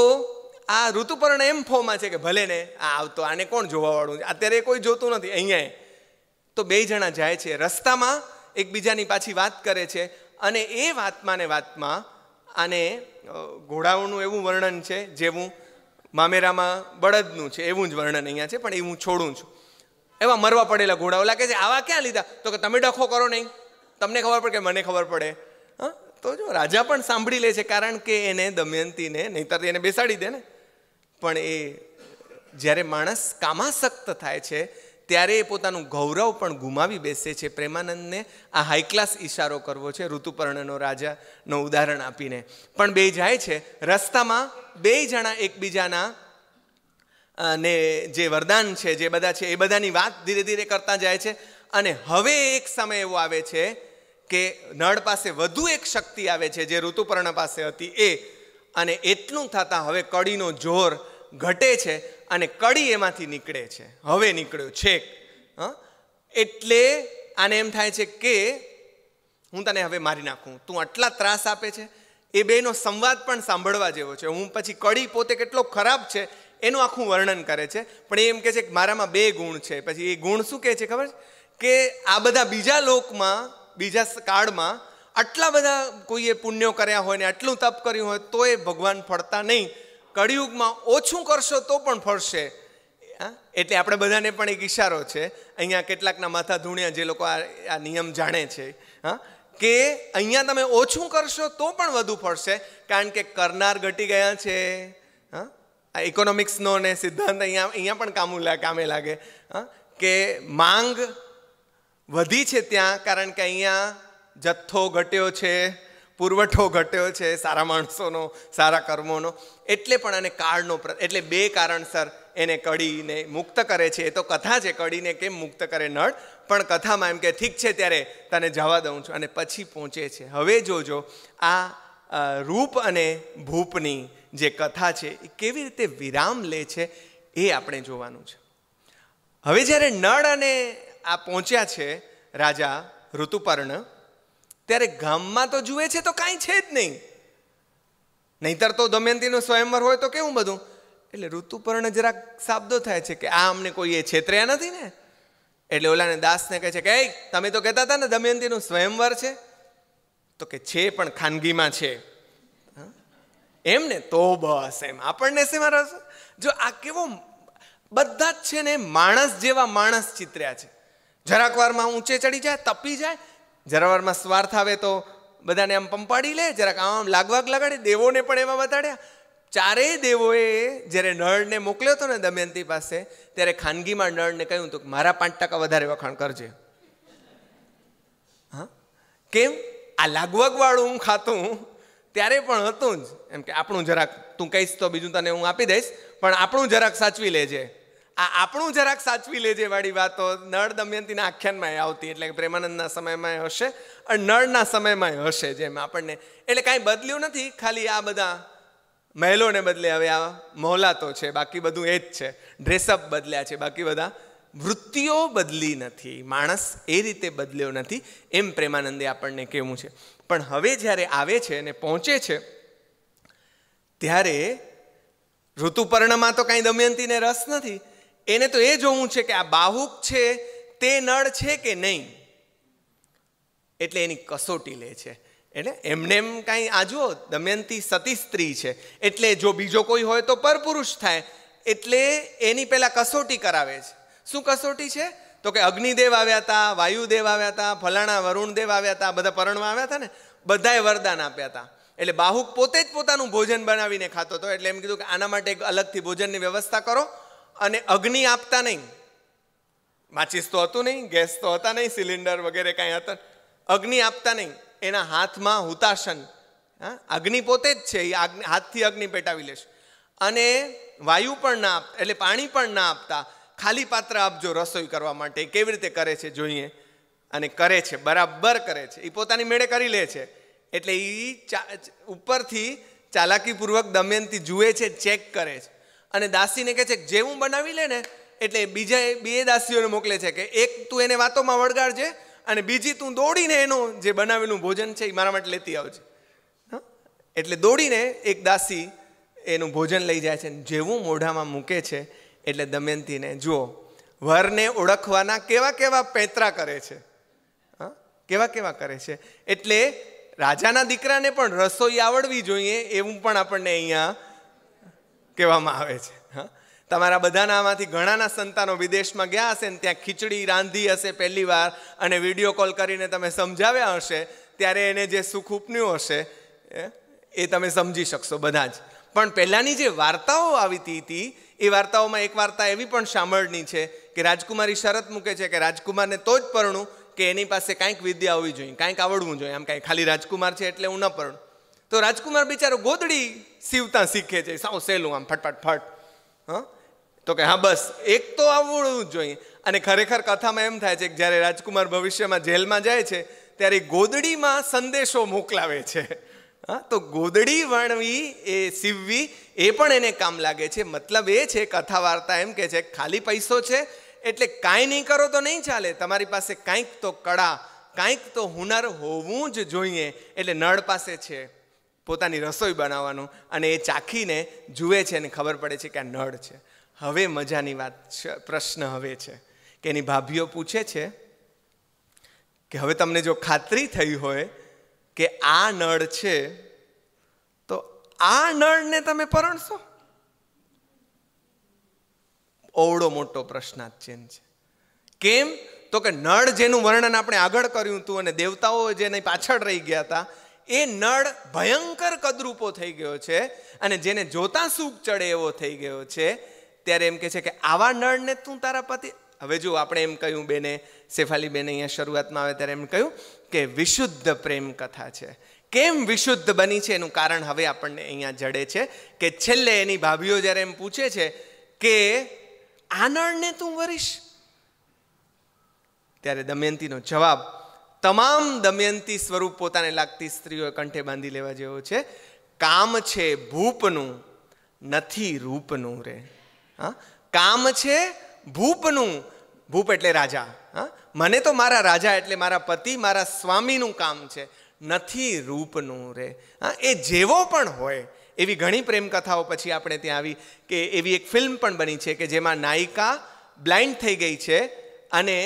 આ ઋતુપર્ણ એમ ફોમાં છે કે ભલે ને આ આવતો આને કોણ જોવાવાળું છે અત્યારે કોઈ જોતું નથી અહીંયા તો બે જણા જાય છે રસ્તામાં એકબીજાની પાછી વાત કરે છે અને એ વાતમાં ને વાતમાં આને ઘોડાઓનું એવું વર્ણન છે જેવું મામેરામાં બળદનું છે એવું જ વર્ણન અહીંયા છે પણ એ હું છોડું છું એવા મરવા પડેલા ઘોડાઓ લાગે છે આવા ક્યાં લીધા તો કે તમે ડખો કરો નહીં તમને ખબર પડે કે મને ખબર પડે હા તો જો રાજા પણ સાંભળી લે છે કારણ કે એને દમયંતીને નહીંતર એને બેસાડી દે ને પણ એ જ્યારે માણસ કામાસક્ત થાય છે ત્યારે એ પોતાનું ગૌરવ પણ ગુમાવી બેસે છે પ્રેમાનંદને આ હાઈ ક્લાસ ઇશારો કરવો છે ઋતુપર્ણનો રાજાનો ઉદાહરણ આપીને પણ બે જાય છે રસ્તામાં બે જણા એકબીજાના ને જે વરદાન છે જે બધા છે એ બધાની વાત ધીરે ધીરે કરતા જાય છે અને હવે એક સમય એવો આવે છે કે નળ પાસે વધુ એક શક્તિ આવે છે જે ઋતુપર્ણ પાસે હતી એ અને એટલું થતાં હવે કડીનો જોર ઘટે છે અને કડી એમાંથી નીકળે છે હવે નીકળ્યો છેક એટલે આને એમ થાય છે કે હું તને હવે મારી નાખું તું આટલા ત્રાસ આપે છે એ બેનો સંવાદ પણ સાંભળવા જેવો છે હું પછી કડી પોતે કેટલો ખરાબ છે એનું આખું વર્ણન કરે છે પણ એમ કહે છે કે મારામાં બે ગુણ છે પછી એ ગુણ શું કહે છે ખબર કે આ બધા બીજા લોકમાં બીજા કાળમાં આટલા બધા કોઈએ પુણ્યો કર્યા હોય ને આટલું તપ કર્યું હોય તો એ ભગવાન ફળતા નહીં કળિયુગમાં ઓછું કરશો તો પણ ફળશે એટલે આપણે બધાને પણ એક ઇશારો છે અહીંયા કેટલાકના માથા ધૂણ્યા જે લોકો આ નિયમ જાણે છે હા કે અહીંયા તમે ઓછું કરશો તો પણ વધુ ફળશે કારણ કે કરનાર ઘટી ગયા છે હા આ ઇકોનોમિક્સનો ને સિદ્ધાંત અહીંયા અહીંયા પણ કામ કામે લાગે હા કે માંગ વધી છે ત્યાં કારણ કે અહીંયા જથ્થો ઘટ્યો છે પુરવઠો ઘટ્યો છે સારા માણસોનો સારા કર્મોનો એટલે પણ આને કાળનો એટલે બે કારણસર એને કડીને મુક્ત કરે છે એ તો કથા છે કડીને કેમ મુક્ત કરે નળ પણ કથામાં એમ કે ઠીક છે ત્યારે તને જવા દઉં છું અને પછી પહોંચે છે હવે જોજો આ રૂપ અને ભૂપની જે કથા છે એ કેવી રીતે વિરામ લે છે એ આપણે જોવાનું છે હવે જ્યારે નળ અને આ પહોંચ્યા છે રાજા ઋતુપર્ણ ત્યારે ગામમાં તો જુએ છે તો કાંઈ છે જ નહીં નહીતર તો દમયંતીનું સ્વયંવર હોય તો કેવું બધું એટલે ઋતુપર્ણ જરાક શાબ્દો થાય છે કે આ અમને કોઈ એ છેતર્યા નથી ને એટલે ઓલાને દાસને કહે છે કે તમે તો કહેતા હતા ને દમયંતીનું સ્વયંવર છે તો કે છે પણ ખાનગીમાં છે એમ ને તો બસ એમ આપણને શેમાં રસ જો આ કેવો બધા જ છે ને માણસ જેવા માણસ ચિત્ર્યા છે જરાક વારમાં ઊંચે ચડી જાય તપી જાય જરાવરમાં સ્વાર્થ આવે તો બધાને આમ પંપાડી લે જરાક આમ લાગવાગ લગાડે દેવોને પણ એમાં બતાડ્યા ચારેય દેવોએ જ્યારે નળને મોકલ્યો હતો ને દમયંતી પાસે ત્યારે ખાનગીમાં નળને કહ્યું હતું કે મારા પાંચ ટકા વધારે વખાણ કરજે હા કેમ આ લાગવગવાળું હું ખાતું ત્યારે પણ હતું જ એમ કે આપણું જરાક તું કહીશ તો બીજું તને હું આપી દઈશ પણ આપણું જરાક સાચવી લેજે આ આપણું જરાક સાચવી લેજે વાળી વાતો નળ દમયંતીના આખ્યાનમાં આવતી એટલે પ્રેમાનંદના સમયમાં હશે અને નળના સમયમાં હશે જેમ આપણને એટલે કાંઈ બદલ્યું નથી ખાલી આ બધા મહેલોને બદલે હવે આ મોહલાતો છે બાકી બધું એ જ છે ડ્રેસઅપ બદલ્યા છે બાકી બધા વૃત્તિઓ બદલી નથી માણસ એ રીતે બદલ્યો નથી એમ પ્રેમાનંદે આપણને કહેવું છે પણ હવે જ્યારે આવે છે અને પહોંચે છે ત્યારે ઋતુપર્ણમાં તો કાંઈ દમયંતીને રસ નથી એને તો એ જોવું છે કે આ બાહુક છે તે નળ છે કે નહીં એટલે એની કસોટી લે છે એટલે એમને એમ કાંઈ આ જુઓ દમયંતી સતી સ્ત્રી છે એટલે જો બીજો કોઈ હોય તો પરપુરુષ થાય એટલે એની પહેલાં કસોટી કરાવે છે શું કસોટી છે તો કે અગ્નિદેવ આવ્યા હતા વાયુદેવ આવ્યા હતા ફલાણા વરુણદેવ આવ્યા હતા બધા પરણવા આવ્યા હતા ને બધાએ વરદાન આપ્યા હતા એટલે બાહુક પોતે જ પોતાનું ભોજન બનાવીને ખાતો હતો એટલે એમ કીધું કે આના માટે એક અલગથી ભોજનની વ્યવસ્થા કરો અને અગ્નિ આપતા નહીં માચીસ તો હતું નહીં ગેસ તો હતા નહીં સિલિન્ડર વગેરે કાંઈ હતા અગ્નિ આપતા નહીં એના હાથમાં હુતાશન હા અગ્નિ પોતે જ છે એ હાથથી અગ્નિ પેટાવી લેશે અને વાયુ પણ ના આપતા એટલે પાણી પણ ના આપતા ખાલી પાત્ર આપજો રસોઈ કરવા માટે કેવી રીતે કરે છે જોઈએ અને કરે છે બરાબર કરે છે એ પોતાની મેળે કરી લે છે એટલે એ ચા ઉપરથી ચાલાકીપૂર્વક દમયંતી જુએ છે ચેક કરે છે અને દાસીને કહે છે જેવું બનાવી લે ને એટલે બીજા બે દાસીઓને મોકલે છે કે એક તું એને વાતોમાં વળગાડજે અને બીજી તું દોડીને એનું જે બનાવેલું ભોજન છે એ મારા માટે લેતી આવજે એટલે દોડીને એક દાસી એનું ભોજન લઈ જાય છે જેવું મોઢામાં મૂકે છે એટલે દમયંતીને જુઓ વરને ઓળખવાના કેવા કેવા પેંતરા કરે છે હા કેવા કેવા કરે છે એટલે રાજાના દીકરાને પણ રસોઈ આવડવી જોઈએ એવું પણ આપણને અહીંયા કહેવામાં આવે છે તમારા બધાના આમાંથી ઘણાના સંતાનો વિદેશમાં ગયા હશે ને ત્યાં ખીચડી રાંધી હશે પહેલી વાર અને વિડીયો કોલ કરીને તમે સમજાવ્યા હશે ત્યારે એને જે સુખ ઉપન્યું હશે એ તમે સમજી શકશો બધા જ પણ પહેલાંની જે વાર્તાઓ આવી હતી એ વાર્તાઓમાં એક વાર્તા એવી પણ સાંભળની છે કે રાજકુમારી શરત મૂકે છે કે રાજકુમારને તો જ પરણું કે એની પાસે કાંઈક વિદ્યા હોવી જોઈએ કાંઈક આવડવું જોઈએ આમ કાંઈ ખાલી રાજકુમાર છે એટલે હું ન પરણું તો રાજકુમાર બિચારો ગોદડી સીવતા શીખે છે સાવ સહેલું આમ ફટફટ ફટ તો કે હા બસ એક તો આવડવું જોઈએ અને ખરેખર કથામાં એમ થાય છે કે જ્યારે રાજકુમાર ભવિષ્યમાં જેલમાં જાય છે ત્યારે ગોદડીમાં સંદેશો મોકલાવે છે હા તો ગોદડી વણવી એ સીવવી એ પણ એને કામ લાગે છે મતલબ એ છે કથા વાર્તા એમ કે છે ખાલી પૈસો છે એટલે કાંઈ નહીં કરો તો નહીં ચાલે તમારી પાસે કાંઈક તો કળા કાંઈક તો હુનર હોવું જ જોઈએ એટલે નળ પાસે છે પોતાની રસોઈ બનાવવાનું અને એ ચાખીને જુએ છે અને ખબર પડે છે કે આ નળ છે હવે મજાની વાત છે પ્રશ્ન હવે છે કે એની ભાભીઓ પૂછે છે કે હવે તમને જો ખાતરી થઈ હોય કે આ નળ છે તો આ નળને તમે પરણશો ઓવડો મોટો પ્રશ્નાર્થ છે કેમ તો કે નળ જેનું વર્ણન આપણે આગળ કર્યું હતું અને દેવતાઓ જેની પાછળ રહી ગયા હતા એ નળ ભયંકર કદરૂપો થઈ ગયો છે અને જેને જોતાં સૂક ચડે એવો થઈ ગયો છે ત્યારે એમ કે છે કે આવા નળને તું તારા પતિ હવે જો આપણે એમ કહ્યું બેને શેફાલી બેને અહીંયા શરૂઆતમાં આવે ત્યારે એમ કહ્યું કે વિશુદ્ધ પ્રેમ કથા છે કેમ વિશુદ્ધ બની છે એનું કારણ હવે આપણને અહીંયા જડે છે કે છેલ્લે એની ભાભીઓ જ્યારે એમ પૂછે છે કે આ નળને તું વરીશ ત્યારે દમયંતીનો જવાબ તમામ દમયંતી સ્વરૂપ પોતાને લાગતી સ્ત્રીઓએ કંઠે બાંધી લેવા જેવો છે કામ છે ભૂપનું નથી રૂપનું રે હા કામ છે ભૂપનું ભૂપ એટલે રાજા હા મને તો મારા રાજા એટલે મારા પતિ મારા સ્વામીનું કામ છે નથી રૂપનું રે હા એ જેવો પણ હોય એવી ઘણી પ્રેમ કથાઓ પછી આપણે ત્યાં આવી કે એવી એક ફિલ્મ પણ બની છે કે જેમાં નાયિકા બ્લાઇન્ડ થઈ ગઈ છે અને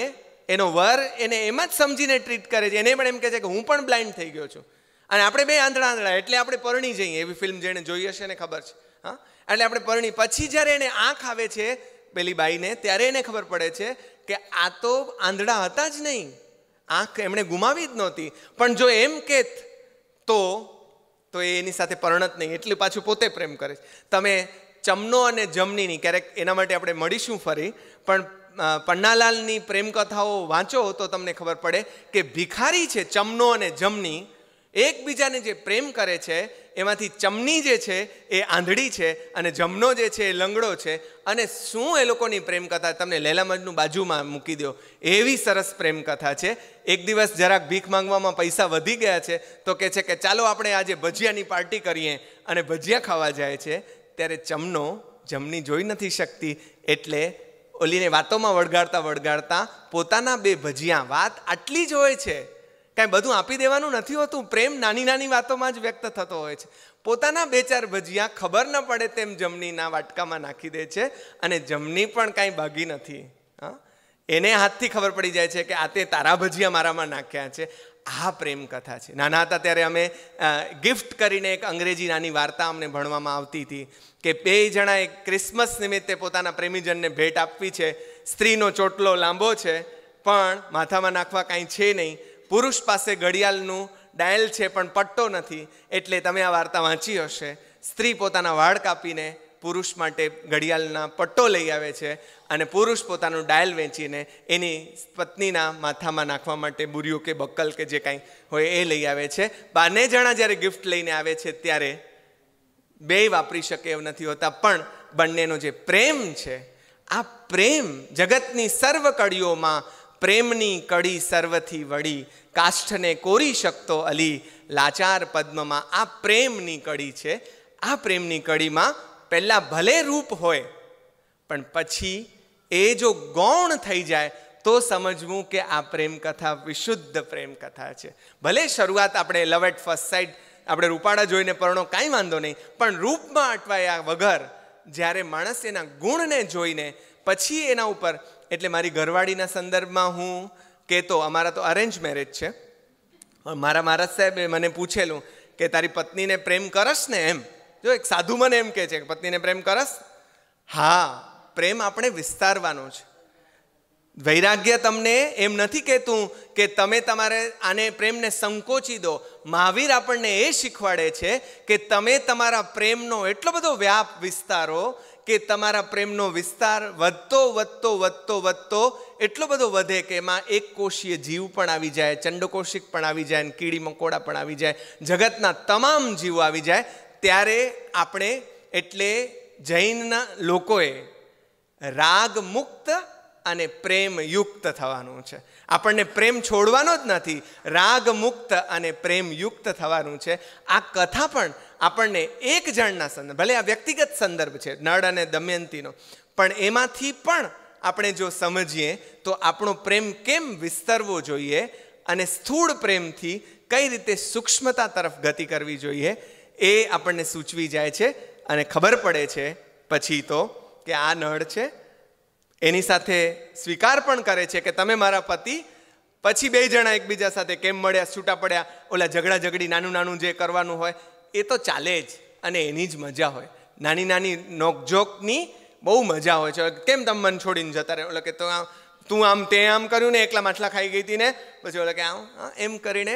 એનો વર એને એમ જ સમજીને ટ્રીટ કરે છે એને પણ એમ કહે છે કે હું પણ બ્લાઇન્ડ થઈ ગયો છું અને આપણે બે આંધળા આંધળા એટલે આપણે પરણી જઈએ એવી ફિલ્મ જેણે જોઈ હશે ને ખબર છે હા એટલે આપણે પરણી પછી જ્યારે એને આંખ આવે છે પેલી બાઈને ત્યારે એને ખબર પડે છે કે આ તો આંધળા હતા જ નહીં આંખ એમણે ગુમાવી જ નહોતી પણ જો એમ કેત તો તો એ એની સાથે પરણત નહીં એટલું પાછું પોતે પ્રેમ કરે છે તમે ચમનો અને જમનીની ક્યારેક એના માટે આપણે મળીશું ફરી પણ પન્નાલાલની પ્રેમકથાઓ વાંચો તો તમને ખબર પડે કે ભિખારી છે ચમનો અને જમની એકબીજાને જે પ્રેમ કરે છે એમાંથી ચમની જે છે એ આંધળી છે અને જમનો જે છે એ લંગડો છે અને શું એ લોકોની પ્રેમકથા તમને લેલામજનું બાજુમાં મૂકી દો એવી સરસ પ્રેમકથા છે એક દિવસ જરાક ભીખ માંગવામાં પૈસા વધી ગયા છે તો કહે છે કે ચાલો આપણે આજે ભજીયાની પાર્ટી કરીએ અને ભજીયા ખાવા જાય છે ત્યારે ચમનો જમની જોઈ નથી શકતી એટલે ઓલીને વાતોમાં વળગાડતા વળગાડતા પોતાના બે ભજીયા વાત આટલી જ હોય છે કાંઈ બધું આપી દેવાનું નથી હોતું પ્રેમ નાની નાની વાતોમાં જ વ્યક્ત થતો હોય છે પોતાના બે ચાર ભજીયા ખબર ન પડે તેમ જમનીના વાટકામાં નાખી દે છે અને જમની પણ કાંઈ ભાગી નથી હા એને હાથથી ખબર પડી જાય છે કે આ તે તારા ભજીયા મારામાં નાખ્યા છે આ પ્રેમ કથા છે નાના હતા ત્યારે અમે ગિફ્ટ કરીને એક અંગ્રેજી નાની વાર્તા અમને ભણવામાં આવતી હતી કે બે જણાએ ક્રિસમસ નિમિત્તે પોતાના પ્રેમીજનને ભેટ આપવી છે સ્ત્રીનો ચોટલો લાંબો છે પણ માથામાં નાખવા કાંઈ છે નહીં પુરુષ પાસે ઘડિયાળનું ડાયલ છે પણ પટ્ટો નથી એટલે તમે આ વાર્તા વાંચી હશે સ્ત્રી પોતાના વાળ કાપીને પુરુષ માટે ઘડિયાળના પટ્ટો લઈ આવે છે અને પુરુષ પોતાનું ડાયલ વેચીને એની પત્નીના માથામાં નાખવા માટે બુરિયું કે બક્કલ કે જે કાંઈ હોય એ લઈ આવે છે બાને જણા જ્યારે ગિફ્ટ લઈને આવે છે ત્યારે બે વાપરી શકે એવું નથી હોતા પણ બંનેનો જે પ્રેમ છે આ પ્રેમ જગતની સર્વ કડીઓમાં પ્રેમની કડી સર્વથી વળી કાષ્ઠને કોરી શકતો અલી લાચાર પદ્મમાં આ પ્રેમની કડી છે આ પ્રેમની કડીમાં પહેલાં ભલે રૂપ હોય પણ પછી એ જો ગૌણ થઈ જાય તો સમજવું કે આ પ્રેમ કથા વિશુદ્ધ પ્રેમ કથા છે ભલે શરૂઆત આપણે લવ એટ ફર્સ્ટ સાઇડ આપણે રૂપાળા જોઈને પરણો કાંઈ વાંધો નહીં પણ રૂપમાં અટવાયા વગર જ્યારે માણસ એના ગુણને જોઈને પછી એના ઉપર એટલે મારી ઘરવાળીના સંદર્ભમાં હું કહેતો અમારા તો અરેન્જ મેરેજ છે મારા મહારાજ સાહેબે મને પૂછેલું કે તારી પત્નીને પ્રેમ કરસ ને એમ જો એક સાધુ મને એમ કહે છે કે પત્નીને પ્રેમ કરશ હા પ્રેમ આપણે વિસ્તારવાનો છે વૈરાગ્ય તમને એમ નથી કહેતું કે તમે તમારે આને પ્રેમને સંકોચી દો મહાવીર આપણને એ શીખવાડે છે કે તમે તમારા પ્રેમનો એટલો બધો વ્યાપ વિસ્તારો કે તમારા પ્રેમનો વિસ્તાર વધતો વધતો વધતો વધતો એટલો બધો વધે કે એમાં એક કોષીય જીવ પણ આવી જાય ચંડકોષિક પણ આવી જાય કીડી મકોડા પણ આવી જાય જગતના તમામ જીવો આવી જાય ત્યારે આપણે એટલે જૈનના લોકોએ રાગ મુક્ત અને પ્રેમયુક્ત થવાનું છે આપણને પ્રેમ છોડવાનો જ નથી રાગ મુક્ત અને પ્રેમયુક્ત થવાનું છે આ કથા પણ આપણને એક જણના સંદર્ભ ભલે આ વ્યક્તિગત સંદર્ભ છે નળ અને દમયંતીનો પણ એમાંથી પણ આપણે જો સમજીએ તો આપણો પ્રેમ કેમ વિસ્તરવો જોઈએ અને સ્થૂળ પ્રેમથી કઈ રીતે સૂક્ષ્મતા તરફ ગતિ કરવી જોઈએ એ આપણને સૂચવી જાય છે અને ખબર પડે છે પછી તો કે આ નળ છે એની સાથે સ્વીકાર પણ કરે છે કે તમે મારા પતિ પછી બે જણા એકબીજા સાથે કેમ મળ્યા છૂટા પડ્યા ઓલા ઝઘડા ઝઘડી નાનું નાનું જે કરવાનું હોય એ તો ચાલે જ અને એની જ મજા હોય નાની નાની નોકઝોકની બહુ મજા હોય છે કેમ તમે મન છોડીને જતા રહે ઓલા કે તો તું આમ તે આમ કર્યું ને એકલા માટલા ખાઈ ગઈ હતી ને પછી ઓલા કે આમ એમ કરીને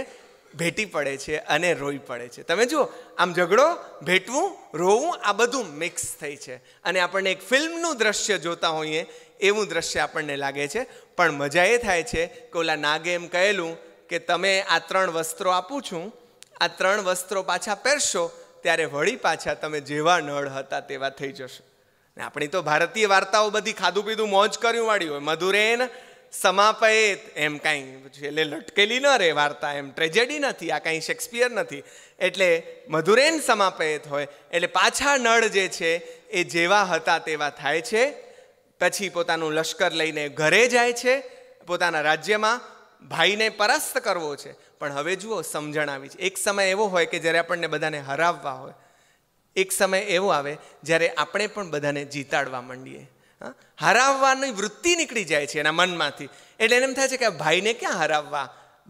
ભેટી પડે છે અને રોઈ પડે છે તમે જુઓ આમ ઝઘડો ભેટવું રોવું આ બધું મિક્સ થઈ છે અને આપણને એક ફિલ્મનું દ્રશ્ય જોતા હોઈએ એવું દ્રશ્ય આપણને લાગે છે પણ મજા એ થાય છે કે ઓલા નાગે એમ કહેલું કે તમે આ ત્રણ વસ્ત્રો આપું છું આ ત્રણ વસ્ત્રો પાછા પહેરશો ત્યારે વળી પાછા તમે જેવા નળ હતા તેવા થઈ જશો ને આપણી તો ભારતીય વાર્તાઓ બધી ખાધું પીધું મોજ કર્યું વાળી હોય મધુરેન સમાપયેત એમ કાંઈ પછી એટલે લટકેલી ન રહે વાર્તા એમ ટ્રેજેડી નથી આ કાંઈ શેક્સપિયર નથી એટલે મધુરેન સમાપયેત હોય એટલે પાછા નળ જે છે એ જેવા હતા તેવા થાય છે પછી પોતાનું લશ્કર લઈને ઘરે જાય છે પોતાના રાજ્યમાં ભાઈને પરાસ્ત કરવો છે પણ હવે જુઓ સમજણ આવી છે એક સમય એવો હોય કે જ્યારે આપણને બધાને હરાવવા હોય એક સમય એવો આવે જ્યારે આપણે પણ બધાને જીતાડવા માંડીએ હા હરાવવાની વૃત્તિ નીકળી જાય છે એના મનમાંથી એટલે એને એમ થાય છે કે ભાઈને ક્યાં હરાવવા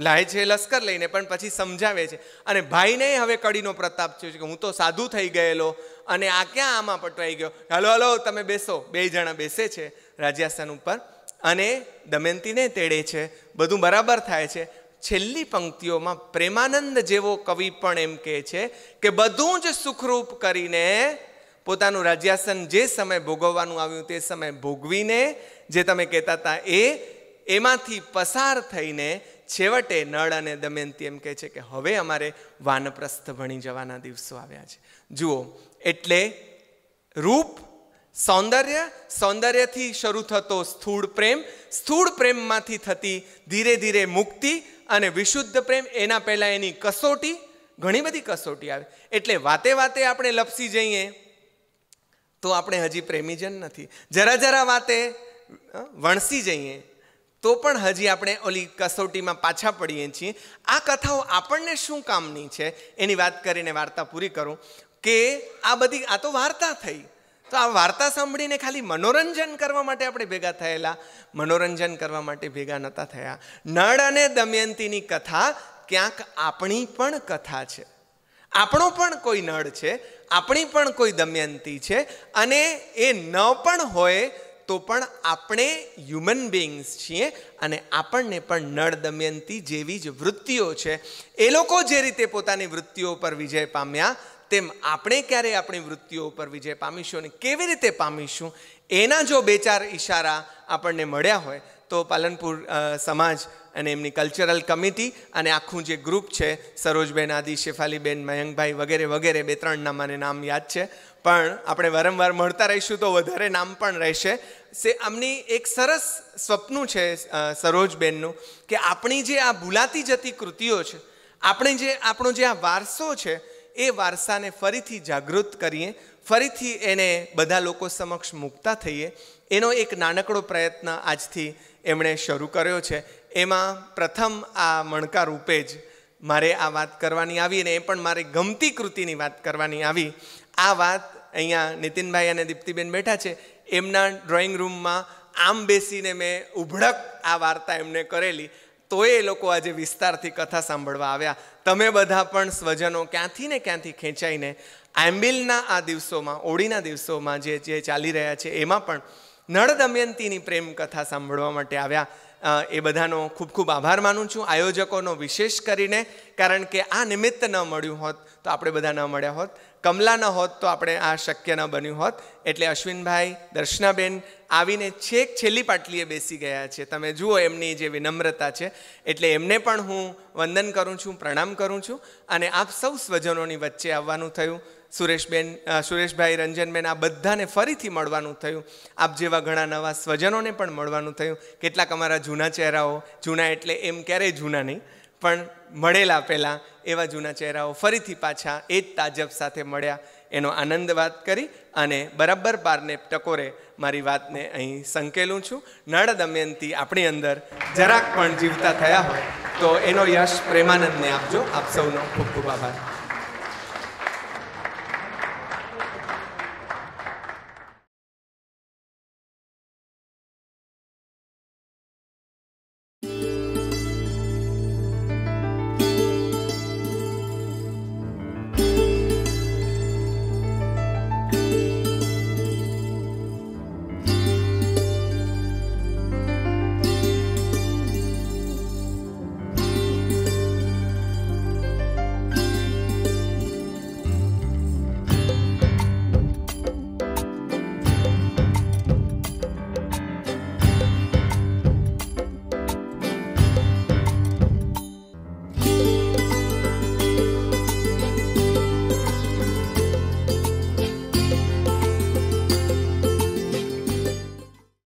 લાય છે લશ્કર લઈને પણ પછી સમજાવે છે અને ભાઈને હવે કડીનો પ્રતાપ છે કે હું તો સાધુ થઈ ગયેલો અને આ ક્યાં આમાં પટવાઈ ગયો હાલો હાલો તમે બેસો બે જણા બેસે છે રાજ્યાસન ઉપર અને દમયંતીને તેડે છે બધું બરાબર થાય છે છેલ્લી પંક્તિઓમાં પ્રેમાનંદ જેવો કવિ પણ એમ કહે છે કે બધું જ સુખરૂપ કરીને પોતાનું રાજ્યાસન જે સમય ભોગવવાનું આવ્યું તે સમય ભોગવીને જે તમે કહેતા હતા એ એમાંથી પસાર થઈને છેવટે નળ અને દમયંતી એમ કહે છે કે હવે અમારે વાનપ્રસ્થ ભણી જવાના દિવસો આવ્યા છે જુઓ એટલે રૂપ સૌંદર્ય સૌંદર્યથી શરૂ થતો સ્થૂળ પ્રેમ સ્થૂળ પ્રેમમાંથી થતી ધીરે ધીરે મુક્તિ અને વિશુદ્ધ પ્રેમ એના પહેલાં એની કસોટી ઘણી બધી કસોટી આવે એટલે વાતે વાતે આપણે લપસી જઈએ તો આપણે હજી પ્રેમીજન નથી જરા જરા વાતે વણસી જઈએ તો પણ હજી આપણે ઓલી કસોટીમાં પાછા પડીએ છીએ આ કથાઓ આપણને શું કામની છે એની વાત કરીને વાર્તા પૂરી કરું કે આ બધી આ તો વાર્તા થઈ તો આ વાર્તા સાંભળીને ખાલી મનોરંજન કરવા માટે આપણે ભેગા થયેલા મનોરંજન કરવા માટે ભેગા નહોતા થયા નળ અને દમયંતીની કથા ક્યાંક આપણી પણ કથા છે આપણો પણ કોઈ નળ છે આપણી પણ કોઈ દમયંતી છે અને એ ન પણ હોય તો પણ આપણે હ્યુમન બિંગ્સ છીએ અને આપણને પણ નળ દમયંતી જેવી જ વૃત્તિઓ છે એ લોકો જે રીતે પોતાની વૃત્તિઓ પર વિજય પામ્યા તેમ આપણે ક્યારે આપણી વૃત્તિઓ ઉપર વિજય પામીશું અને કેવી રીતે પામીશું એના જો બે ચાર ઈશારા આપણને મળ્યા હોય તો પાલનપુર સમાજ અને એમની કલ્ચરલ કમિટી અને આખું જે ગ્રુપ છે સરોજબેન આદિ શેફાલીબેન મયંકભાઈ વગેરે વગેરે બે ત્રણના મને નામ યાદ છે પણ આપણે વારંવાર મળતા રહીશું તો વધારે નામ પણ રહેશે સે આમની એક સરસ સ્વપ્નું છે સરોજબેનનું કે આપણી જે આ ભૂલાતી જતી કૃતિઓ છે આપણે જે આપણો જે આ વારસો છે એ વારસાને ફરીથી જાગૃત કરીએ ફરીથી એને બધા લોકો સમક્ષ મૂકતા થઈએ એનો એક નાનકડો પ્રયત્ન આજથી એમણે શરૂ કર્યો છે એમાં પ્રથમ આ મણકા રૂપે જ મારે આ વાત કરવાની આવી અને એ પણ મારે ગમતી કૃતિની વાત કરવાની આવી આ વાત અહીંયા નીતિનભાઈ અને દીપ્તિબેન બેઠા છે એમના ડ્રોઈંગ રૂમમાં આમ બેસીને મેં ઉભડક આ વાર્તા એમને કરેલી તો એ લોકો આજે વિસ્તારથી કથા સાંભળવા આવ્યા તમે બધા પણ સ્વજનો ક્યાંથી ને ક્યાંથી ખેંચાઈને આંબિલના આ દિવસોમાં ઓળીના દિવસોમાં જે જે ચાલી રહ્યા છે એમાં પણ નળ દમયંતીની પ્રેમ કથા સાંભળવા માટે આવ્યા એ બધાનો ખૂબ ખૂબ આભાર માનું છું આયોજકોનો વિશેષ કરીને કારણ કે આ નિમિત્ત ન મળ્યું હોત તો આપણે બધા ન મળ્યા હોત કમલા ન હોત તો આપણે આ શક્ય ન બન્યું હોત એટલે અશ્વિનભાઈ દર્શનાબેન આવીને છેક છેલ્લી પાટલીએ બેસી ગયા છે તમે જુઓ એમની જે વિનમ્રતા છે એટલે એમને પણ હું વંદન કરું છું પ્રણામ કરું છું અને આપ સૌ સ્વજનોની વચ્ચે આવવાનું થયું સુરેશબેન સુરેશભાઈ રંજનબેન આ બધાને ફરીથી મળવાનું થયું આપ જેવા ઘણા નવા સ્વજનોને પણ મળવાનું થયું કેટલાક અમારા જૂના ચહેરાઓ જૂના એટલે એમ ક્યારેય જૂના નહીં પણ મળેલા પહેલાં એવા જૂના ચહેરાઓ ફરીથી પાછા એ જ તાજબ સાથે મળ્યા એનો આનંદ વાત કરી અને બરાબર પારને ટકોરે મારી વાતને અહીં સંકેલું છું નળ દમયંતી આપણી અંદર જરાક પણ જીવતા થયા હોય તો એનો યશ પ્રેમાનંદને આપજો આપ સૌનો ખૂબ ખૂબ આભાર